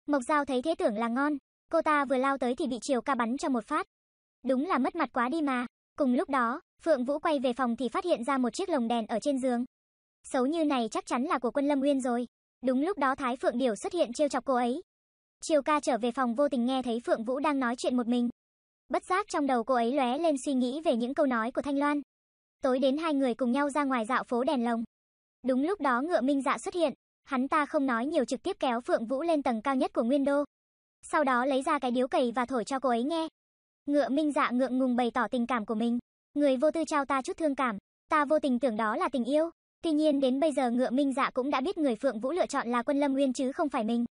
Mộc Giao thấy thế tưởng là ngon, cô ta vừa lao tới thì bị Triều Ca bắn cho một phát. Đúng là mất mặt quá đi mà. Cùng lúc đó, Phượng Vũ quay về phòng thì phát hiện ra một chiếc lồng đèn ở trên giường. Xấu như này chắc chắn là của Quân Lâm nguyên rồi. Đúng lúc đó Thái Phượng Điểu xuất hiện trêu chọc cô ấy. Triều ca trở về phòng vô tình nghe thấy Phượng Vũ đang nói chuyện một mình. Bất giác trong đầu cô ấy lóe lên suy nghĩ về những câu nói của Thanh Loan. Tối đến hai người cùng nhau ra ngoài dạo phố đèn lồng. Đúng lúc đó ngựa minh dạ xuất hiện, hắn ta không nói nhiều trực tiếp kéo Phượng Vũ lên tầng cao nhất của Nguyên Đô. Sau đó lấy ra cái điếu cầy và thổi cho cô ấy nghe. Ngựa minh dạ ngượng ngùng bày tỏ tình cảm của mình. Người vô tư trao ta chút thương cảm, ta vô tình tưởng đó là tình yêu. Tuy nhiên đến bây giờ ngựa Minh Dạ cũng đã biết người Phượng Vũ lựa chọn là Quân Lâm Nguyên chứ không phải mình.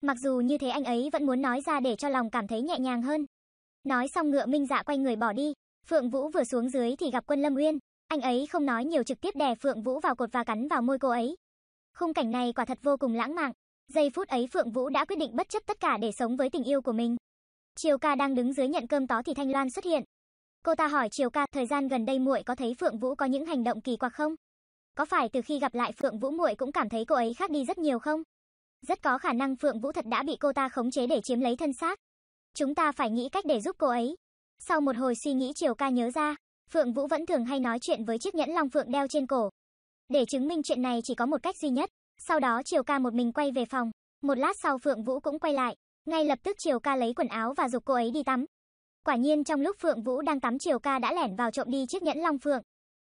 Mặc dù như thế anh ấy vẫn muốn nói ra để cho lòng cảm thấy nhẹ nhàng hơn. Nói xong ngựa Minh Dạ quay người bỏ đi, Phượng Vũ vừa xuống dưới thì gặp Quân Lâm Nguyên, anh ấy không nói nhiều trực tiếp đè Phượng Vũ vào cột và cắn vào môi cô ấy. Khung cảnh này quả thật vô cùng lãng mạn, giây phút ấy Phượng Vũ đã quyết định bất chấp tất cả để sống với tình yêu của mình. Triều Ca đang đứng dưới nhận cơm tó thì Thanh Loan xuất hiện. Cô ta hỏi Triều Ca, thời gian gần đây muội có thấy Phượng Vũ có những hành động kỳ quặc không? Có phải từ khi gặp lại Phượng Vũ muội cũng cảm thấy cô ấy khác đi rất nhiều không? Rất có khả năng Phượng Vũ thật đã bị cô ta khống chế để chiếm lấy thân xác. Chúng ta phải nghĩ cách để giúp cô ấy. Sau một hồi suy nghĩ Triều Ca nhớ ra, Phượng Vũ vẫn thường hay nói chuyện với chiếc nhẫn long phượng đeo trên cổ. Để chứng minh chuyện này chỉ có một cách duy nhất, sau đó Triều Ca một mình quay về phòng, một lát sau Phượng Vũ cũng quay lại, ngay lập tức Triều Ca lấy quần áo và dục cô ấy đi tắm. Quả nhiên trong lúc Phượng Vũ đang tắm Triều Ca đã lẻn vào trộm đi chiếc nhẫn long phượng.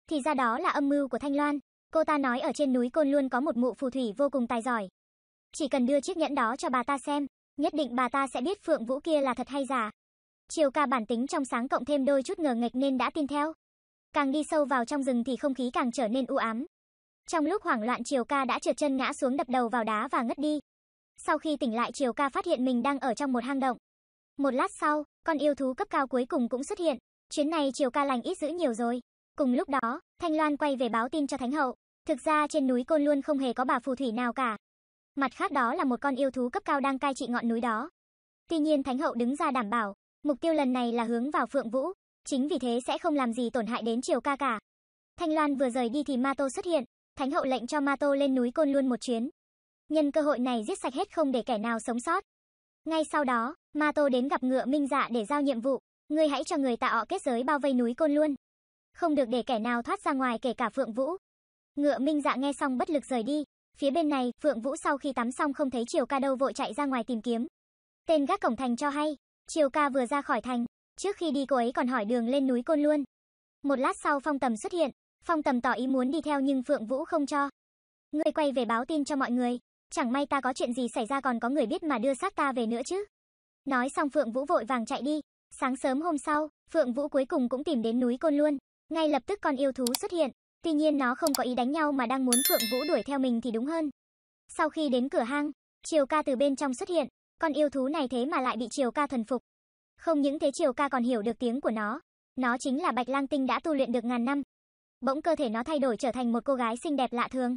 Thì ra đó là âm mưu của Thanh Loan, Cô ta nói ở trên núi Côn luôn có một mụ phù thủy vô cùng tài giỏi. Chỉ cần đưa chiếc nhẫn đó cho bà ta xem, nhất định bà ta sẽ biết Phượng Vũ kia là thật hay giả. Chiều ca bản tính trong sáng cộng thêm đôi chút ngờ nghệch nên đã tin theo. Càng đi sâu vào trong rừng thì không khí càng trở nên u ám. Trong lúc hoảng loạn Triều ca đã trượt chân ngã xuống đập đầu vào đá và ngất đi. Sau khi tỉnh lại Triều ca phát hiện mình đang ở trong một hang động. Một lát sau, con yêu thú cấp cao cuối cùng cũng xuất hiện. Chuyến này Triều ca lành ít dữ nhiều rồi. Cùng lúc đó, Thanh Loan quay về báo tin cho Thánh hậu. Thực ra trên núi Côn Luân không hề có bà phù thủy nào cả. Mặt khác đó là một con yêu thú cấp cao đang cai trị ngọn núi đó. Tuy nhiên Thánh hậu đứng ra đảm bảo, mục tiêu lần này là hướng vào Phượng Vũ, chính vì thế sẽ không làm gì tổn hại đến Triều Ca cả. Thanh Loan vừa rời đi thì Ma Tô xuất hiện, Thánh hậu lệnh cho Ma Tô lên núi Côn Luân một chuyến. Nhân cơ hội này giết sạch hết không để kẻ nào sống sót. Ngay sau đó, Ma Tô đến gặp Ngựa Minh Dạ để giao nhiệm vụ, ngươi hãy cho người tạ họ kết giới bao vây núi Côn Luân. Không được để kẻ nào thoát ra ngoài kể cả Phượng Vũ, Ngựa Minh Dạ nghe xong bất lực rời đi. Phía bên này, Phượng Vũ sau khi tắm xong không thấy Triều Ca đâu vội chạy ra ngoài tìm kiếm. Tên gác cổng thành cho hay, Triều Ca vừa ra khỏi thành, trước khi đi cô ấy còn hỏi đường lên núi Côn Luân. Một lát sau Phong Tầm xuất hiện, Phong Tầm tỏ ý muốn đi theo nhưng Phượng Vũ không cho. Ngươi quay về báo tin cho mọi người, chẳng may ta có chuyện gì xảy ra còn có người biết mà đưa xác ta về nữa chứ. Nói xong Phượng Vũ vội vàng chạy đi, sáng sớm hôm sau, Phượng Vũ cuối cùng cũng tìm đến núi Côn Luân, ngay lập tức con yêu thú xuất hiện, Tuy nhiên nó không có ý đánh nhau mà đang muốn Phượng Vũ đuổi theo mình thì đúng hơn. Sau khi đến cửa hang, Triều Ca từ bên trong xuất hiện, con yêu thú này thế mà lại bị Triều Ca thần phục. Không những thế Triều Ca còn hiểu được tiếng của nó, nó chính là Bạch Lang Tinh đã tu luyện được ngàn năm. Bỗng cơ thể nó thay đổi trở thành một cô gái xinh đẹp lạ thường.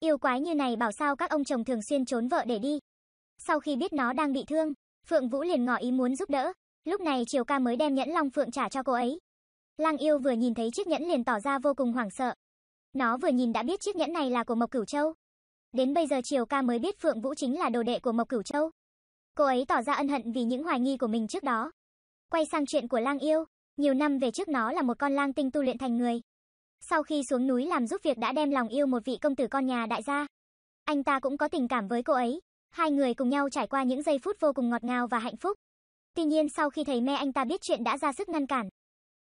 Yêu quái như này bảo sao các ông chồng thường xuyên trốn vợ để đi. Sau khi biết nó đang bị thương, Phượng Vũ liền ngỏ ý muốn giúp đỡ. Lúc này Triều Ca mới đem nhẫn Long Phượng trả cho cô ấy. Lang yêu vừa nhìn thấy chiếc nhẫn liền tỏ ra vô cùng hoảng sợ. Nó vừa nhìn đã biết chiếc nhẫn này là của Mộc Cửu Châu. Đến bây giờ Triều Ca mới biết Phượng Vũ chính là đồ đệ của Mộc Cửu Châu. Cô ấy tỏ ra ân hận vì những hoài nghi của mình trước đó. Quay sang chuyện của Lang yêu, nhiều năm về trước nó là một con lang tinh tu luyện thành người. Sau khi xuống núi làm giúp việc đã đem lòng yêu một vị công tử con nhà đại gia. Anh ta cũng có tình cảm với cô ấy. Hai người cùng nhau trải qua những giây phút vô cùng ngọt ngào và hạnh phúc. Tuy nhiên sau khi thầy mẹ anh ta biết chuyện đã ra sức ngăn cản.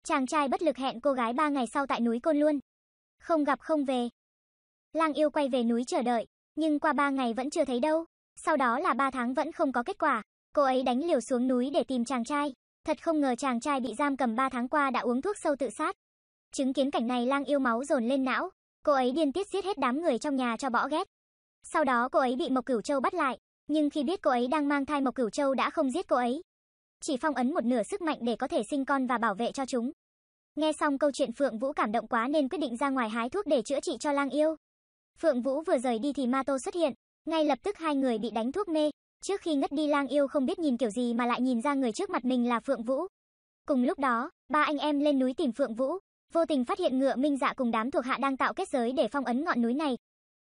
Chàng trai bất lực hẹn cô gái ba ngày sau tại núi Côn luôn Không gặp không về. Lang yêu quay về núi chờ đợi, nhưng qua ba ngày vẫn chưa thấy đâu. Sau đó là ba tháng vẫn không có kết quả. Cô ấy đánh liều xuống núi để tìm chàng trai. Thật không ngờ chàng trai bị giam cầm ba tháng qua đã uống thuốc sâu tự sát. Chứng kiến cảnh này lang yêu máu dồn lên não. Cô ấy điên tiết giết hết đám người trong nhà cho bỏ ghét. Sau đó cô ấy bị Mộc Cửu Châu bắt lại. Nhưng khi biết cô ấy đang mang thai Mộc Cửu Châu đã không giết cô ấy, chỉ phong ấn một nửa sức mạnh để có thể sinh con và bảo vệ cho chúng. Nghe xong câu chuyện Phượng Vũ cảm động quá nên quyết định ra ngoài hái thuốc để chữa trị cho lang yêu. Phượng Vũ vừa rời đi thì Ma Tô xuất hiện, ngay lập tức hai người bị đánh thuốc mê. Trước khi ngất đi lang yêu không biết nhìn kiểu gì mà lại nhìn ra người trước mặt mình là Phượng Vũ. Cùng lúc đó, ba anh em lên núi tìm Phượng Vũ, vô tình phát hiện ngựa Minh Dạ cùng đám thuộc hạ đang tạo kết giới để phong ấn ngọn núi này.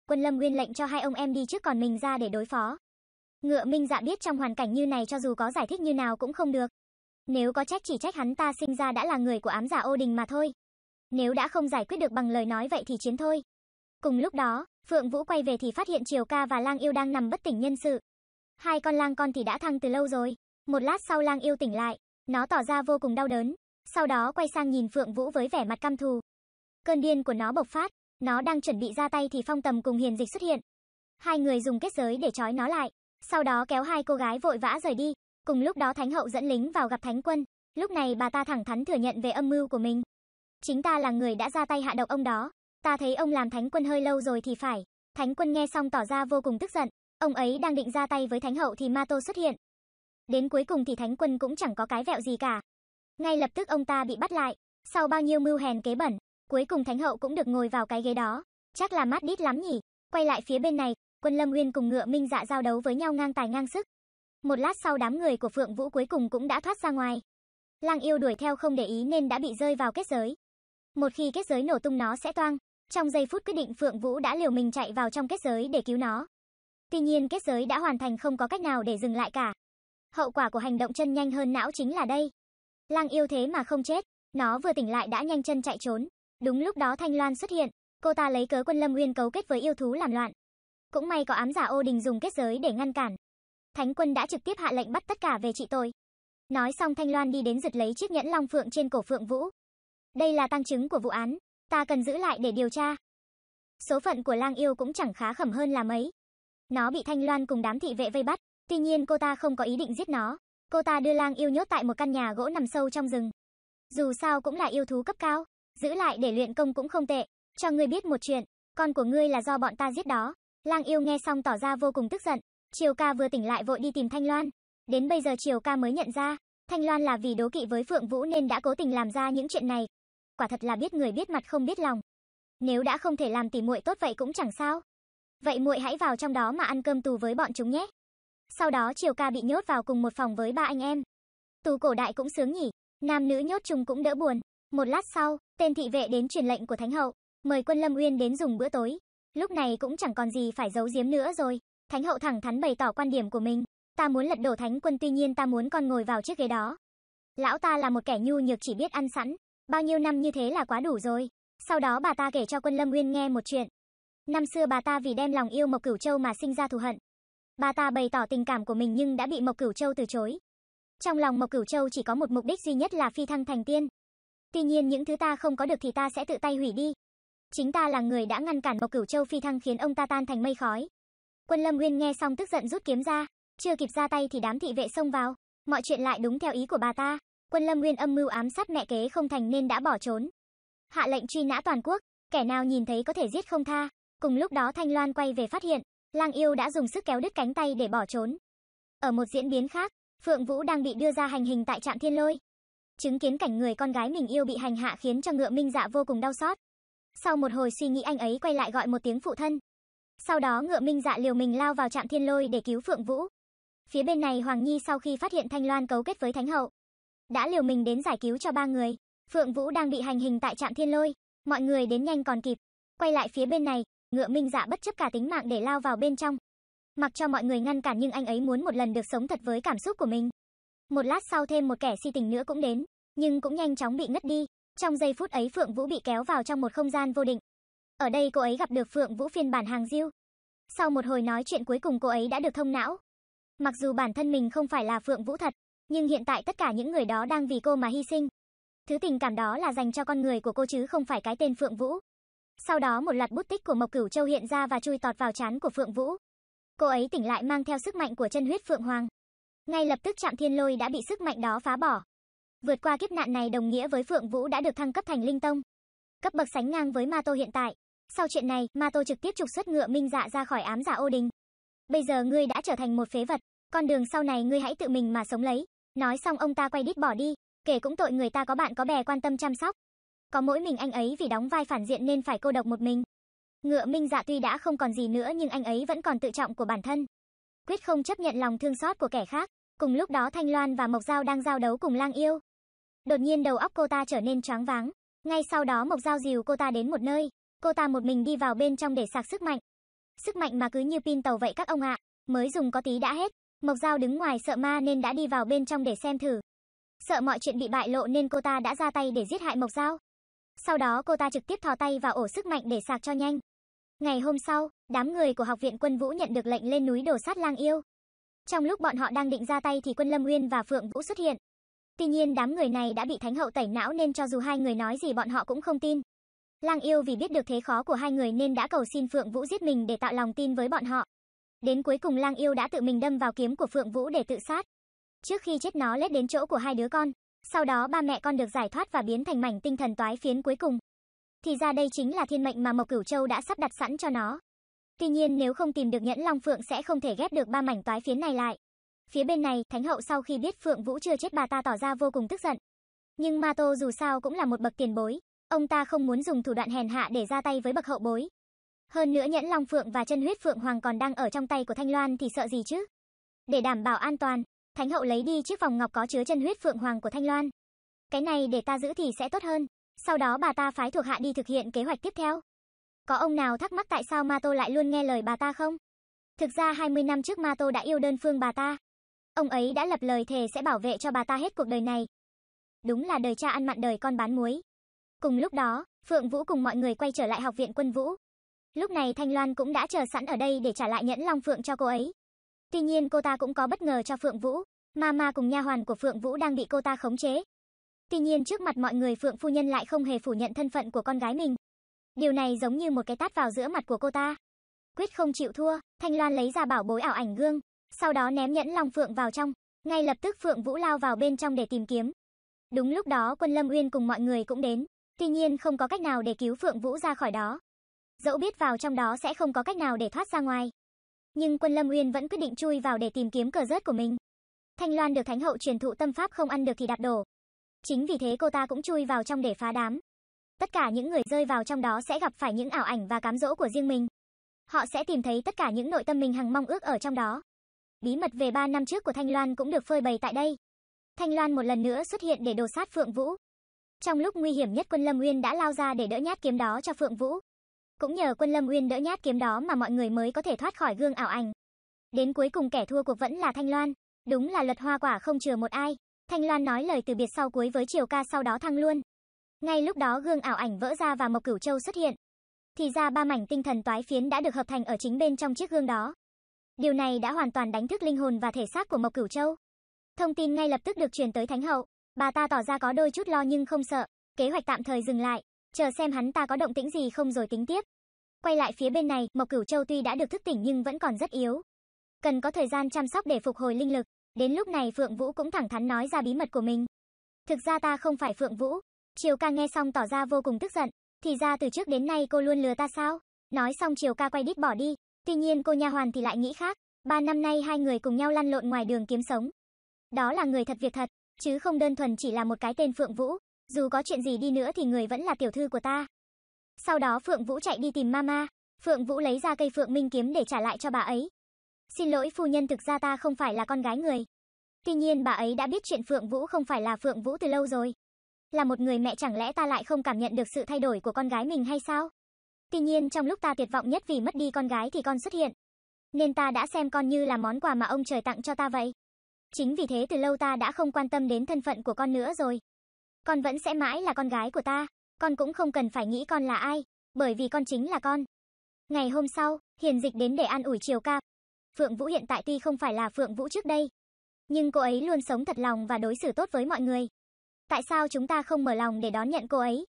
Quân Lâm Nguyên lệnh cho hai ông em đi trước còn mình ra để đối phó. Ngựa Minh Dạ biết trong hoàn cảnh như này cho dù có giải thích như nào cũng không được. Nếu có trách chỉ trách hắn ta sinh ra đã là người của ám giả ô đình mà thôi. Nếu đã không giải quyết được bằng lời nói vậy thì chiến thôi. Cùng lúc đó, Phượng Vũ quay về thì phát hiện Triều Ca và Lang Yêu đang nằm bất tỉnh nhân sự. Hai con lang con thì đã thăng từ lâu rồi. Một lát sau Lang Yêu tỉnh lại, nó tỏ ra vô cùng đau đớn, sau đó quay sang nhìn Phượng Vũ với vẻ mặt căm thù. Cơn điên của nó bộc phát, nó đang chuẩn bị ra tay thì Phong Tầm cùng Hiền Dịch xuất hiện. Hai người dùng kết giới để trói nó lại, sau đó kéo hai cô gái vội vã rời đi. Cùng lúc đó Thánh hậu dẫn lính vào gặp Thánh quân, lúc này bà ta thẳng thắn thừa nhận về âm mưu của mình. Chính ta là người đã ra tay hạ độc ông đó, ta thấy ông làm Thánh quân hơi lâu rồi thì phải. Thánh quân nghe xong tỏ ra vô cùng tức giận, ông ấy đang định ra tay với Thánh hậu thì Ma Tô xuất hiện. Đến cuối cùng thì Thánh quân cũng chẳng có cái vẹo gì cả. Ngay lập tức ông ta bị bắt lại, sau bao nhiêu mưu hèn kế bẩn, cuối cùng Thánh hậu cũng được ngồi vào cái ghế đó. Chắc là mát đít lắm nhỉ. Quay lại phía bên này, Quân Lâm Uyên cùng Ngựa Minh Dạ giao đấu với nhau ngang tài ngang sức. Một lát sau đám người của Phượng Vũ cuối cùng cũng đã thoát ra ngoài. Lang Yêu đuổi theo không để ý nên đã bị rơi vào kết giới. Một khi kết giới nổ tung nó sẽ toang. Trong giây phút quyết định Phượng Vũ đã liều mình chạy vào trong kết giới để cứu nó. Tuy nhiên kết giới đã hoàn thành không có cách nào để dừng lại cả. Hậu quả của hành động chân nhanh hơn não chính là đây. Lang Yêu thế mà không chết, nó vừa tỉnh lại đã nhanh chân chạy trốn. Đúng lúc đó Thanh Loan xuất hiện, cô ta lấy cớ Quân Lâm Uyên cấu kết với yêu thú làm loạn, cũng may có ám giả ô đình dùng kết giới để ngăn cản. Thánh quân đã trực tiếp hạ lệnh bắt tất cả về chị tôi. Nói xong Thanh Loan đi đến giật lấy chiếc nhẫn long phượng trên cổ Phượng Vũ. Đây là tăng chứng của vụ án, ta cần giữ lại để điều tra. Số phận của lang yêu cũng chẳng khá khẩm hơn là mấy. Nó bị Thanh Loan cùng đám thị vệ vây bắt, tuy nhiên cô ta không có ý định giết nó. Cô ta đưa lang yêu nhốt tại một căn nhà gỗ nằm sâu trong rừng. Dù sao cũng là yêu thú cấp cao, giữ lại để luyện công cũng không tệ. Cho ngươi biết một chuyện, con của ngươi là do bọn ta giết đó. Lang yêu nghe xong tỏ ra vô cùng tức giận. Triều ca vừa tỉnh lại vội đi tìm Thanh Loan. Đến bây giờ Triều ca mới nhận ra, Thanh Loan là vì đố kỵ với Phượng Vũ nên đã cố tình làm ra những chuyện này. Quả thật là biết người biết mặt không biết lòng. Nếu đã không thể làm tỉ muội tốt vậy cũng chẳng sao. Vậy muội hãy vào trong đó mà ăn cơm tù với bọn chúng nhé. Sau đó Triều ca bị nhốt vào cùng một phòng với ba anh em. Tù cổ đại cũng sướng nhỉ, nam nữ nhốt chung cũng đỡ buồn. Một lát sau, tên thị vệ đến truyền lệnh của Thánh hậu, mời Quân Lâm Uyên đến dùng bữa tối lúc này cũng chẳng còn gì phải giấu giếm nữa rồi. Thánh hậu thẳng thắn bày tỏ quan điểm của mình. Ta muốn lật đổ thánh quân tuy nhiên ta muốn con ngồi vào chiếc ghế đó. Lão ta là một kẻ nhu nhược chỉ biết ăn sẵn, bao nhiêu năm như thế là quá đủ rồi. Sau đó bà ta kể cho quân Lâm Nguyên nghe một chuyện. Năm xưa bà ta vì đem lòng yêu Mộc Cửu Châu mà sinh ra thù hận. Bà ta bày tỏ tình cảm của mình nhưng đã bị Mộc Cửu Châu từ chối. Trong lòng Mộc Cửu Châu chỉ có một mục đích duy nhất là phi thăng thành tiên. Tuy nhiên những thứ ta không có được thì ta sẽ tự tay hủy đi, Chính ta là người đã ngăn cản Mộc Cửu Châu phi thăng khiến ông ta tan thành mây khói. Quân Lâm Nguyên nghe xong tức giận rút kiếm ra, chưa kịp ra tay thì đám thị vệ xông vào, mọi chuyện lại đúng theo ý của bà ta. Quân Lâm Nguyên âm mưu ám sát mẹ kế không thành nên đã bỏ trốn. Hạ lệnh truy nã toàn quốc, kẻ nào nhìn thấy có thể giết không tha. Cùng lúc đó Thanh Loan quay về phát hiện, Lang Yêu đã dùng sức kéo đứt cánh tay để bỏ trốn. Ở một diễn biến khác, Phượng Vũ đang bị đưa ra hành hình tại trạm thiên lôi. Chứng kiến cảnh người con gái mình yêu bị hành hạ khiến cho ngựa minh dạ vô cùng đau xót. Sau một hồi suy nghĩ anh ấy quay lại gọi một tiếng phụ thân. Sau đó ngựa minh dạ liều mình lao vào trạm thiên lôi để cứu Phượng Vũ. Phía bên này Hoàng Nhi sau khi phát hiện Thanh Loan cấu kết với Thánh Hậu, đã liều mình đến giải cứu cho ba người. Phượng Vũ đang bị hành hình tại trạm thiên lôi, mọi người đến nhanh còn kịp. Quay lại phía bên này, ngựa minh dạ bất chấp cả tính mạng để lao vào bên trong. Mặc cho mọi người ngăn cản nhưng anh ấy muốn một lần được sống thật với cảm xúc của mình. Một lát sau thêm một kẻ si tình nữa cũng đến, nhưng cũng nhanh chóng bị ngất đi. Trong giây phút ấy Phượng Vũ bị kéo vào trong một không gian vô định. Ở đây cô ấy gặp được Phượng Vũ phiên bản hàng diêu. Sau một hồi nói chuyện cuối cùng cô ấy đã được thông não. Mặc dù bản thân mình không phải là Phượng Vũ thật, nhưng hiện tại tất cả những người đó đang vì cô mà hy sinh. Thứ tình cảm đó là dành cho con người của cô chứ không phải cái tên Phượng Vũ. Sau đó một loạt bút tích của Mộc Cửu Châu hiện ra và chui tọt vào trán của Phượng Vũ. Cô ấy tỉnh lại mang theo sức mạnh của chân huyết Phượng Hoàng. Ngay lập tức Trạm Thiên Lôi đã bị sức mạnh đó phá bỏ. Vượt qua kiếp nạn này đồng nghĩa với Phượng Vũ đã được thăng cấp thành linh tông, cấp bậc sánh ngang với Ma Tô hiện tại. Sau chuyện này, Ma Tô trực tiếp trục xuất ngựa Minh Dạ ra khỏi ám giả Ô Đình. Bây giờ ngươi đã trở thành một phế vật, con đường sau này ngươi hãy tự mình mà sống lấy. Nói xong ông ta quay đít bỏ đi, kể cũng tội người ta có bạn có bè quan tâm chăm sóc. Có mỗi mình anh ấy vì đóng vai phản diện nên phải cô độc một mình. Ngựa Minh Dạ tuy đã không còn gì nữa nhưng anh ấy vẫn còn tự trọng của bản thân. Quyết không chấp nhận lòng thương xót của kẻ khác. Cùng lúc đó Thanh Loan và Mộc Giao đang giao đấu cùng Lang Yêu. Đột nhiên đầu óc cô ta trở nên choáng váng. Ngay sau đó Mộc Giao dìu cô ta đến một nơi. Cô ta một mình đi vào bên trong để sạc sức mạnh. Sức mạnh mà cứ như pin tàu vậy các ông ạ. À. Mới dùng có tí đã hết. Mộc Giao đứng ngoài sợ ma nên đã đi vào bên trong để xem thử. Sợ mọi chuyện bị bại lộ nên cô ta đã ra tay để giết hại Mộc Giao. Sau đó cô ta trực tiếp thò tay vào ổ sức mạnh để sạc cho nhanh. Ngày hôm sau, đám người của học viện quân vũ nhận được lệnh lên núi đổ sát lang yêu. Trong lúc bọn họ đang định ra tay thì quân Lâm nguyên và Phượng Vũ xuất hiện. Tuy nhiên đám người này đã bị thánh hậu tẩy não nên cho dù hai người nói gì bọn họ cũng không tin. Lang yêu vì biết được thế khó của hai người nên đã cầu xin Phượng Vũ giết mình để tạo lòng tin với bọn họ. Đến cuối cùng Lang yêu đã tự mình đâm vào kiếm của Phượng Vũ để tự sát. Trước khi chết nó lết đến chỗ của hai đứa con. Sau đó ba mẹ con được giải thoát và biến thành mảnh tinh thần toái phiến cuối cùng. Thì ra đây chính là thiên mệnh mà Mộc Cửu Châu đã sắp đặt sẵn cho nó. Tuy nhiên nếu không tìm được nhẫn Long Phượng sẽ không thể ghép được ba mảnh toái phiến này lại. Phía bên này, Thánh hậu sau khi biết Phượng Vũ chưa chết bà ta tỏ ra vô cùng tức giận. Nhưng ma tô dù sao cũng là một bậc tiền bối, ông ta không muốn dùng thủ đoạn hèn hạ để ra tay với bậc hậu bối. Hơn nữa nhẫn long phượng và chân huyết phượng hoàng còn đang ở trong tay của Thanh Loan thì sợ gì chứ? Để đảm bảo an toàn, Thánh hậu lấy đi chiếc vòng ngọc có chứa chân huyết phượng hoàng của Thanh Loan. Cái này để ta giữ thì sẽ tốt hơn. Sau đó bà ta phái thuộc hạ đi thực hiện kế hoạch tiếp theo. Có ông nào thắc mắc tại sao ma tô lại luôn nghe lời bà ta không? Thực ra 20 năm trước ma tô đã yêu đơn phương bà ta, Ông ấy đã lập lời thề sẽ bảo vệ cho bà ta hết cuộc đời này. Đúng là đời cha ăn mặn đời con bán muối. Cùng lúc đó, Phượng Vũ cùng mọi người quay trở lại học viện quân vũ. Lúc này Thanh Loan cũng đã chờ sẵn ở đây để trả lại nhẫn long phượng cho cô ấy. Tuy nhiên cô ta cũng có bất ngờ cho Phượng Vũ, Mama cùng nha hoàn của Phượng Vũ đang bị cô ta khống chế. Tuy nhiên trước mặt mọi người Phượng phu nhân lại không hề phủ nhận thân phận của con gái mình. Điều này giống như một cái tát vào giữa mặt của cô ta. Quyết không chịu thua, Thanh Loan lấy ra bảo bối ảo ảnh gương, sau đó ném nhẫn long phượng vào trong, ngay lập tức Phượng Vũ lao vào bên trong để tìm kiếm. Đúng lúc đó quân Lâm Uyên cùng mọi người cũng đến, tuy nhiên không có cách nào để cứu Phượng Vũ ra khỏi đó. Dẫu biết vào trong đó sẽ không có cách nào để thoát ra ngoài. Nhưng quân Lâm Uyên vẫn quyết định chui vào để tìm kiếm cờ rớt của mình. Thanh Loan được Thánh Hậu truyền thụ tâm pháp không ăn được thì đặt đổ. Chính vì thế cô ta cũng chui vào trong để phá đám. Tất cả những người rơi vào trong đó sẽ gặp phải những ảo ảnh và cám dỗ của riêng mình. Họ sẽ tìm thấy tất cả những nội tâm mình hằng mong ước ở trong đó. Bí mật về 3 năm trước của Thanh Loan cũng được phơi bày tại đây. Thanh Loan một lần nữa xuất hiện để đồ sát Phượng Vũ. Trong lúc nguy hiểm nhất Quân Lâm Uyên đã lao ra để đỡ nhát kiếm đó cho Phượng Vũ. Cũng nhờ Quân Lâm Uyên đỡ nhát kiếm đó mà mọi người mới có thể thoát khỏi gương ảo ảnh. Đến cuối cùng kẻ thua cuộc vẫn là Thanh Loan, đúng là luật hoa quả không chừa một ai. Thanh Loan nói lời từ biệt sau cuối với Triều Ca sau đó thăng luôn. Ngay lúc đó gương ảo ảnh vỡ ra và Mộc Cửu Châu xuất hiện. Thì ra ba mảnh tinh thần toái phiến đã được hợp thành ở chính bên trong chiếc gương đó. Điều này đã hoàn toàn đánh thức linh hồn và thể xác của Mộc Cửu Châu. Thông tin ngay lập tức được truyền tới Thánh hậu, bà ta tỏ ra có đôi chút lo nhưng không sợ, kế hoạch tạm thời dừng lại, chờ xem hắn ta có động tĩnh gì không rồi tính tiếp. Quay lại phía bên này, Mộc Cửu Châu tuy đã được thức tỉnh nhưng vẫn còn rất yếu. Cần có thời gian chăm sóc để phục hồi linh lực. Đến lúc này Phượng Vũ cũng thẳng thắn nói ra bí mật của mình. Thực ra ta không phải Phượng Vũ. Triều ca nghe xong tỏ ra vô cùng tức giận. Thì ra từ trước đến nay cô luôn lừa ta sao? Nói xong Triều ca quay đít bỏ đi, Tuy nhiên cô nha hoàn thì lại nghĩ khác, ba năm nay hai người cùng nhau lăn lộn ngoài đường kiếm sống. Đó là người thật việc thật, chứ không đơn thuần chỉ là một cái tên Phượng Vũ, dù có chuyện gì đi nữa thì người vẫn là tiểu thư của ta. Sau đó Phượng Vũ chạy đi tìm mama, Phượng Vũ lấy ra cây Phượng Minh kiếm để trả lại cho bà ấy. Xin lỗi phu nhân thực ra ta không phải là con gái người. Tuy nhiên bà ấy đã biết chuyện Phượng Vũ không phải là Phượng Vũ từ lâu rồi. Là một người mẹ chẳng lẽ ta lại không cảm nhận được sự thay đổi của con gái mình hay sao? Tuy nhiên trong lúc ta tuyệt vọng nhất vì mất đi con gái thì con xuất hiện. Nên ta đã xem con như là món quà mà ông trời tặng cho ta vậy. Chính vì thế từ lâu ta đã không quan tâm đến thân phận của con nữa rồi. Con vẫn sẽ mãi là con gái của ta. Con cũng không cần phải nghĩ con là ai, bởi vì con chính là con. Ngày hôm sau, Hiền Dịch đến để an ủi Triều Ca. Phượng Vũ hiện tại tuy không phải là Phượng Vũ trước đây, nhưng cô ấy luôn sống thật lòng và đối xử tốt với mọi người. Tại sao chúng ta không mở lòng để đón nhận cô ấy?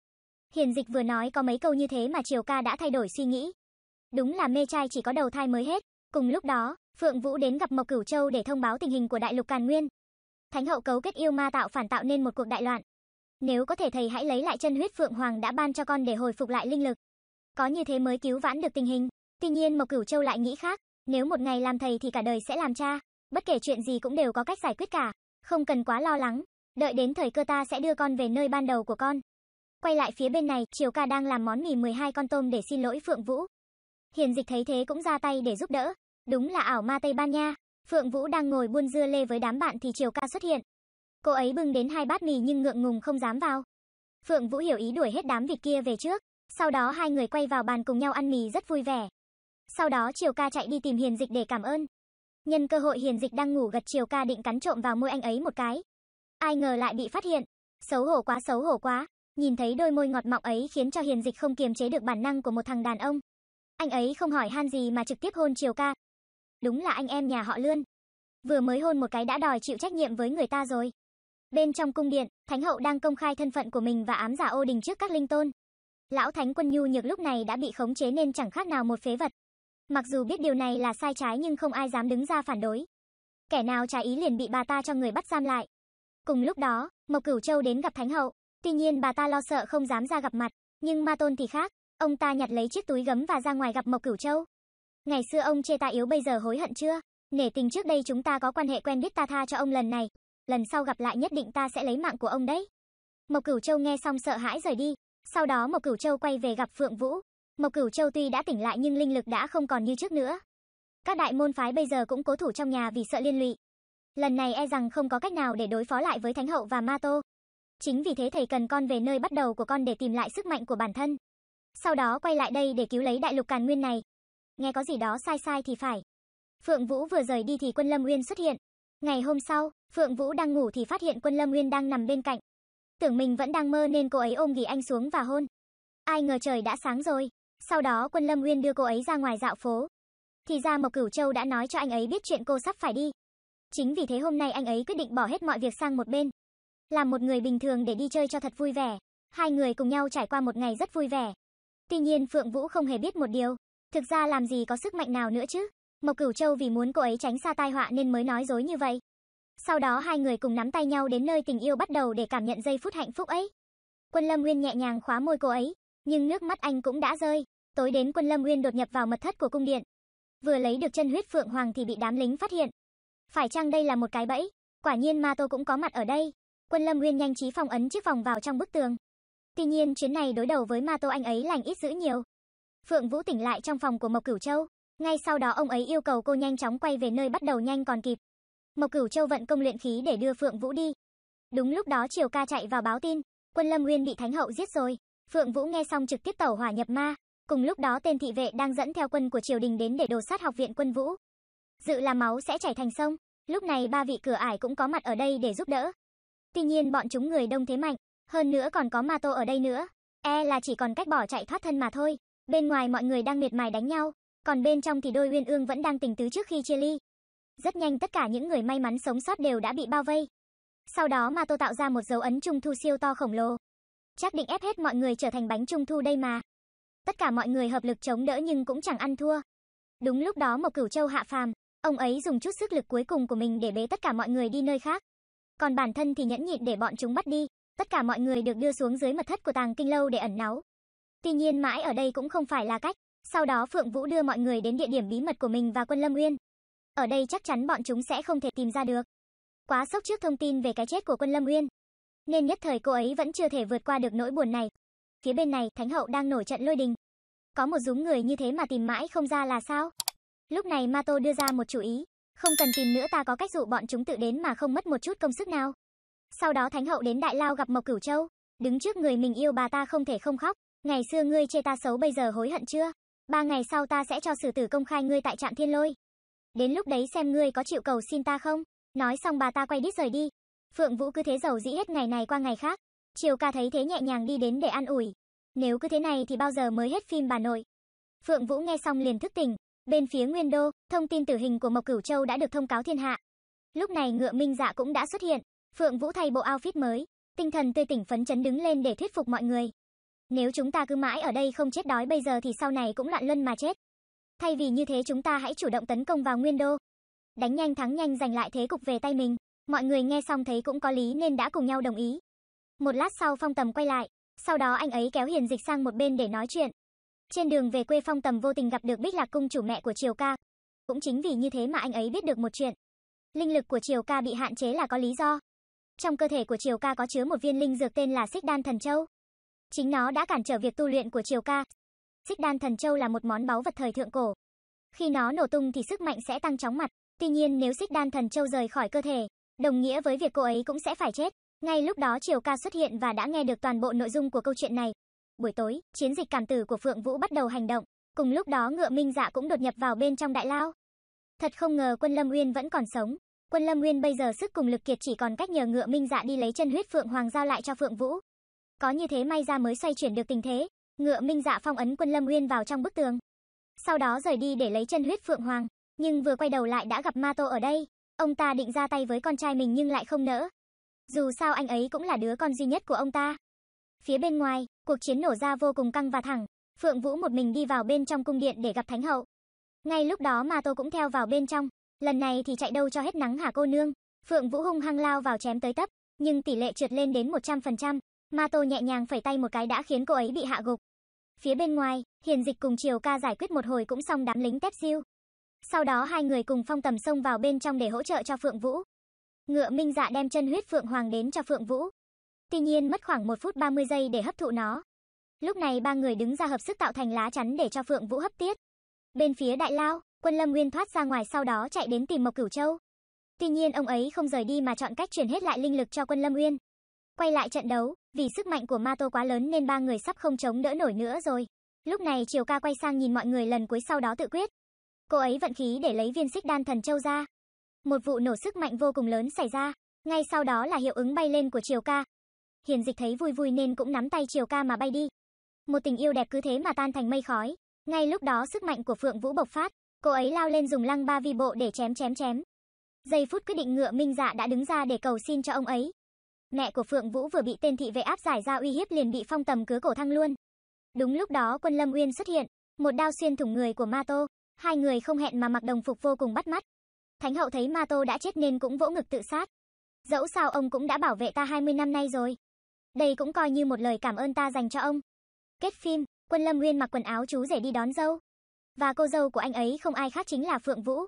Hiền dịch vừa nói có mấy câu như thế mà Triều ca đã thay đổi suy nghĩ. Đúng là mê trai chỉ có đầu thai mới hết. Cùng lúc đó, Phượng Vũ đến gặp Mộc Cửu Châu để thông báo tình hình của đại lục Càn Nguyên. Thánh hậu cấu kết yêu ma tạo phản tạo nên một cuộc đại loạn. Nếu có thể thầy hãy lấy lại chân huyết Phượng Hoàng đã ban cho con để hồi phục lại linh lực. Có như thế mới cứu vãn được tình hình. Tuy nhiên Mộc Cửu Châu lại nghĩ khác, nếu một ngày làm thầy thì cả đời sẽ làm cha, bất kể chuyện gì cũng đều có cách giải quyết cả, không cần quá lo lắng, đợi đến thời cơ ta sẽ đưa con về nơi ban đầu của con. Quay lại phía bên này, Triều Ca đang làm món mì 12 con tôm để xin lỗi Phượng Vũ. Hiền Dịch thấy thế cũng ra tay để giúp đỡ. Đúng là ảo ma Tây Ban Nha. Phượng Vũ đang ngồi buôn dưa lê với đám bạn thì Triều Ca xuất hiện. Cô ấy bưng đến hai bát mì nhưng ngượng ngùng không dám vào. Phượng Vũ hiểu ý đuổi hết đám vịt kia về trước. Sau đó hai người quay vào bàn cùng nhau ăn mì rất vui vẻ. Sau đó Triều Ca chạy đi tìm Hiền Dịch để cảm ơn. Nhân cơ hội Hiền Dịch đang ngủ gật Triều Ca định cắn trộm vào môi anh ấy một cái. Ai ngờ lại bị phát hiện. Xấu hổ quá xấu hổ quá. Nhìn thấy đôi môi ngọt mọng ấy khiến cho Hiền Dịch không kiềm chế được bản năng của một thằng đàn ông. Anh ấy không hỏi han gì mà trực tiếp hôn Triều Ca. Đúng là anh em nhà họ Lươn. Vừa mới hôn một cái đã đòi chịu trách nhiệm với người ta rồi. Bên trong cung điện, Thánh hậu đang công khai thân phận của mình và ám giả ô đình trước các linh tôn. Lão Thánh quân nhu nhược lúc này đã bị khống chế nên chẳng khác nào một phế vật. Mặc dù biết điều này là sai trái nhưng không ai dám đứng ra phản đối. Kẻ nào trái ý liền bị bà ta cho người bắt giam lại. Cùng lúc đó, Mộc Cửu Châu đến gặp Thánh hậu. Tuy nhiên bà ta lo sợ không dám ra gặp mặt, nhưng Ma Tôn thì khác, ông ta nhặt lấy chiếc túi gấm và ra ngoài gặp Mộc Cửu Châu. Ngày xưa ông chê ta yếu bây giờ hối hận chưa? Nể tình trước đây chúng ta có quan hệ quen biết ta tha cho ông lần này, lần sau gặp lại nhất định ta sẽ lấy mạng của ông đấy. Mộc Cửu Châu nghe xong sợ hãi rời đi, sau đó Mộc Cửu Châu quay về gặp Phượng Vũ. Mộc Cửu Châu tuy đã tỉnh lại nhưng linh lực đã không còn như trước nữa. Các đại môn phái bây giờ cũng cố thủ trong nhà vì sợ liên lụy. Lần này e rằng không có cách nào để đối phó lại với Thánh hậu và Ma Tô. Chính vì thế thầy cần con về nơi bắt đầu của con để tìm lại sức mạnh của bản thân. Sau đó quay lại đây để cứu lấy đại lục càn nguyên này. Nghe có gì đó sai sai thì phải. Phượng Vũ vừa rời đi thì Quân Lâm Nguyên xuất hiện. Ngày hôm sau, Phượng Vũ đang ngủ thì phát hiện Quân Lâm Nguyên đang nằm bên cạnh. Tưởng mình vẫn đang mơ nên cô ấy ôm ghì anh xuống và hôn. Ai ngờ trời đã sáng rồi. Sau đó Quân Lâm Nguyên đưa cô ấy ra ngoài dạo phố. Thì ra Mộc Cửu Châu đã nói cho anh ấy biết chuyện cô sắp phải đi. Chính vì thế hôm nay anh ấy quyết định bỏ hết mọi việc sang một bên, làm một người bình thường để đi chơi cho thật vui vẻ. Hai người cùng nhau trải qua một ngày rất vui vẻ. Tuy nhiên Phượng Vũ không hề biết một điều, thực ra làm gì có sức mạnh nào nữa chứ. Mộc Cửu Châu vì muốn cô ấy tránh xa tai họa nên mới nói dối như vậy. Sau đó hai người cùng nắm tay nhau đến nơi tình yêu bắt đầu để cảm nhận giây phút hạnh phúc ấy. Quân Lâm Nguyên nhẹ nhàng khóa môi cô ấy, nhưng nước mắt anh cũng đã rơi. Tối đến Quân Lâm Nguyên đột nhập vào mật thất của cung điện. Vừa lấy được chân huyết phượng hoàng thì bị đám lính phát hiện. Phải chăng đây là một cái bẫy? Quả nhiên Ma Tô cũng có mặt ở đây. Quân Lâm Nguyên nhanh trí phong ấn chiếc vòng vào trong bức tường. Tuy nhiên, chuyến này đối đầu với Ma Tô anh ấy lành ít dữ nhiều. Phượng Vũ tỉnh lại trong phòng của Mộc Cửu Châu, ngay sau đó ông ấy yêu cầu cô nhanh chóng quay về nơi bắt đầu nhanh còn kịp. Mộc Cửu Châu vận công luyện khí để đưa Phượng Vũ đi. Đúng lúc đó Triều Ca chạy vào báo tin, Quân Lâm Nguyên bị Thánh hậu giết rồi. Phượng Vũ nghe xong trực tiếp tẩu hỏa nhập ma, cùng lúc đó tên thị vệ đang dẫn theo quân của triều đình đến để đồ sát học viện Quân Vũ. Dự là máu sẽ chảy thành sông, lúc này ba vị cửa ải cũng có mặt ở đây để giúp đỡ. Tuy nhiên bọn chúng người đông thế mạnh, hơn nữa còn có ma tô ở đây nữa. E là chỉ còn cách bỏ chạy thoát thân mà thôi. Bên ngoài mọi người đang miệt mài đánh nhau, còn bên trong thì đôi uyên ương vẫn đang tình tứ trước khi chia ly. Rất nhanh tất cả những người may mắn sống sót đều đã bị bao vây. Sau đó ma tô tạo ra một dấu ấn trung thu siêu to khổng lồ. Chắc định ép hết mọi người trở thành bánh trung thu đây mà. Tất cả mọi người hợp lực chống đỡ nhưng cũng chẳng ăn thua. Đúng lúc đó một Cửu Châu hạ phàm, ông ấy dùng chút sức lực cuối cùng của mình để bế tất cả mọi người đi nơi khác còn bản thân thì nhẫn nhịn để bọn chúng bắt đi. Tất cả mọi người được đưa xuống dưới mật thất của tàng kinh lâu để ẩn náu. Tuy nhiên mãi ở đây cũng không phải là cách. Sau đó Phượng Vũ đưa mọi người đến địa điểm bí mật của mình và quân Lâm Uyên. Ở đây chắc chắn bọn chúng sẽ không thể tìm ra được. Quá sốc trước thông tin về cái chết của quân Lâm Uyên. Nên nhất thời cô ấy vẫn chưa thể vượt qua được nỗi buồn này. Phía bên này, Thánh Hậu đang nổi trận lôi đình. Có một dúng người như thế mà tìm mãi không ra là sao? Lúc này Mato đưa ra một chủ ý, không cần tìm nữa ta có cách dụ bọn chúng tự đến mà không mất một chút công sức nào. Sau đó Thánh hậu đến Đại Lao gặp Mộc Cửu Châu, đứng trước người mình yêu bà ta không thể không khóc, ngày xưa ngươi chê ta xấu bây giờ hối hận chưa? Ba ngày sau ta sẽ cho xử tử công khai ngươi tại trạm thiên lôi. Đến lúc đấy xem ngươi có chịu cầu xin ta không? Nói xong bà ta quay đít rời đi. Phượng Vũ cứ thế giàu dĩ hết ngày này qua ngày khác. Triều ca thấy thế nhẹ nhàng đi đến để an ủi. Nếu cứ thế này thì bao giờ mới hết phim bà nội. Phượng Vũ nghe xong liền thức tỉnh, Bên phía Nguyên Đô, thông tin tử hình của Mộc Cửu Châu đã được thông cáo thiên hạ. Lúc này ngựa Minh Dạ cũng đã xuất hiện, Phượng Vũ thay bộ outfit mới, tinh thần tươi tỉnh phấn chấn đứng lên để thuyết phục mọi người. Nếu chúng ta cứ mãi ở đây không chết đói bây giờ thì sau này cũng loạn luân mà chết. Thay vì như thế chúng ta hãy chủ động tấn công vào Nguyên Đô. Đánh nhanh thắng nhanh giành lại thế cục về tay mình. Mọi người nghe xong thấy cũng có lý nên đã cùng nhau đồng ý. Một lát sau Phong Tầm quay lại, sau đó anh ấy kéo Hiền Dịch sang một bên để nói chuyện. Trên đường về quê Phong Tầm vô tình gặp được Bích Lạc cung chủ mẹ của Triều Ca. Cũng chính vì như thế mà anh ấy biết được một chuyện. Linh lực của Triều Ca bị hạn chế là có lý do. Trong cơ thể của Triều Ca có chứa một viên linh dược tên là Xích Đan Thần Châu. Chính nó đã cản trở việc tu luyện của Triều Ca. Xích Đan Thần Châu là một món báu vật thời thượng cổ. Khi nó nổ tung thì sức mạnh sẽ tăng chóng mặt, tuy nhiên nếu Xích Đan Thần Châu rời khỏi cơ thể, đồng nghĩa với việc cô ấy cũng sẽ phải chết. Ngay lúc đó Triều Ca xuất hiện và đã nghe được toàn bộ nội dung của câu chuyện này buổi tối, chiến dịch cảm tử của Phượng Vũ bắt đầu hành động. Cùng lúc đó ngựa Minh Dạ cũng đột nhập vào bên trong đại lao. Thật không ngờ quân Lâm Nguyên vẫn còn sống. Quân Lâm Nguyên bây giờ sức cùng lực kiệt chỉ còn cách nhờ ngựa Minh Dạ đi lấy chân huyết Phượng Hoàng giao lại cho Phượng Vũ. Có như thế may ra mới xoay chuyển được tình thế. Ngựa Minh Dạ phong ấn quân Lâm Nguyên vào trong bức tường. Sau đó rời đi để lấy chân huyết Phượng Hoàng, nhưng vừa quay đầu lại đã gặp Ma Tô ở đây. Ông ta định ra tay với con trai mình nhưng lại không nỡ. Dù sao anh ấy cũng là đứa con duy nhất của ông ta. Phía bên ngoài, Cuộc chiến nổ ra vô cùng căng và thẳng, Phượng Vũ một mình đi vào bên trong cung điện để gặp Thánh hậu. Ngay lúc đó mà Tô cũng theo vào bên trong, lần này thì chạy đâu cho hết nắng hả cô nương? Phượng Vũ hung hăng lao vào chém tới tấp, nhưng tỷ lệ trượt lên đến 100%, Ma Tô nhẹ nhàng phẩy tay một cái đã khiến cô ấy bị hạ gục. Phía bên ngoài, Hiền Dịch cùng Triều Ca giải quyết một hồi cũng xong đám lính tép siêu. Sau đó hai người cùng phong tầm xông vào bên trong để hỗ trợ cho Phượng Vũ. Ngựa Minh Dạ đem chân huyết Phượng Hoàng đến cho Phượng Vũ, Tuy nhiên mất khoảng 1 phút 30 giây để hấp thụ nó. Lúc này ba người đứng ra hợp sức tạo thành lá chắn để cho Phượng Vũ hấp tiết. Bên phía Đại Lao, Quân Lâm Nguyên thoát ra ngoài sau đó chạy đến tìm Mộc Cửu Châu. Tuy nhiên ông ấy không rời đi mà chọn cách truyền hết lại linh lực cho Quân Lâm Nguyên. Quay lại trận đấu, vì sức mạnh của Ma Tô quá lớn nên ba người sắp không chống đỡ nổi nữa rồi. Lúc này Triều Ca quay sang nhìn mọi người lần cuối sau đó tự quyết. Cô ấy vận khí để lấy viên xích đan thần châu ra. Một vụ nổ sức mạnh vô cùng lớn xảy ra, ngay sau đó là hiệu ứng bay lên của Triều Ca, Hiền dịch thấy vui vui nên cũng nắm tay chiều ca mà bay đi. Một tình yêu đẹp cứ thế mà tan thành mây khói. Ngay lúc đó sức mạnh của Phượng Vũ bộc phát, cô ấy lao lên dùng lăng ba vi bộ để chém chém chém. Giây phút quyết định ngựa Minh Dạ đã đứng ra để cầu xin cho ông ấy. Mẹ của Phượng Vũ vừa bị tên thị vệ áp giải ra uy hiếp liền bị phong tầm cứ cổ thăng luôn. Đúng lúc đó quân Lâm Uyên xuất hiện, một đao xuyên thủng người của Ma Tô, hai người không hẹn mà mặc đồng phục vô cùng bắt mắt. Thánh hậu thấy Ma Tô đã chết nên cũng vỗ ngực tự sát. Dẫu sao ông cũng đã bảo vệ ta 20 năm nay rồi. Đây cũng coi như một lời cảm ơn ta dành cho ông. Kết phim, Quân Lâm Nguyên mặc quần áo chú rể đi đón dâu. Và cô dâu của anh ấy không ai khác chính là Phượng Vũ.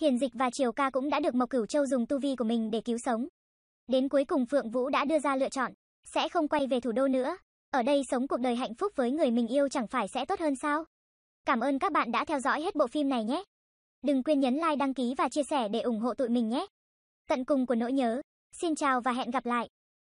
Hiền Dịch và Triều Ca cũng đã được Mộc Cửu Châu dùng tu vi của mình để cứu sống. Đến cuối cùng Phượng Vũ đã đưa ra lựa chọn, sẽ không quay về thủ đô nữa. Ở đây sống cuộc đời hạnh phúc với người mình yêu chẳng phải sẽ tốt hơn sao? Cảm ơn các bạn đã theo dõi hết bộ phim này nhé. Đừng quên nhấn like, đăng ký và chia sẻ để ủng hộ tụi mình nhé. Tận cùng của nỗi nhớ. Xin chào và hẹn gặp lại.